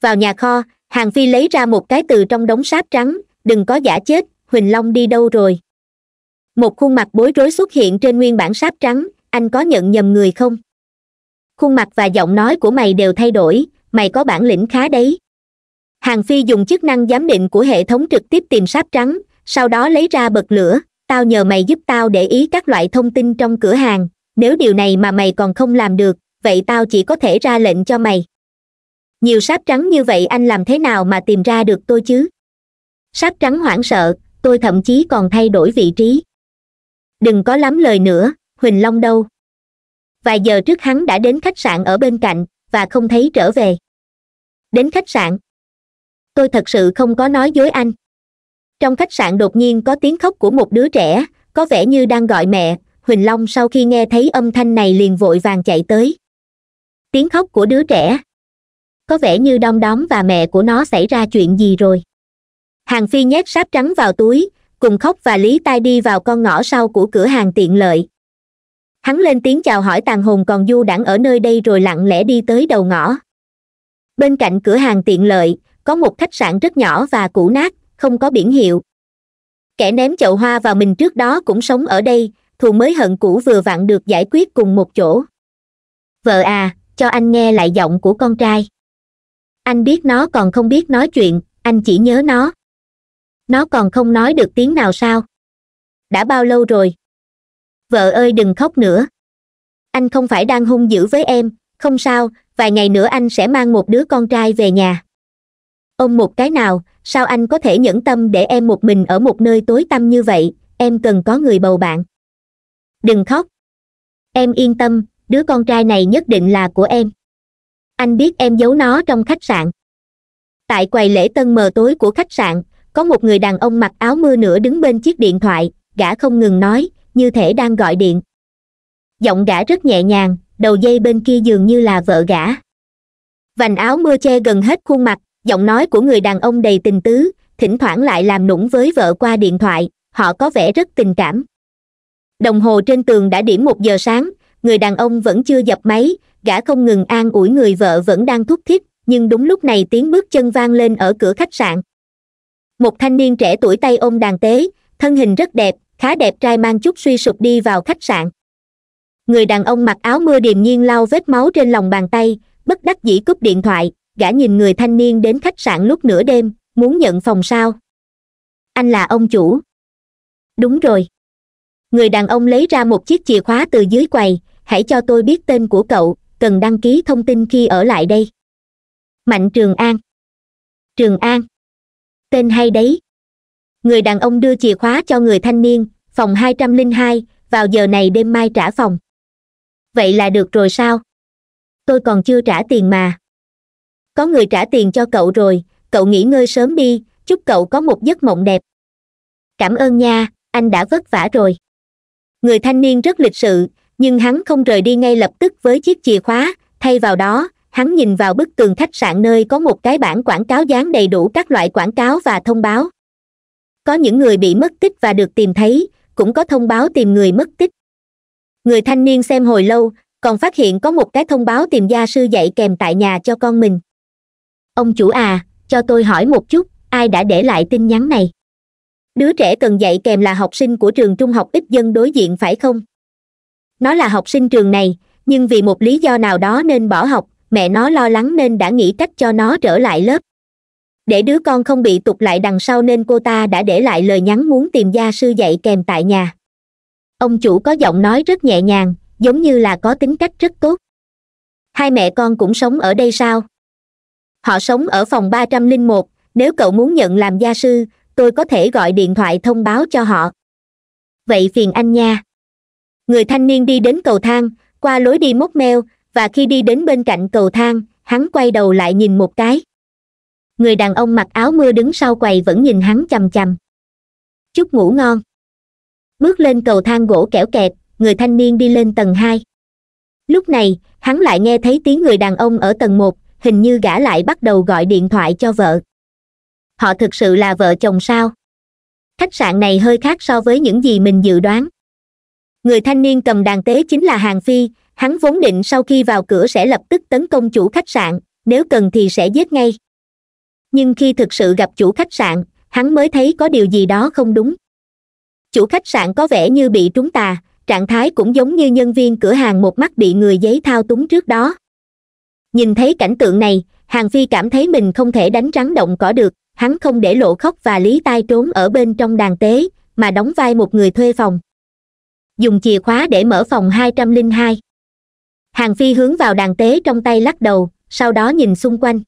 vào nhà kho hàng phi lấy ra một cái từ trong đống sáp trắng đừng có giả chết huỳnh long đi đâu rồi một khuôn mặt bối rối xuất hiện trên nguyên bản sáp trắng anh có nhận nhầm người không khuôn mặt và giọng nói của mày đều thay đổi mày có bản lĩnh khá đấy hàng phi dùng chức năng giám định của hệ thống trực tiếp tìm sáp trắng sau đó lấy ra bật lửa tao nhờ mày giúp tao để ý các loại thông tin trong cửa hàng nếu điều này mà mày còn không làm được vậy tao chỉ có thể ra lệnh cho mày nhiều sáp trắng như vậy anh làm thế nào mà tìm ra được tôi chứ sáp trắng hoảng sợ tôi thậm chí còn thay đổi vị trí đừng có lắm lời nữa huỳnh long đâu vài giờ trước hắn đã đến khách sạn ở bên cạnh và không thấy trở về đến khách sạn tôi thật sự không có nói dối anh trong khách sạn đột nhiên có tiếng khóc của một đứa trẻ có vẻ như đang gọi mẹ huỳnh long sau khi nghe thấy âm thanh này liền vội vàng chạy tới tiếng khóc của đứa trẻ có vẻ như đom đóm và mẹ của nó xảy ra chuyện gì rồi hàng phi nhét sáp trắng vào túi cùng khóc và lý tai đi vào con ngõ sau của cửa hàng tiện lợi hắn lên tiếng chào hỏi tàn hồn còn du đãng ở nơi đây rồi lặng lẽ đi tới đầu ngõ bên cạnh cửa hàng tiện lợi có một khách sạn rất nhỏ và cũ nát không có biển hiệu kẻ ném chậu hoa vào mình trước đó cũng sống ở đây thù mới hận cũ vừa vặn được giải quyết cùng một chỗ vợ à cho anh nghe lại giọng của con trai anh biết nó còn không biết nói chuyện anh chỉ nhớ nó nó còn không nói được tiếng nào sao đã bao lâu rồi vợ ơi đừng khóc nữa anh không phải đang hung dữ với em không sao vài ngày nữa anh sẽ mang một đứa con trai về nhà ông một cái nào sao anh có thể nhẫn tâm để em một mình ở một nơi tối tăm như vậy em cần có người bầu bạn đừng khóc em yên tâm đứa con trai này nhất định là của em anh biết em giấu nó trong khách sạn tại quầy lễ tân mờ tối của khách sạn có một người đàn ông mặc áo mưa nửa đứng bên chiếc điện thoại gã không ngừng nói như thể đang gọi điện giọng gã rất nhẹ nhàng đầu dây bên kia dường như là vợ gã vành áo mưa che gần hết khuôn mặt giọng nói của người đàn ông đầy tình tứ thỉnh thoảng lại làm nũng với vợ qua điện thoại họ có vẻ rất tình cảm đồng hồ trên tường đã điểm một giờ sáng người đàn ông vẫn chưa dập máy gã không ngừng an ủi người vợ vẫn đang thúc thích nhưng đúng lúc này tiếng bước chân vang lên ở cửa khách sạn một thanh niên trẻ tuổi tay ôm đàn tế thân hình rất đẹp khá đẹp trai mang chút suy sụp đi vào khách sạn người đàn ông mặc áo mưa điềm nhiên lau vết máu trên lòng bàn tay bất đắc dĩ cúp điện thoại gã nhìn người thanh niên đến khách sạn lúc nửa đêm muốn nhận phòng sao anh là ông chủ đúng rồi người đàn ông lấy ra một chiếc chìa khóa từ dưới quầy hãy cho tôi biết tên của cậu cần đăng ký thông tin khi ở lại đây mạnh trường an trường an tên hay đấy người đàn ông đưa chìa khóa cho người thanh niên phòng hai trăm linh hai vào giờ này đêm mai trả phòng vậy là được rồi sao tôi còn chưa trả tiền mà có người trả tiền cho cậu rồi cậu nghỉ ngơi sớm đi chúc cậu có một giấc mộng đẹp cảm ơn nha anh đã vất vả rồi người thanh niên rất lịch sự nhưng hắn không rời đi ngay lập tức với chiếc chìa khóa thay vào đó hắn nhìn vào bức tường khách sạn nơi có một cái bảng quảng cáo dán đầy đủ các loại quảng cáo và thông báo có những người bị mất tích và được tìm thấy cũng có thông báo tìm người mất tích người thanh niên xem hồi lâu còn phát hiện có một cái thông báo tìm gia sư dạy kèm tại nhà cho con mình ông chủ à cho tôi hỏi một chút ai đã để lại tin nhắn này đứa trẻ cần dạy kèm là học sinh của trường trung học ít dân đối diện phải không nó là học sinh trường này nhưng vì một lý do nào đó nên bỏ học mẹ nó lo lắng nên đã nghĩ cách cho nó trở lại lớp để đứa con không bị tụt lại đằng sau nên cô ta đã để lại lời nhắn muốn tìm gia sư dạy kèm tại nhà ông chủ có giọng nói rất nhẹ nhàng giống như là có tính cách rất tốt hai mẹ con cũng sống ở đây sao họ sống ở phòng ba trăm linh một nếu cậu muốn nhận làm gia sư tôi có thể gọi điện thoại thông báo cho họ vậy phiền anh nha người thanh niên đi đến cầu thang qua lối đi mốc meo và khi đi đến bên cạnh cầu thang hắn quay đầu lại nhìn một cái người đàn ông mặc áo mưa đứng sau quầy vẫn nhìn hắn chằm chằm chúc ngủ ngon bước lên cầu thang gỗ kẽo kẹt người thanh niên đi lên tầng hai lúc này hắn lại nghe thấy tiếng người đàn ông ở tầng một hình như gã lại bắt đầu gọi điện thoại cho vợ họ thực sự là vợ chồng sao khách sạn này hơi khác so với những gì mình dự đoán người thanh niên cầm đàn tế chính là hàng phi hắn vốn định sau khi vào cửa sẽ lập tức tấn công chủ khách sạn nếu cần thì sẽ giết ngay nhưng khi thực sự gặp chủ khách sạn hắn mới thấy có điều gì đó không đúng chủ khách sạn có vẻ như bị trúng tà trạng thái cũng giống như nhân viên cửa hàng một mắt bị người giấy thao túng trước đó nhìn thấy cảnh tượng này hàng phi cảm thấy mình không thể đánh rắn động cỏ được hắn không để lộ khóc và lý tai trốn ở bên trong đàn tế mà đóng vai một người thuê phòng dùng chìa khóa để mở phòng hai trăm linh hai hàng phi hướng vào đàn tế trong tay lắc đầu sau đó nhìn xung quanh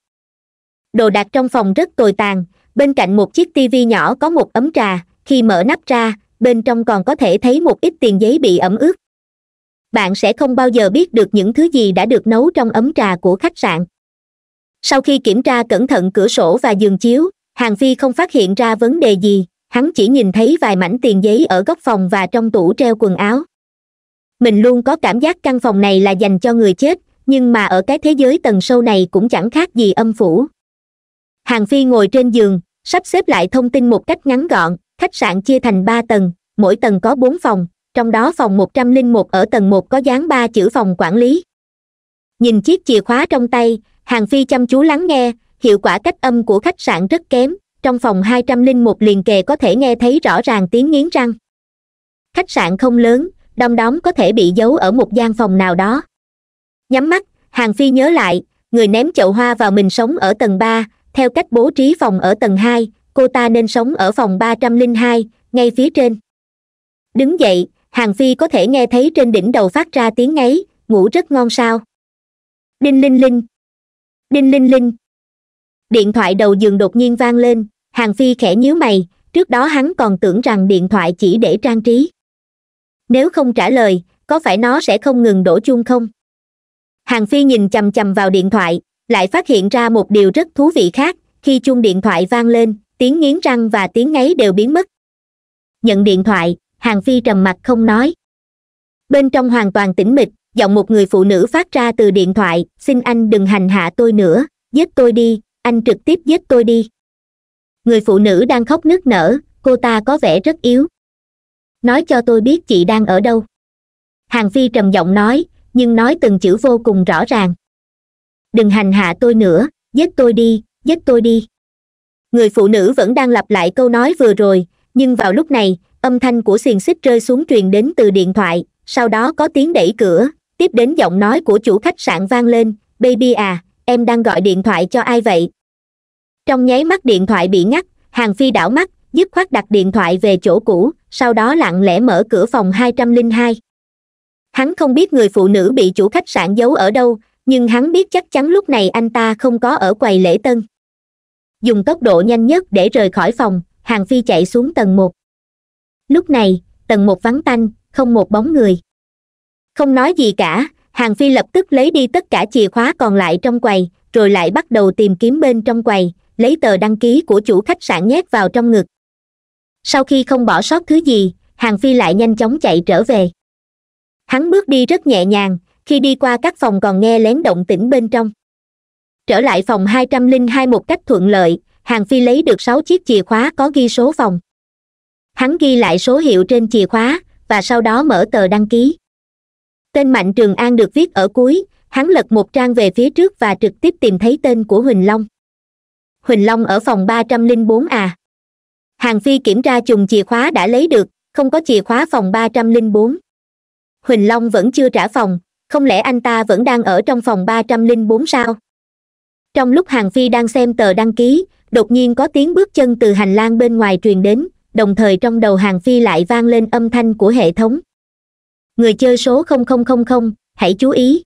đồ đạc trong phòng rất tồi tàn bên cạnh một chiếc tivi nhỏ có một ấm trà khi mở nắp ra bên trong còn có thể thấy một ít tiền giấy bị ẩm ướt bạn sẽ không bao giờ biết được những thứ gì đã được nấu trong ấm trà của khách sạn sau khi kiểm tra cẩn thận cửa sổ và giường chiếu hàng phi không phát hiện ra vấn đề gì hắn chỉ nhìn thấy vài mảnh tiền giấy ở góc phòng và trong tủ treo quần áo mình luôn có cảm giác căn phòng này là dành cho người chết nhưng mà ở cái thế giới tầng sâu này cũng chẳng khác gì âm phủ hàng phi ngồi trên giường sắp xếp lại thông tin một cách ngắn gọn khách sạn chia thành ba tầng mỗi tầng có bốn phòng trong đó phòng một trăm linh một ở tầng một có dán ba chữ phòng quản lý nhìn chiếc chìa khóa trong tay hàng phi chăm chú lắng nghe hiệu quả cách âm của khách sạn rất kém trong phòng hai trăm linh một liền kề có thể nghe thấy rõ ràng tiếng nghiến răng khách sạn không lớn đom đóm có thể bị giấu ở một gian phòng nào đó nhắm mắt hàng phi nhớ lại người ném chậu hoa vào mình sống ở tầng ba theo cách bố trí phòng ở tầng hai cô ta nên sống ở phòng ba trăm linh hai ngay phía trên đứng dậy hàng phi có thể nghe thấy trên đỉnh đầu phát ra tiếng ngáy ngủ rất ngon sao đinh linh linh đinh linh linh điện thoại đầu giường đột nhiên vang lên hàng phi khẽ nhíu mày trước đó hắn còn tưởng rằng điện thoại chỉ để trang trí nếu không trả lời có phải nó sẽ không ngừng đổ chuông không hàng phi nhìn chằm chằm vào điện thoại lại phát hiện ra một điều rất thú vị khác khi chuông điện thoại vang lên tiếng nghiến răng và tiếng ngáy đều biến mất nhận điện thoại hàng phi trầm mặt không nói bên trong hoàn toàn tĩnh mịch giọng một người phụ nữ phát ra từ điện thoại xin anh đừng hành hạ tôi nữa giết tôi đi anh trực tiếp giết tôi đi người phụ nữ đang khóc nức nở cô ta có vẻ rất yếu nói cho tôi biết chị đang ở đâu hàng phi trầm giọng nói nhưng nói từng chữ vô cùng rõ ràng đừng hành hạ tôi nữa giết tôi đi giết tôi đi người phụ nữ vẫn đang lặp lại câu nói vừa rồi nhưng vào lúc này âm thanh của xiềng xích rơi xuống truyền đến từ điện thoại sau đó có tiếng đẩy cửa tiếp đến giọng nói của chủ khách sạn vang lên baby à em đang gọi điện thoại cho ai vậy trong nháy mắt điện thoại bị ngắt hàng phi đảo mắt dứt khoát đặt điện thoại về chỗ cũ sau đó lặng lẽ mở cửa phòng 202. hắn không biết người phụ nữ bị chủ khách sạn giấu ở đâu nhưng hắn biết chắc chắn lúc này anh ta không có ở quầy lễ tân dùng tốc độ nhanh nhất để rời khỏi phòng hàng phi chạy xuống tầng một lúc này tầng một vắng tanh không một bóng người không nói gì cả hàng phi lập tức lấy đi tất cả chìa khóa còn lại trong quầy rồi lại bắt đầu tìm kiếm bên trong quầy lấy tờ đăng ký của chủ khách sạn nhét vào trong ngực sau khi không bỏ sót thứ gì hàng phi lại nhanh chóng chạy trở về hắn bước đi rất nhẹ nhàng khi đi qua các phòng còn nghe lén động tĩnh bên trong trở lại phòng hai trăm linh hai một cách thuận lợi hàng phi lấy được sáu chiếc chìa khóa có ghi số phòng hắn ghi lại số hiệu trên chìa khóa và sau đó mở tờ đăng ký tên mạnh trường an được viết ở cuối hắn lật một trang về phía trước và trực tiếp tìm thấy tên của huỳnh long huỳnh long ở phòng ba trăm linh bốn à hàng phi kiểm tra chùm chìa khóa đã lấy được không có chìa khóa phòng ba trăm linh bốn huỳnh long vẫn chưa trả phòng không lẽ anh ta vẫn đang ở trong phòng ba trăm linh bốn sao trong lúc hàng phi đang xem tờ đăng ký đột nhiên có tiếng bước chân từ hành lang bên ngoài truyền đến đồng thời trong đầu hàng phi lại vang lên âm thanh của hệ thống người chơi số hãy chú ý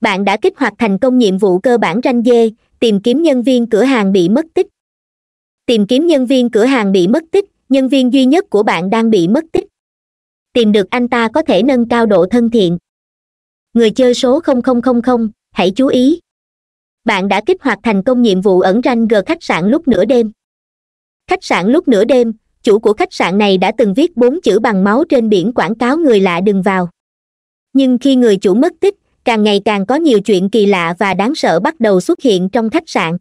bạn đã kích hoạt thành công nhiệm vụ cơ bản ranh dê tìm kiếm nhân viên cửa hàng bị mất tích tìm kiếm nhân viên cửa hàng bị mất tích nhân viên duy nhất của bạn đang bị mất tích tìm được anh ta có thể nâng cao độ thân thiện người chơi số 0000, hãy chú ý bạn đã kích hoạt thành công nhiệm vụ ẩn ranh g khách sạn lúc nửa đêm khách sạn lúc nửa đêm chủ của khách sạn này đã từng viết bốn chữ bằng máu trên biển quảng cáo người lạ đừng vào nhưng khi người chủ mất tích càng ngày càng có nhiều chuyện kỳ lạ và đáng sợ bắt đầu xuất hiện trong khách sạn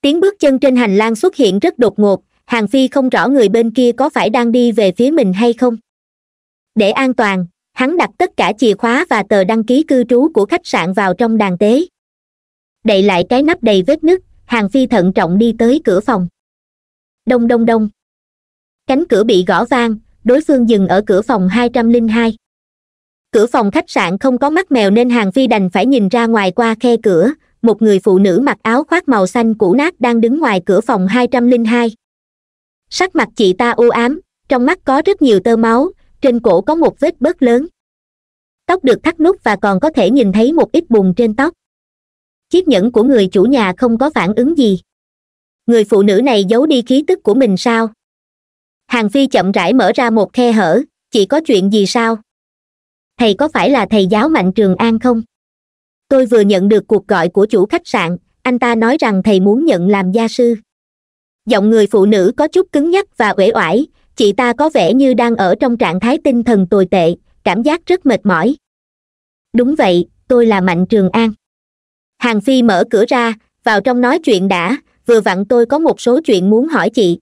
tiếng bước chân trên hành lang xuất hiện rất đột ngột hàng phi không rõ người bên kia có phải đang đi về phía mình hay không để an toàn hắn đặt tất cả chìa khóa và tờ đăng ký cư trú của khách sạn vào trong đàn tế đậy lại cái nắp đầy vết nứt hàng phi thận trọng đi tới cửa phòng đông đông đông cánh cửa bị gõ vang đối phương dừng ở cửa phòng hai trăm linh hai cửa phòng khách sạn không có mắt mèo nên hàng phi đành phải nhìn ra ngoài qua khe cửa một người phụ nữ mặc áo khoác màu xanh cũ nát đang đứng ngoài cửa phòng 202. sắc mặt chị ta u ám trong mắt có rất nhiều tơ máu trên cổ có một vết bớt lớn tóc được thắt nút và còn có thể nhìn thấy một ít bùn trên tóc chiếc nhẫn của người chủ nhà không có phản ứng gì người phụ nữ này giấu đi khí tức của mình sao hàng phi chậm rãi mở ra một khe hở chị có chuyện gì sao thầy có phải là thầy giáo mạnh trường an không tôi vừa nhận được cuộc gọi của chủ khách sạn anh ta nói rằng thầy muốn nhận làm gia sư giọng người phụ nữ có chút cứng nhắc và uể oải chị ta có vẻ như đang ở trong trạng thái tinh thần tồi tệ cảm giác rất mệt mỏi đúng vậy tôi là mạnh trường an hàng phi mở cửa ra vào trong nói chuyện đã vừa vặn tôi có một số chuyện muốn hỏi chị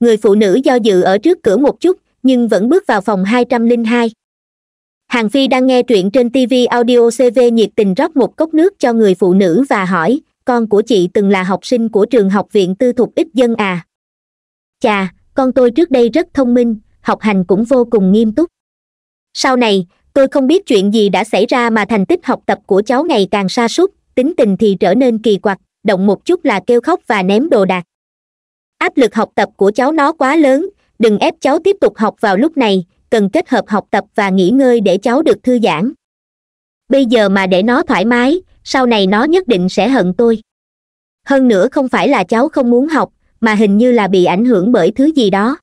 người phụ nữ do dự ở trước cửa một chút nhưng vẫn bước vào phòng hai trăm linh hai hàng phi đang nghe truyện trên tv audio cv nhiệt tình rót một cốc nước cho người phụ nữ và hỏi con của chị từng là học sinh của trường học viện tư thục ít dân à chà con tôi trước đây rất thông minh học hành cũng vô cùng nghiêm túc sau này tôi không biết chuyện gì đã xảy ra mà thành tích học tập của cháu ngày càng sa sút tính tình thì trở nên kỳ quặc động một chút là kêu khóc và ném đồ đạc áp lực học tập của cháu nó quá lớn đừng ép cháu tiếp tục học vào lúc này cần kết hợp học tập và nghỉ ngơi để cháu được thư giãn bây giờ mà để nó thoải mái sau này nó nhất định sẽ hận tôi hơn nữa không phải là cháu không muốn học mà hình như là bị ảnh hưởng bởi thứ gì đó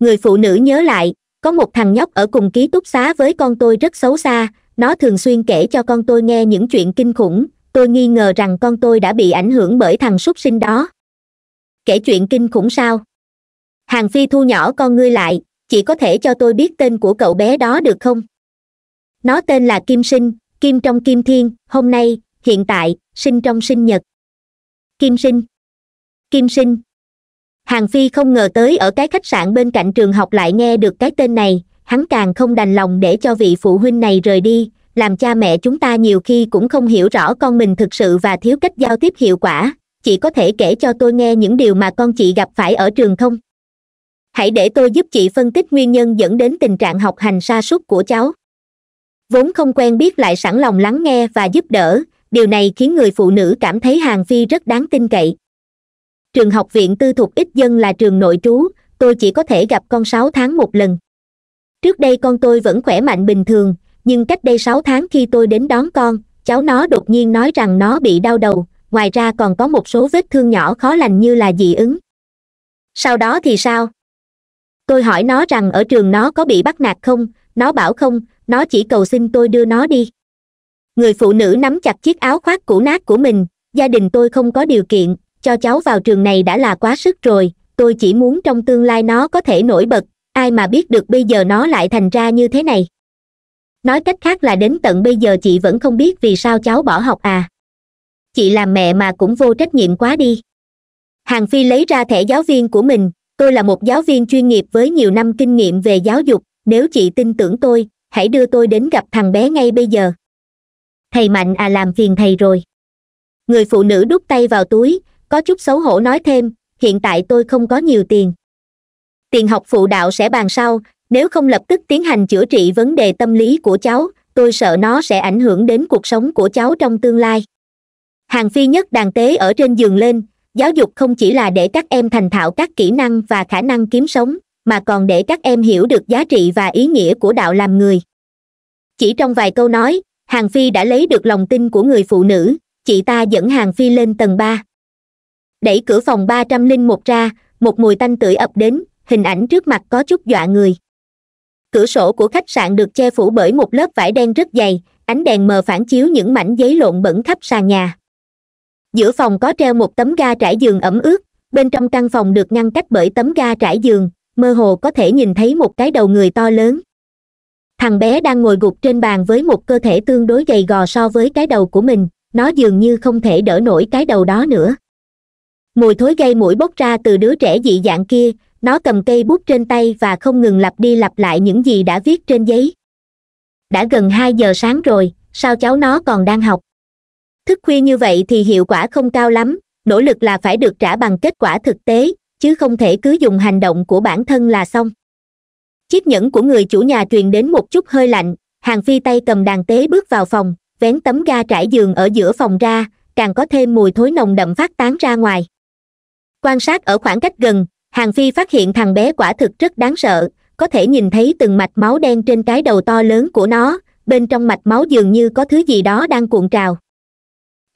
người phụ nữ nhớ lại có một thằng nhóc ở cùng ký túc xá với con tôi rất xấu xa nó thường xuyên kể cho con tôi nghe những chuyện kinh khủng tôi nghi ngờ rằng con tôi đã bị ảnh hưởng bởi thằng súc sinh đó kể chuyện kinh khủng sao hàng phi thu nhỏ con ngươi lại chỉ có thể cho tôi biết tên của cậu bé đó được không nó tên là kim sinh kim trong kim thiên hôm nay hiện tại sinh trong sinh nhật kim sinh kim sinh hàng phi không ngờ tới ở cái khách sạn bên cạnh trường học lại nghe được cái tên này hắn càng không đành lòng để cho vị phụ huynh này rời đi làm cha mẹ chúng ta nhiều khi cũng không hiểu rõ con mình thực sự và thiếu cách giao tiếp hiệu quả chị có thể kể cho tôi nghe những điều mà con chị gặp phải ở trường không hãy để tôi giúp chị phân tích nguyên nhân dẫn đến tình trạng học hành sa sút của cháu vốn không quen biết lại sẵn lòng lắng nghe và giúp đỡ điều này khiến người phụ nữ cảm thấy hàng phi rất đáng tin cậy trường học viện tư thuộc ít dân là trường nội trú tôi chỉ có thể gặp con sáu tháng một lần trước đây con tôi vẫn khỏe mạnh bình thường nhưng cách đây sáu tháng khi tôi đến đón con cháu nó đột nhiên nói rằng nó bị đau đầu ngoài ra còn có một số vết thương nhỏ khó lành như là dị ứng sau đó thì sao tôi hỏi nó rằng ở trường nó có bị bắt nạt không nó bảo không nó chỉ cầu xin tôi đưa nó đi người phụ nữ nắm chặt chiếc áo khoác cũ nát của mình gia đình tôi không có điều kiện cho cháu vào trường này đã là quá sức rồi tôi chỉ muốn trong tương lai nó có thể nổi bật ai mà biết được bây giờ nó lại thành ra như thế này nói cách khác là đến tận bây giờ chị vẫn không biết vì sao cháu bỏ học à chị làm mẹ mà cũng vô trách nhiệm quá đi hàng phi lấy ra thẻ giáo viên của mình tôi là một giáo viên chuyên nghiệp với nhiều năm kinh nghiệm về giáo dục nếu chị tin tưởng tôi hãy đưa tôi đến gặp thằng bé ngay bây giờ thầy mạnh à làm phiền thầy rồi người phụ nữ đút tay vào túi có chút xấu hổ nói thêm hiện tại tôi không có nhiều tiền tiền học phụ đạo sẽ bàn sau nếu không lập tức tiến hành chữa trị vấn đề tâm lý của cháu tôi sợ nó sẽ ảnh hưởng đến cuộc sống của cháu trong tương lai hàng phi nhất đàn tế ở trên giường lên giáo dục không chỉ là để các em thành thạo các kỹ năng và khả năng kiếm sống mà còn để các em hiểu được giá trị và ý nghĩa của đạo làm người chỉ trong vài câu nói hàng phi đã lấy được lòng tin của người phụ nữ chị ta dẫn hàng phi lên tầng ba đẩy cửa phòng ba trăm linh một ra một mùi tanh tưởi ập đến hình ảnh trước mặt có chút dọa người cửa sổ của khách sạn được che phủ bởi một lớp vải đen rất dày ánh đèn mờ phản chiếu những mảnh giấy lộn bẩn khắp sàn nhà giữa phòng có treo một tấm ga trải giường ẩm ướt bên trong căn phòng được ngăn cách bởi tấm ga trải giường mơ hồ có thể nhìn thấy một cái đầu người to lớn thằng bé đang ngồi gục trên bàn với một cơ thể tương đối gầy gò so với cái đầu của mình nó dường như không thể đỡ nổi cái đầu đó nữa mùi thối gây mũi bốc ra từ đứa trẻ dị dạng kia nó cầm cây bút trên tay và không ngừng lặp đi lặp lại những gì đã viết trên giấy đã gần hai giờ sáng rồi sao cháu nó còn đang học thức khuya như vậy thì hiệu quả không cao lắm nỗ lực là phải được trả bằng kết quả thực tế chứ không thể cứ dùng hành động của bản thân là xong chiếc nhẫn của người chủ nhà truyền đến một chút hơi lạnh hàng phi tay cầm đàn tế bước vào phòng vén tấm ga trải giường ở giữa phòng ra càng có thêm mùi thối nồng đậm phát tán ra ngoài quan sát ở khoảng cách gần hàng phi phát hiện thằng bé quả thực rất đáng sợ có thể nhìn thấy từng mạch máu đen trên cái đầu to lớn của nó bên trong mạch máu dường như có thứ gì đó đang cuộn trào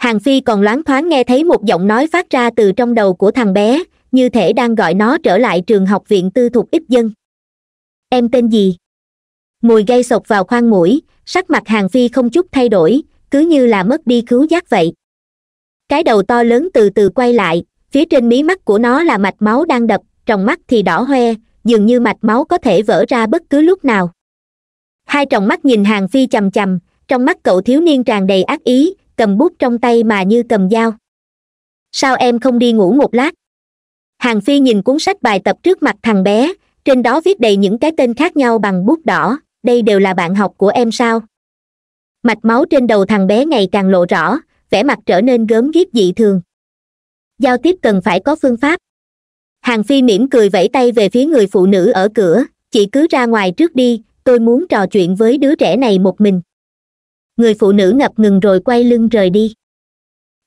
hàng phi còn loáng thoáng nghe thấy một giọng nói phát ra từ trong đầu của thằng bé như thể đang gọi nó trở lại trường học viện tư thục ít dân em tên gì mùi gây sộc vào khoang mũi sắc mặt hàng phi không chút thay đổi cứ như là mất đi cứu giác vậy cái đầu to lớn từ từ quay lại phía trên mí mắt của nó là mạch máu đang đập trong mắt thì đỏ hoe dường như mạch máu có thể vỡ ra bất cứ lúc nào hai tròng mắt nhìn hàng phi c h trong mắt cậu thiếu niên tràn đầy ác ý cầm bút trong tay mà như cầm dao sao em không đi ngủ một lát hàng phi nhìn cuốn sách bài tập trước mặt thằng bé trên đó viết đầy những cái tên khác nhau bằng bút đỏ đây đều là bạn học của em sao mạch máu trên đầu thằng bé ngày càng lộ rõ vẻ mặt trở nên gớm ghiếc dị thường giao tiếp cần phải có phương pháp hàng phi mỉm cười vẫy tay về phía người phụ nữ ở cửa chị cứ ra ngoài trước đi tôi muốn trò chuyện với đứa trẻ này một mình người phụ nữ ngập ngừng rồi quay lưng rời đi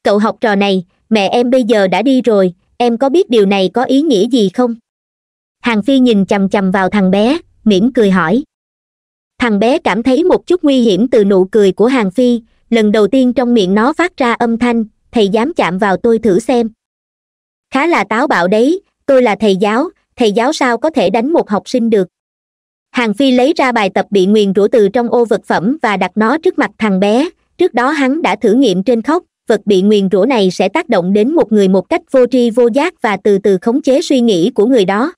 cậu học trò này mẹ em bây giờ đã đi rồi em có biết điều này có ý nghĩa gì không hàng phi nhìn chằm chằm vào thằng bé mỉm cười hỏi thằng bé cảm thấy một chút nguy hiểm từ nụ cười của hàng phi lần đầu tiên trong miệng nó phát ra âm thanh thầy dám chạm vào tôi thử xem khá là táo bạo đấy tôi là thầy giáo thầy giáo sao có thể đánh một học sinh được hàng phi lấy ra bài tập bị nguyền rủa từ trong ô vật phẩm và đặt nó trước mặt thằng bé trước đó hắn đã thử nghiệm trên khóc vật bị nguyền rủa này sẽ tác động đến một người một cách vô tri vô giác và từ từ khống chế suy nghĩ của người đó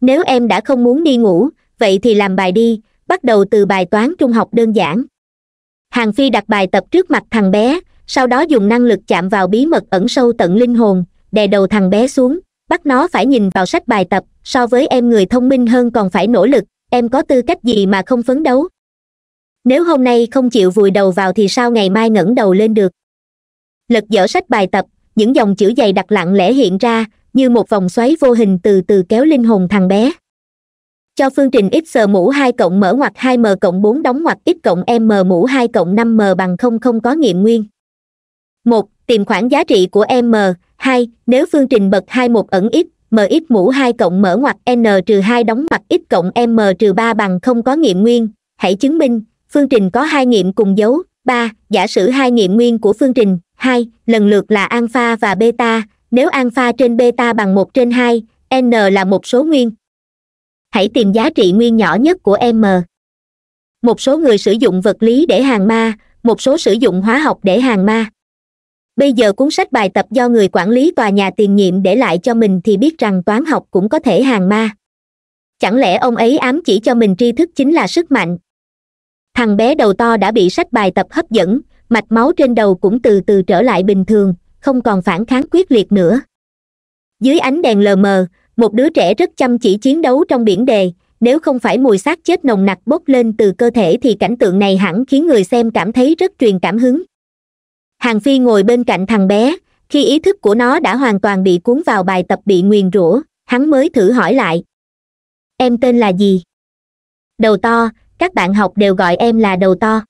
nếu em đã không muốn đi ngủ vậy thì làm bài đi bắt đầu từ bài toán trung học đơn giản hàng phi đặt bài tập trước mặt thằng bé sau đó dùng năng lực chạm vào bí mật ẩn sâu tận linh hồn đè đầu thằng bé xuống bắt nó phải nhìn vào sách bài tập so với em người thông minh hơn còn phải nỗ lực em có tư cách gì mà không phấn đấu nếu hôm nay không chịu vùi đầu vào thì sao ngày mai ngẩng đầu lên được lật dở sách bài tập những dòng chữ dày đặc lặng lẽ hiện ra như một vòng xoáy vô hình từ từ kéo linh hồn thằng bé cho phương trình x sờ mũ hai cộng mở ngoặc hai m cộng bốn đóng ngoặc x cộng m mũ hai cộng năm m bằng không không có nghiệm nguyên một tìm khoảng giá trị của m hai nếu phương trình bậc hai một ẩn x m x mũ hai cộng mở ngoặc n trừ hai đóng ngoặc x cộng m trừ ba bằng không có nghiệm nguyên hãy chứng minh phương trình có hai nghiệm cùng dấu ba giả sử hai nghiệm nguyên của phương trình hai lần lượt là alpha và beta nếu alpha trên beta bằng một trên hai n là một số nguyên hãy tìm giá trị nguyên nhỏ nhất của m một số người sử dụng vật lý để hàng ma một số sử dụng hóa học để hàng ma bây giờ cuốn sách bài tập do người quản lý tòa nhà tiền nhiệm để lại cho mình thì biết rằng toán học cũng có thể hàng ma chẳng lẽ ông ấy ám chỉ cho mình tri thức chính là sức mạnh thằng bé đầu to đã bị sách bài tập hấp dẫn mạch máu trên đầu cũng từ từ trở lại bình thường không còn phản kháng quyết liệt nữa dưới ánh đèn lờ mờ một đứa trẻ rất chăm chỉ chiến đấu trong biển đề nếu không phải mùi xác chết nồng nặc bốc lên từ cơ thể thì cảnh tượng này hẳn khiến người xem cảm thấy rất truyền cảm hứng hàng phi ngồi bên cạnh thằng bé khi ý thức của nó đã hoàn toàn bị cuốn vào bài tập bị nguyền rủa hắn mới thử hỏi lại em tên là gì đầu to các bạn học đều gọi em là đầu to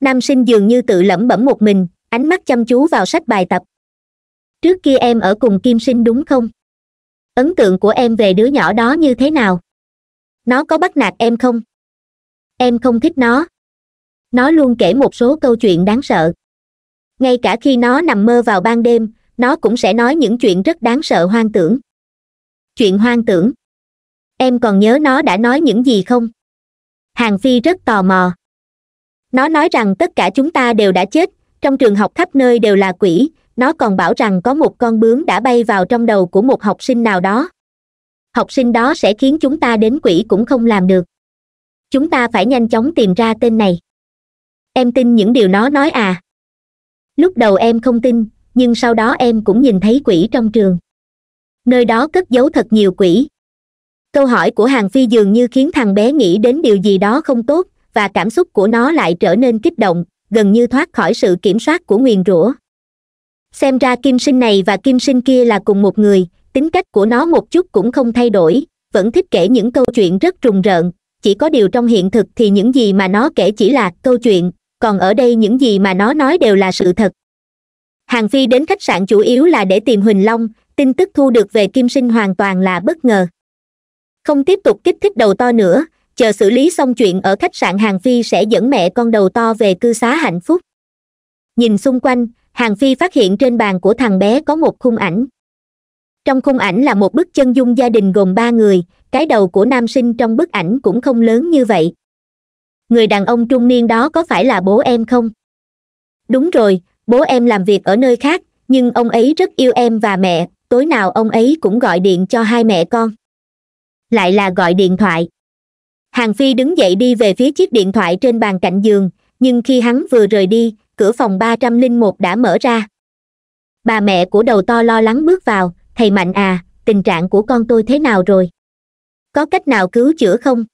nam sinh dường như tự lẩm bẩm một mình ánh mắt chăm chú vào sách bài tập trước kia em ở cùng kim sinh đúng không ấn tượng của em về đứa nhỏ đó như thế nào nó có bắt nạt em không em không thích nó nó luôn kể một số câu chuyện đáng sợ ngay cả khi nó nằm mơ vào ban đêm nó cũng sẽ nói những chuyện rất đáng sợ hoang tưởng chuyện hoang tưởng em còn nhớ nó đã nói những gì không hàng phi rất tò mò nó nói rằng tất cả chúng ta đều đã chết trong trường học khắp nơi đều là quỷ nó còn bảo rằng có một con bướm đã bay vào trong đầu của một học sinh nào đó học sinh đó sẽ khiến chúng ta đến quỷ cũng không làm được chúng ta phải nhanh chóng tìm ra tên này em tin những điều nó nói à lúc đầu em không tin nhưng sau đó em cũng nhìn thấy quỷ trong trường nơi đó cất giấu thật nhiều quỷ câu hỏi của hàng phi dường như khiến thằng bé nghĩ đến điều gì đó không tốt và cảm xúc của nó lại trở nên kích động gần như thoát khỏi sự kiểm soát của nguyền rủa xem ra kim sinh này và kim sinh kia là cùng một người tính cách của nó một chút cũng không thay đổi vẫn thích kể những câu chuyện rất trùng rợn chỉ có điều trong hiện thực thì những gì mà nó kể chỉ là câu chuyện còn ở đây những gì mà nó nói đều là sự thật hàng phi đến khách sạn chủ yếu là để tìm huỳnh long tin tức thu được về kim sinh hoàn toàn là bất ngờ không tiếp tục kích thích đầu to nữa chờ xử lý xong chuyện ở khách sạn hàng phi sẽ dẫn mẹ con đầu to về cư xá hạnh phúc nhìn xung quanh hàng phi phát hiện trên bàn của thằng bé có một khung ảnh trong khung ảnh là một bức chân dung gia đình gồm ba người cái đầu của nam sinh trong bức ảnh cũng không lớn như vậy người đàn ông trung niên đó có phải là bố em không đúng rồi bố em làm việc ở nơi khác nhưng ông ấy rất yêu em và mẹ tối nào ông ấy cũng gọi điện cho hai mẹ con lại là gọi điện thoại hàng phi đứng dậy đi về phía chiếc điện thoại trên bàn cạnh giường nhưng khi hắn vừa rời đi cửa phòng ba trăm linh một đã mở ra bà mẹ của đầu to lo lắng bước vào thầy mạnh à tình trạng của con tôi thế nào rồi có cách nào cứu chữa không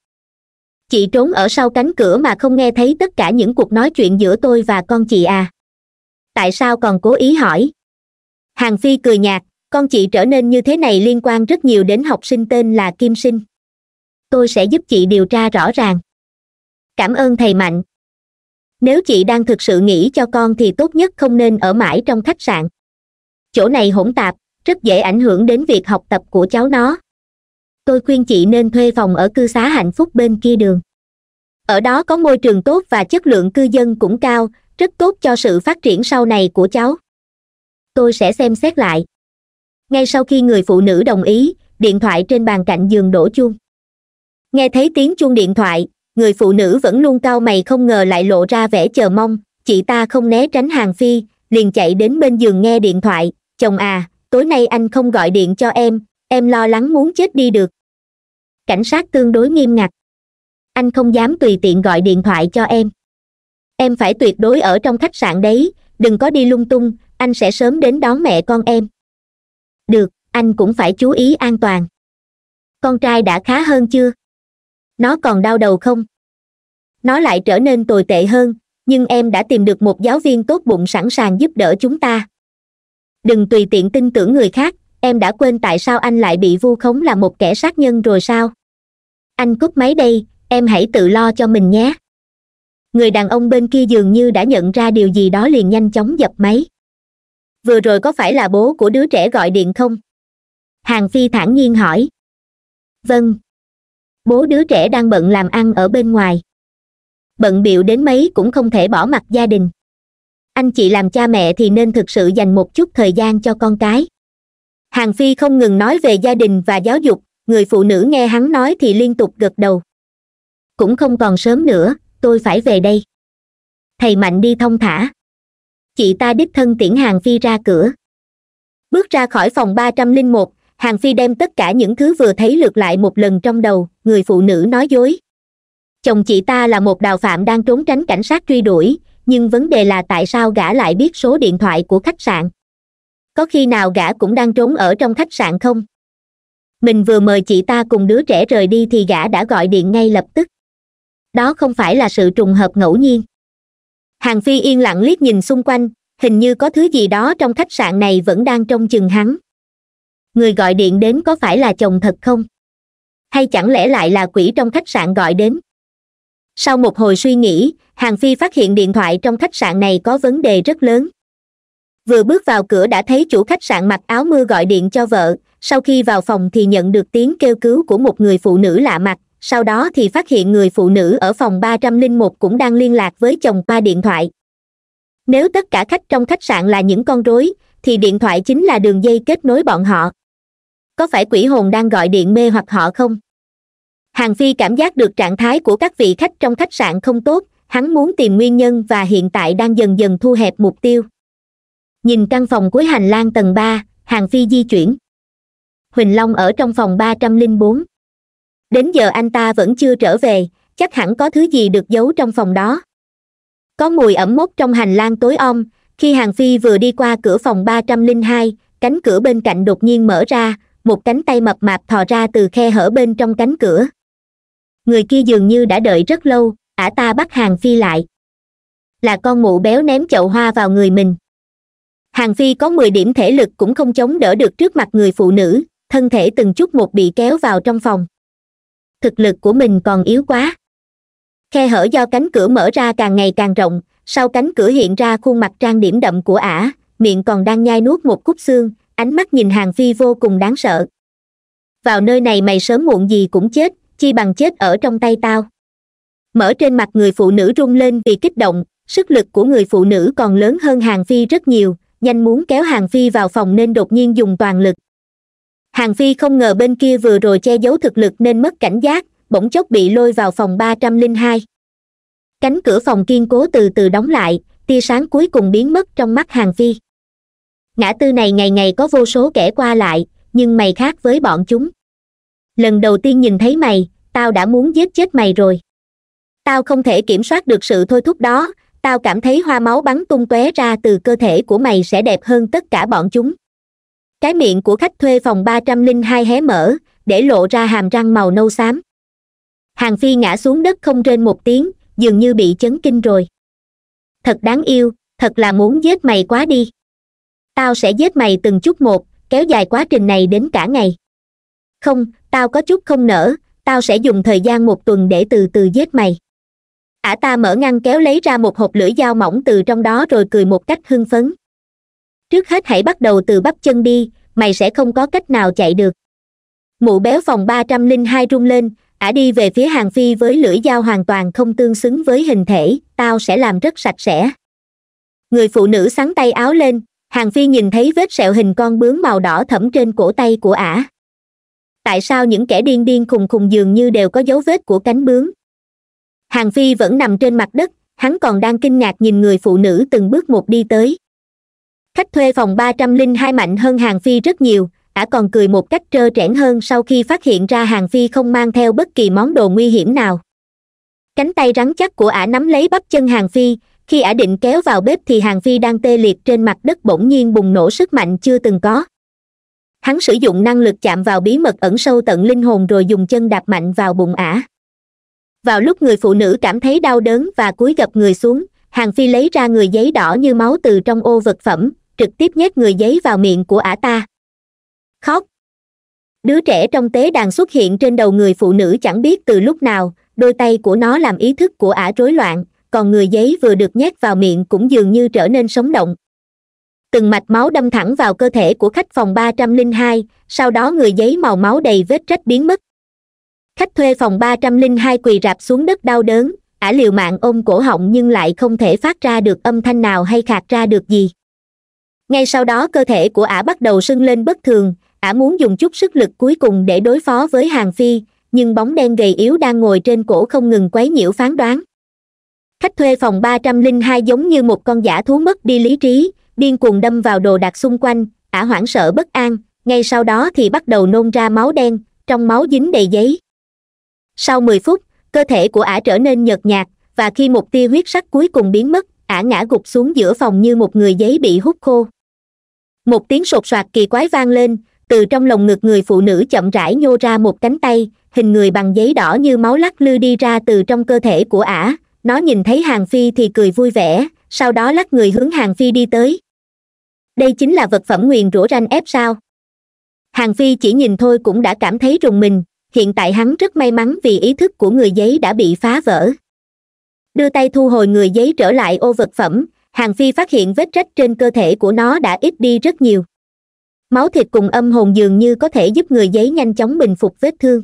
chị trốn ở sau cánh cửa mà không nghe thấy tất cả những cuộc nói chuyện giữa tôi và con chị à tại sao còn cố ý hỏi hàng phi cười nhạt con chị trở nên như thế này liên quan rất nhiều đến học sinh tên là kim sinh tôi sẽ giúp chị điều tra rõ ràng cảm ơn thầy mạnh nếu chị đang thực sự nghĩ cho con thì tốt nhất không nên ở mãi trong khách sạn chỗ này hỗn tạp rất dễ ảnh hưởng đến việc học tập của cháu nó tôi khuyên chị nên thuê phòng ở cư xá hạnh phúc bên kia đường ở đó có môi trường tốt và chất lượng cư dân cũng cao rất tốt cho sự phát triển sau này của cháu tôi sẽ xem xét lại ngay sau khi người phụ nữ đồng ý điện thoại trên bàn cạnh giường đổ chuông nghe thấy tiếng chuông điện thoại người phụ nữ vẫn luôn cao mày không ngờ lại lộ ra vẻ chờ mong chị ta không né tránh hàng phi liền chạy đến bên giường nghe điện thoại chồng à tối nay anh không gọi điện cho em em lo lắng muốn chết đi được cảnh sát tương đối nghiêm ngặt anh không dám tùy tiện gọi điện thoại cho em em phải tuyệt đối ở trong khách sạn đấy đừng có đi lung tung anh sẽ sớm đến đón mẹ con em được anh cũng phải chú ý an toàn con trai đã khá hơn chưa nó còn đau đầu không nó lại trở nên tồi tệ hơn nhưng em đã tìm được một giáo viên tốt bụng sẵn sàng giúp đỡ chúng ta đừng tùy tiện tin tưởng người khác em đã quên tại sao anh lại bị vu khống là một kẻ sát nhân rồi sao anh cúp máy đây em hãy tự lo cho mình nhé người đàn ông bên kia dường như đã nhận ra điều gì đó liền nhanh chóng dập máy vừa rồi có phải là bố của đứa trẻ gọi điện không hàng phi thản nhiên hỏi vâng bố đứa trẻ đang bận làm ăn ở bên ngoài bận bịu đến mấy cũng không thể bỏ mặt gia đình anh chị làm cha mẹ thì nên thực sự dành một chút thời gian cho con cái hàng phi không ngừng nói về gia đình và giáo dục người phụ nữ nghe hắn nói thì liên tục gật đầu cũng không còn sớm nữa tôi phải về đây thầy mạnh đi thông thả chị ta đích thân tiễn hàng phi ra cửa bước ra khỏi phòng ba trăm linh một hàng phi đem tất cả những thứ vừa thấy lượt lại một lần trong đầu người phụ nữ nói dối chồng chị ta là một đào phạm đang trốn tránh cảnh sát truy đuổi nhưng vấn đề là tại sao gã lại biết số điện thoại của khách sạn có khi nào gã cũng đang trốn ở trong khách sạn không mình vừa mời chị ta cùng đứa trẻ rời đi thì gã đã gọi điện ngay lập tức đó không phải là sự trùng hợp ngẫu nhiên hàng phi yên lặng liếc nhìn xung quanh hình như có thứ gì đó trong khách sạn này vẫn đang trông chừng hắn người gọi điện đến có phải là chồng thật không hay chẳng lẽ lại là quỷ trong khách sạn gọi đến sau một hồi suy nghĩ hàng phi phát hiện điện thoại trong khách sạn này có vấn đề rất lớn vừa bước vào cửa đã thấy chủ khách sạn mặc áo mưa gọi điện cho vợ sau khi vào phòng thì nhận được tiếng kêu cứu của một người phụ nữ lạ mặt sau đó thì phát hiện người phụ nữ ở phòng ba trăm linh một cũng đang liên lạc với chồng qua điện thoại nếu tất cả khách trong khách sạn là những con rối thì điện thoại chính là đường dây kết nối bọn họ có phải quỷ hồn đang gọi điện mê hoặc họ không hàng phi cảm giác được trạng thái của các vị khách trong khách sạn không tốt hắn muốn tìm nguyên nhân và hiện tại đang dần dần thu hẹp mục tiêu nhìn căn phòng cuối hành lang tầng ba hàng phi di chuyển huỳnh long ở trong phòng ba trăm linh bốn đến giờ anh ta vẫn chưa trở về chắc hẳn có thứ gì được giấu trong phòng đó có mùi ẩm mốc trong hành lang tối om khi hàng phi vừa đi qua cửa phòng ba trăm linh hai cánh cửa bên cạnh đột nhiên mở ra một cánh tay mập mạp thò ra từ khe hở bên trong cánh cửa người kia dường như đã đợi rất lâu ả ta bắt hàng phi lại là con mụ béo ném chậu hoa vào người mình hàng phi có mười điểm thể lực cũng không chống đỡ được trước mặt người phụ nữ thân thể từng chút một bị kéo vào trong phòng thực lực của mình còn yếu quá khe hở do cánh cửa mở ra càng ngày càng rộng sau cánh cửa hiện ra khuôn mặt trang điểm đậm của ả miệng còn đang nhai nuốt một cúc xương ánh mắt nhìn hàng phi vô cùng đáng sợ vào nơi này mày sớm muộn gì cũng chết chi bằng chết ở trong tay tao mở trên mặt người phụ nữ rung lên vì kích động sức lực của người phụ nữ còn lớn hơn hàng phi rất nhiều nhanh muốn kéo hàng phi vào phòng nên đột nhiên dùng toàn lực hàng phi không ngờ bên kia vừa rồi che giấu thực lực nên mất cảnh giác bỗng chốc bị lôi vào phòng ba trăm linh hai cánh cửa phòng kiên cố từ từ đóng lại tia sáng cuối cùng biến mất trong mắt hàng phi ngã tư này ngày ngày có vô số kẻ qua lại nhưng mày khác với bọn chúng lần đầu tiên nhìn thấy mày tao đã muốn giết chết mày rồi tao không thể kiểm soát được sự thôi thúc đó tao cảm thấy hoa máu bắn tung tóe ra từ cơ thể của mày sẽ đẹp hơn tất cả bọn chúng cái miệng của khách thuê phòng ba trăm linh hai hé mở để lộ ra hàm răng màu nâu xám hàng phi ngã xuống đất không trên một tiếng dường như bị chấn kinh rồi thật đáng yêu thật là muốn giết mày quá đi tao sẽ giết mày từng chút một kéo dài quá trình này đến cả ngày không tao có chút không nỡ tao sẽ dùng thời gian một tuần để từ từ giết mày ả à ta mở ngăn kéo lấy ra một hộp lưỡi dao mỏng từ trong đó rồi cười một cách hưng phấn trước hết hãy bắt đầu từ bắp chân đi mày sẽ không có cách nào chạy được mụ béo phòng ba trăm linh hai rung lên ả đi về phía hàng phi với lưỡi dao hoàn toàn không tương xứng với hình thể tao sẽ làm rất sạch sẽ người phụ nữ sắn tay áo lên hàng phi nhìn thấy vết sẹo hình con bướm màu đỏ thẫm trên cổ tay của ả tại sao những kẻ điên điên khùng khùng dường như đều có dấu vết của cánh bướm hàng phi vẫn nằm trên mặt đất hắn còn đang kinh ngạc nhìn người phụ nữ từng bước một đi tới khách thuê phòng ba trăm linh hai mạnh hơn hàng phi rất nhiều ả còn cười một cách trơ trẽn hơn sau khi phát hiện ra hàng phi không mang theo bất kỳ món đồ nguy hiểm nào cánh tay rắn chắc của ả nắm lấy bắp chân hàng phi khi ả định kéo vào bếp thì hàng phi đang tê liệt trên mặt đất bỗng nhiên bùng nổ sức mạnh chưa từng có hắn sử dụng năng lực chạm vào bí mật ẩn sâu tận linh hồn rồi dùng chân đạp mạnh vào bụng ả vào lúc người phụ nữ cảm thấy đau đớn và cúi gập người xuống hàng phi lấy ra người giấy đỏ như máu từ trong ô vật phẩm trực tiếp nhét người giấy vào miệng của ả ta khóc đứa trẻ trong tế đàn xuất hiện trên đầu người phụ nữ chẳng biết từ lúc nào đôi tay của nó làm ý thức của ả rối loạn còn người giấy vừa được nhét vào miệng cũng dường như trở nên sống động từng mạch máu đâm thẳng vào cơ thể của khách phòng ba trăm linh hai sau đó người giấy màu máu đầy vết rách biến mất khách thuê phòng ba trăm linh hai quỳ rạp xuống đất đau đớn ả liều mạng ôm cổ họng nhưng lại không thể phát ra được âm thanh nào hay khạc ra được gì ngay sau đó cơ thể của ả bắt đầu sưng lên bất thường ả muốn dùng chút sức lực cuối cùng để đối phó với hàng phi nhưng bóng đen gầy yếu đang ngồi trên cổ không ngừng quấy nhiễu phán đoán khách thuê phòng ba trăm linh hai giống như một con giả thú mất đi lý trí điên cuồng đâm vào đồ đạc xung quanh ả hoảng sợ bất an ngay sau đó thì bắt đầu nôn ra máu đen trong máu dính đầy giấy sau mười phút cơ thể của ả trở nên nhợt nhạt và khi một tia huyết sắc cuối cùng biến mất ả ngã gục xuống giữa phòng như một người giấy bị hút khô một tiếng sột soạt kỳ quái vang lên từ trong lồng ngực người phụ nữ chậm rãi nhô ra một cánh tay hình người bằng giấy đỏ như máu lắc lư đi ra từ trong cơ thể của ả nó nhìn thấy hàng phi thì cười vui vẻ sau đó lắc người hướng hàng phi đi tới đây chính là vật phẩm nguyền rủa ranh ép sao hàng phi chỉ nhìn thôi cũng đã cảm thấy rùng mình hiện tại hắn rất may mắn vì ý thức của người giấy đã bị phá vỡ đưa tay thu hồi người giấy trở lại ô vật phẩm hàng phi phát hiện vết rách trên cơ thể của nó đã ít đi rất nhiều máu thịt cùng âm hồn dường như có thể giúp người giấy nhanh chóng bình phục vết thương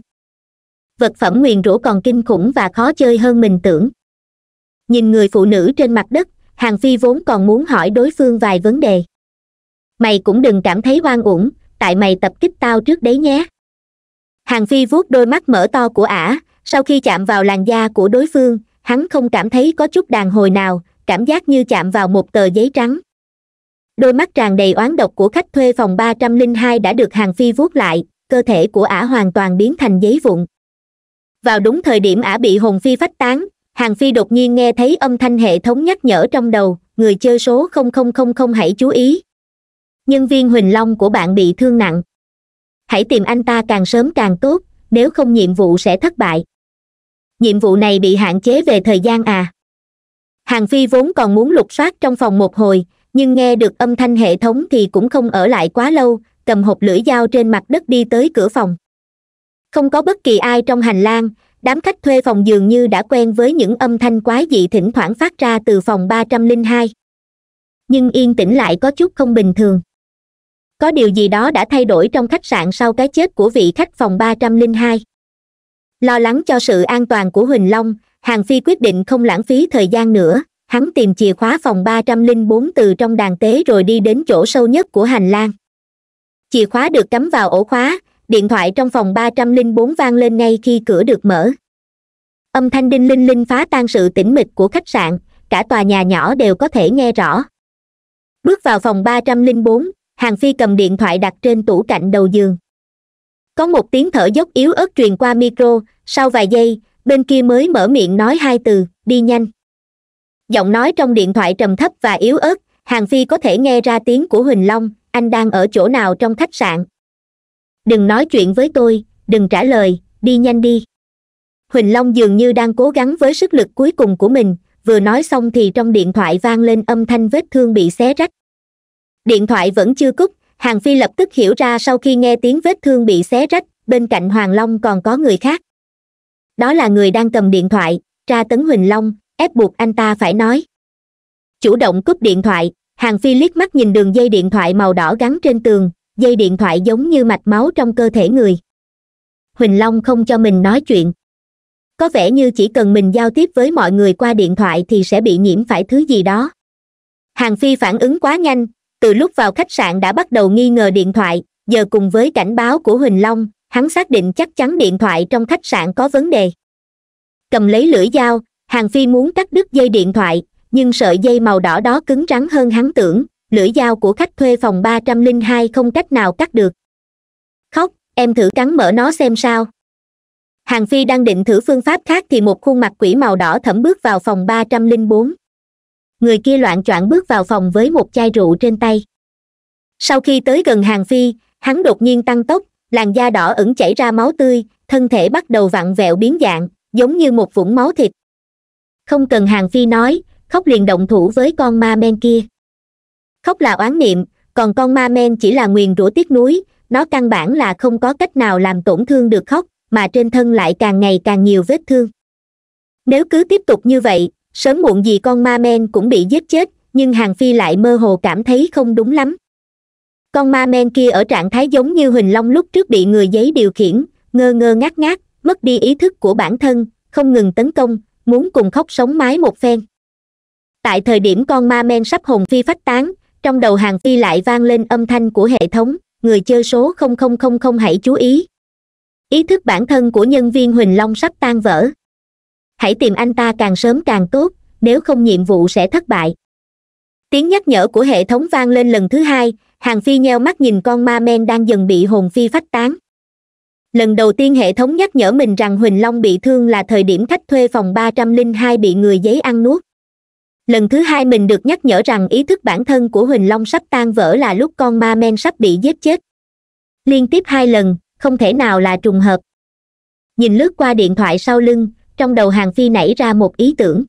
vật phẩm nguyền rủa còn kinh khủng và khó chơi hơn mình tưởng nhìn người phụ nữ trên mặt đất hàng phi vốn còn muốn hỏi đối phương vài vấn đề mày cũng đừng cảm thấy oan uổng tại mày tập kích tao trước đấy nhé hàng phi vuốt đôi mắt mở to của ả sau khi chạm vào làn da của đối phương hắn không cảm thấy có chút đàn hồi nào cảm giác như chạm vào một tờ giấy trắng đôi mắt tràn đầy oán độc của khách thuê phòng ba trăm linh hai đã được hàng phi vuốt lại cơ thể của ả hoàn toàn biến thành giấy vụn vào đúng thời điểm ả bị hồn phi phách tán hàng phi đột nhiên nghe thấy âm thanh hệ thống nhắc nhở trong đầu người chơi số không không không không hãy chú ý nhân viên huỳnh long của bạn bị thương nặng hãy tìm anh ta càng sớm càng tốt nếu không nhiệm vụ sẽ thất bại nhiệm vụ này bị hạn chế về thời gian à hàng phi vốn còn muốn lục soát trong phòng một hồi nhưng nghe được âm thanh hệ thống thì cũng không ở lại quá lâu cầm hộp lưỡi dao trên mặt đất đi tới cửa phòng không có bất kỳ ai trong hành lang đám khách thuê phòng dường như đã quen với những âm thanh quái dị thỉnh thoảng phát ra từ phòng ba trăm linh hai nhưng yên tĩnh lại có chút không bình thường có điều gì đó đã thay đổi trong khách sạn sau cái chết của vị khách phòng ba trăm linh hai lo lắng cho sự an toàn của huỳnh long hàng phi quyết định không lãng phí thời gian nữa hắn tìm chìa khóa phòng ba trăm linh bốn từ trong đàn tế rồi đi đến chỗ sâu nhất của hành lang chìa khóa được cắm vào ổ khóa điện thoại trong phòng ba trăm linh bốn vang lên ngay khi cửa được mở âm thanh đinh linh linh phá tan sự tĩnh mịch của khách sạn cả tòa nhà nhỏ đều có thể nghe rõ bước vào phòng ba trăm linh bốn hàng phi cầm điện thoại đặt trên tủ cạnh đầu giường có một tiếng thở dốc yếu ớt truyền qua micro sau vài giây bên kia mới mở miệng nói hai từ đi nhanh giọng nói trong điện thoại trầm thấp và yếu ớt hàng phi có thể nghe ra tiếng của huỳnh long anh đang ở chỗ nào trong khách sạn đừng nói chuyện với tôi đừng trả lời đi nhanh đi huỳnh long dường như đang cố gắng với sức lực cuối cùng của mình vừa nói xong thì trong điện thoại vang lên âm thanh vết thương bị xé rách điện thoại vẫn chưa cúp hàng phi lập tức hiểu ra sau khi nghe tiếng vết thương bị xé rách bên cạnh hoàng long còn có người khác đó là người đang cầm điện thoại tra tấn huỳnh long ép buộc anh ta phải nói chủ động cúp điện thoại hàng phi liếc mắt nhìn đường dây điện thoại màu đỏ gắn trên tường dây điện thoại giống như mạch máu trong cơ thể người huỳnh long không cho mình nói chuyện có vẻ như chỉ cần mình giao tiếp với mọi người qua điện thoại thì sẽ bị nhiễm phải thứ gì đó hàng phi phản ứng quá nhanh từ lúc vào khách sạn đã bắt đầu nghi ngờ điện thoại giờ cùng với cảnh báo của huỳnh long hắn xác định chắc chắn điện thoại trong khách sạn có vấn đề cầm lấy lưỡi dao hàng phi muốn cắt đứt dây điện thoại nhưng sợi dây màu đỏ đó cứng rắn hơn hắn tưởng lưỡi dao của khách thuê phòng ba trăm linh hai không cách nào cắt được khóc em thử cắn mở nó xem sao hàng phi đang định thử phương pháp khác thì một khuôn mặt quỷ màu đỏ thẫm bước vào phòng ba trăm linh bốn người kia loạn choạng bước vào phòng với một chai rượu trên tay sau khi tới gần hàng phi hắn đột nhiên tăng tốc làn da đỏ ửng chảy ra máu tươi thân thể bắt đầu vặn vẹo biến dạng giống như một vũng máu thịt không cần hàng phi nói khóc liền động thủ với con ma men kia khóc là oán niệm còn con ma men chỉ là nguyền rủa tiếc núi nó căn bản là không có cách nào làm tổn thương được khóc mà trên thân lại càng ngày càng nhiều vết thương nếu cứ tiếp tục như vậy sớm muộn gì con ma men cũng bị giết chết nhưng hàng phi lại mơ hồ cảm thấy không đúng lắm con ma men kia ở trạng thái giống như huỳnh long lúc trước bị người giấy điều khiển ngơ ngơ ngác ngác mất đi ý thức của bản thân không ngừng tấn công muốn cùng khóc sống mái một phen tại thời điểm con ma men sắp hồn phi phách tán trong đầu hàng phi lại vang lên âm thanh của hệ thống người chơi số không không không không hãy chú ý ý thức bản thân của nhân viên huỳnh long sắp tan vỡ hãy tìm anh ta càng sớm càng tốt nếu không nhiệm vụ sẽ thất bại tiếng nhắc nhở của hệ thống vang lên lần thứ hai hàng phi nheo mắt nhìn con ma men đang dần bị hồn phi phách tán lần đầu tiên hệ thống nhắc nhở mình rằng huỳnh long bị thương là thời điểm khách thuê phòng ba trăm linh hai bị người giấy ăn nuốt lần thứ hai mình được nhắc nhở rằng ý thức bản thân của huỳnh long sắp tan vỡ là lúc con ma men sắp bị giết chết liên tiếp hai lần không thể nào là trùng hợp nhìn lướt qua điện thoại sau lưng trong đầu hàng phi nảy ra một ý tưởng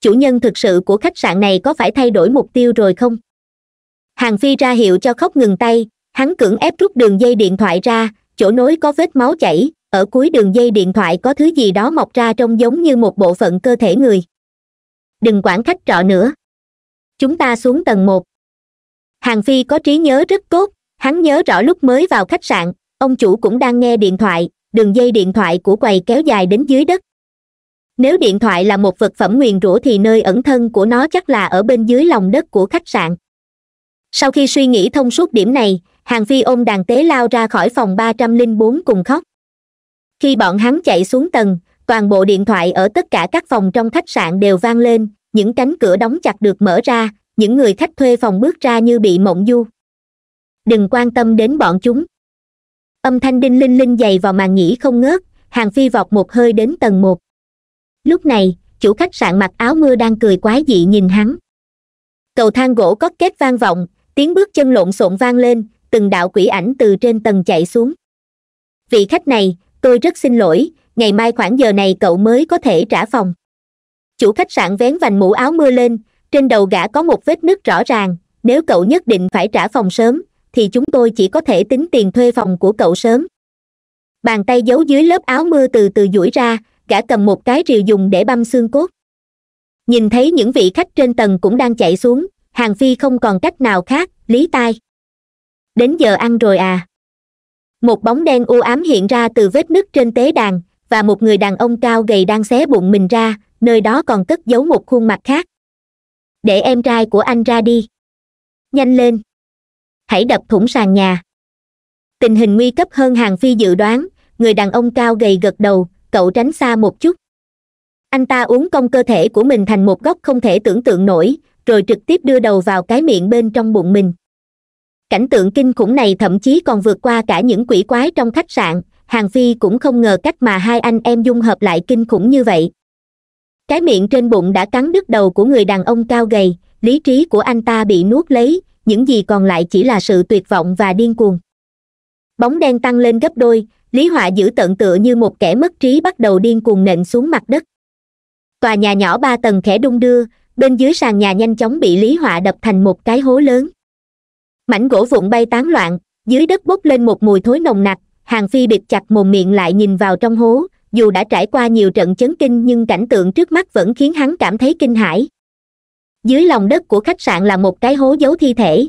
chủ nhân thực sự của khách sạn này có phải thay đổi mục tiêu rồi không hàng phi ra hiệu cho khóc ngừng tay hắn cưỡng ép rút đường dây điện thoại ra chỗ nối có vết máu chảy ở cuối đường dây điện thoại có thứ gì đó mọc ra trông giống như một bộ phận cơ thể người đừng quản khách trọ nữa chúng ta xuống tầng một hàng phi có trí nhớ rất tốt hắn nhớ rõ lúc mới vào khách sạn ông chủ cũng đang nghe điện thoại đường dây điện thoại của quầy kéo dài đến dưới đất nếu điện thoại là một vật phẩm nguyền rủa thì nơi ẩn thân của nó chắc là ở bên dưới lòng đất của khách sạn sau khi suy nghĩ thông suốt điểm này hàng phi ôm đàn tế lao ra khỏi phòng ba trăm linh bốn cùng khóc khi bọn hắn chạy xuống tầng toàn bộ điện thoại ở tất cả các phòng trong khách sạn đều vang lên những cánh cửa đóng chặt được mở ra những người khách thuê phòng bước ra như bị mộng du đừng quan tâm đến bọn chúng âm thanh đinh linh linh dày vào màn nhĩ không ngớt hàng phi vọt một hơi đến tầng một lúc này chủ khách sạn mặc áo mưa đang cười quái dị nhìn hắn cầu thang gỗ có kết vang vọng tiếng bước chân lộn xộn vang lên từng đạo quỷ ảnh từ trên tầng chạy xuống vị khách này tôi rất xin lỗi ngày mai khoảng giờ này cậu mới có thể trả phòng chủ khách sạn vén vành mũ áo mưa lên trên đầu gã có một vết nứt rõ ràng nếu cậu nhất định phải trả phòng sớm thì chúng tôi chỉ có thể tính tiền thuê phòng của cậu sớm bàn tay giấu dưới lớp áo mưa từ từ duỗi ra gã cầm một cái rìu dùng để băm xương cốt nhìn thấy những vị khách trên tầng cũng đang chạy xuống hàng phi không còn cách nào khác lý tai đến giờ ăn rồi à một bóng đen u ám hiện ra từ vết nứt trên tế đàn và một người đàn ông cao gầy đang xé bụng mình ra nơi đó còn cất giấu một khuôn mặt khác để em trai của anh ra đi nhanh lên hãy đập thủng sàn nhà tình hình nguy cấp hơn hàng phi dự đoán người đàn ông cao gầy gật đầu cậu tránh xa một chút anh ta uống công cơ thể của mình thành một góc không thể tưởng tượng nổi rồi trực tiếp đưa đầu vào cái miệng bên trong bụng mình cảnh tượng kinh khủng này thậm chí còn vượt qua cả những quỷ quái trong khách sạn hàng phi cũng không ngờ cách mà hai anh em dung hợp lại kinh khủng như vậy cái miệng trên bụng đã cắn đứt đầu của người đàn ông cao gầy lý trí của anh ta bị nuốt lấy những gì còn lại chỉ là sự tuyệt vọng và điên cuồng bóng đen tăng lên gấp đôi lý họa giữ tận tựa như một kẻ mất trí bắt đầu điên cuồng nện xuống mặt đất tòa nhà nhỏ ba tầng khẽ đung đưa bên dưới sàn nhà nhanh chóng bị lý họa đập thành một cái hố lớn mảnh gỗ vụn bay tán loạn dưới đất bốc lên một mùi thối nồng nặc hàng phi bịt chặt mồm miệng lại nhìn vào trong hố dù đã trải qua nhiều trận chấn kinh nhưng cảnh tượng trước mắt vẫn khiến hắn cảm thấy kinh hãi dưới lòng đất của khách sạn là một cái hố giấu thi thể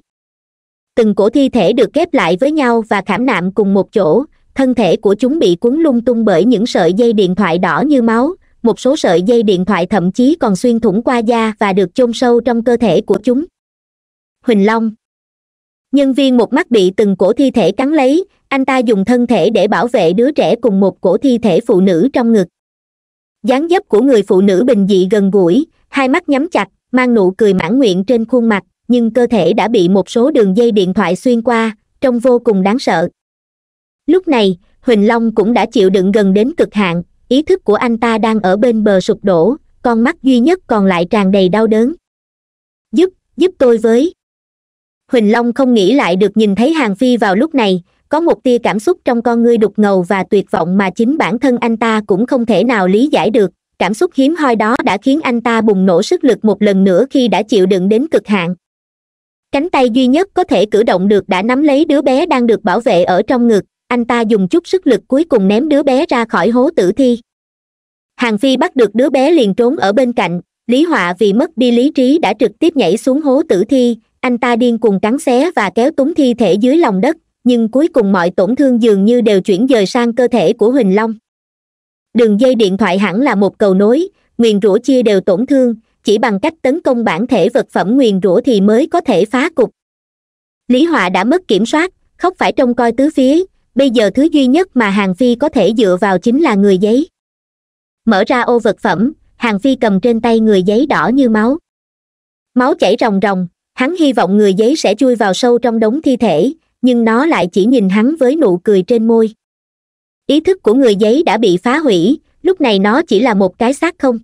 từng cổ thi thể được ghép lại với nhau và khảm nạm cùng một chỗ thân thể của chúng bị cuốn lung tung bởi những sợi dây điện thoại đỏ như máu một số sợi dây điện thoại thậm chí còn xuyên thủng qua da và được chôn sâu trong cơ thể của chúng huỳnh long nhân viên một mắt bị từng cổ thi thể cắn lấy anh ta dùng thân thể để bảo vệ đứa trẻ cùng một cổ thi thể phụ nữ trong ngực dáng dấp của người phụ nữ bình dị gần gũi hai mắt nhắm chặt mang nụ cười mãn nguyện trên khuôn mặt nhưng cơ thể đã bị một số đường dây điện thoại xuyên qua trông vô cùng đáng sợ lúc này huỳnh long cũng đã chịu đựng gần đến cực hạn ý thức của anh ta đang ở bên bờ sụp đổ con mắt duy nhất còn lại tràn đầy đau đớn giúp giúp tôi với huỳnh long không nghĩ lại được nhìn thấy hàng phi vào lúc này có một tia cảm xúc trong con ngươi đục ngầu và tuyệt vọng mà chính bản thân anh ta cũng không thể nào lý giải được cảm xúc hiếm hoi đó đã khiến anh ta bùng nổ sức lực một lần nữa khi đã chịu đựng đến cực hạn cánh tay duy nhất có thể cử động được đã nắm lấy đứa bé đang được bảo vệ ở trong ngực anh ta dùng chút sức lực cuối cùng ném đứa bé ra khỏi hố tử thi hàng phi bắt được đứa bé liền trốn ở bên cạnh lý họa vì mất đi lý trí đã trực tiếp nhảy xuống hố tử thi anh ta điên cuồng cắn xé và kéo túng thi thể dưới lòng đất nhưng cuối cùng mọi tổn thương dường như đều chuyển dời sang cơ thể của huỳnh long đường dây điện thoại hẳn là một cầu nối nguyền rủa chia đều tổn thương chỉ bằng cách tấn công bản thể vật phẩm nguyền rủa thì mới có thể phá cục lý họa đã mất kiểm soát khóc phải trông coi tứ phía bây giờ thứ duy nhất mà hàng phi có thể dựa vào chính là người giấy mở ra ô vật phẩm hàng phi cầm trên tay người giấy đỏ như máu máu chảy ròng ròng hắn hy vọng người giấy sẽ chui vào sâu trong đống thi thể nhưng nó lại chỉ nhìn hắn với nụ cười trên môi ý thức của người giấy đã bị phá hủy lúc này nó chỉ là một cái xác không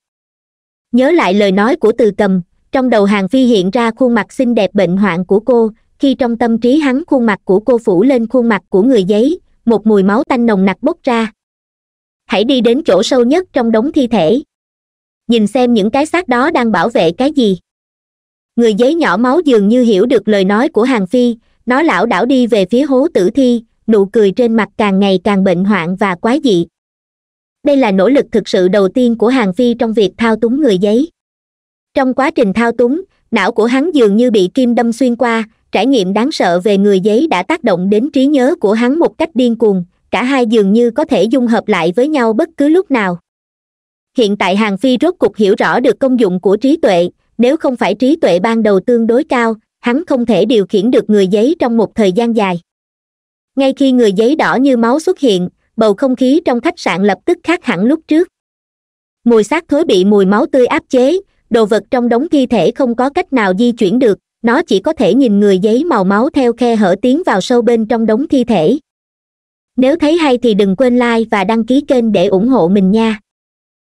nhớ lại lời nói của từ cầm trong đầu hàng phi hiện ra khuôn mặt xinh đẹp bệnh hoạn của cô khi trong tâm trí hắn khuôn mặt của cô phủ lên khuôn mặt của người giấy một mùi máu tanh nồng nặc bốc ra hãy đi đến chỗ sâu nhất trong đống thi thể nhìn xem những cái xác đó đang bảo vệ cái gì người giấy nhỏ máu dường như hiểu được lời nói của hàng phi nó lảo đảo đi về phía hố tử thi nụ cười trên mặt càng ngày càng bệnh hoạn và quái dị đây là nỗ lực thực sự đầu tiên của hàng phi trong việc thao túng người giấy trong quá trình thao túng não của hắn dường như bị kim đâm xuyên qua trải nghiệm đáng sợ về người giấy đã tác động đến trí nhớ của hắn một cách điên cuồng cả hai dường như có thể dung hợp lại với nhau bất cứ lúc nào hiện tại hàng phi rốt cục hiểu rõ được công dụng của trí tuệ nếu không phải trí tuệ ban đầu tương đối cao hắn không thể điều khiển được người giấy trong một thời gian dài ngay khi người giấy đỏ như máu xuất hiện bầu không khí trong khách sạn lập tức khác hẳn lúc trước mùi xác thối bị mùi máu tươi áp chế đồ vật trong đống thi thể không có cách nào di chuyển được nó chỉ có thể nhìn người giấy màu máu theo khe hở tiến vào sâu bên trong đống thi thể nếu thấy hay thì đừng quên like và đăng ký kênh để ủng hộ mình nha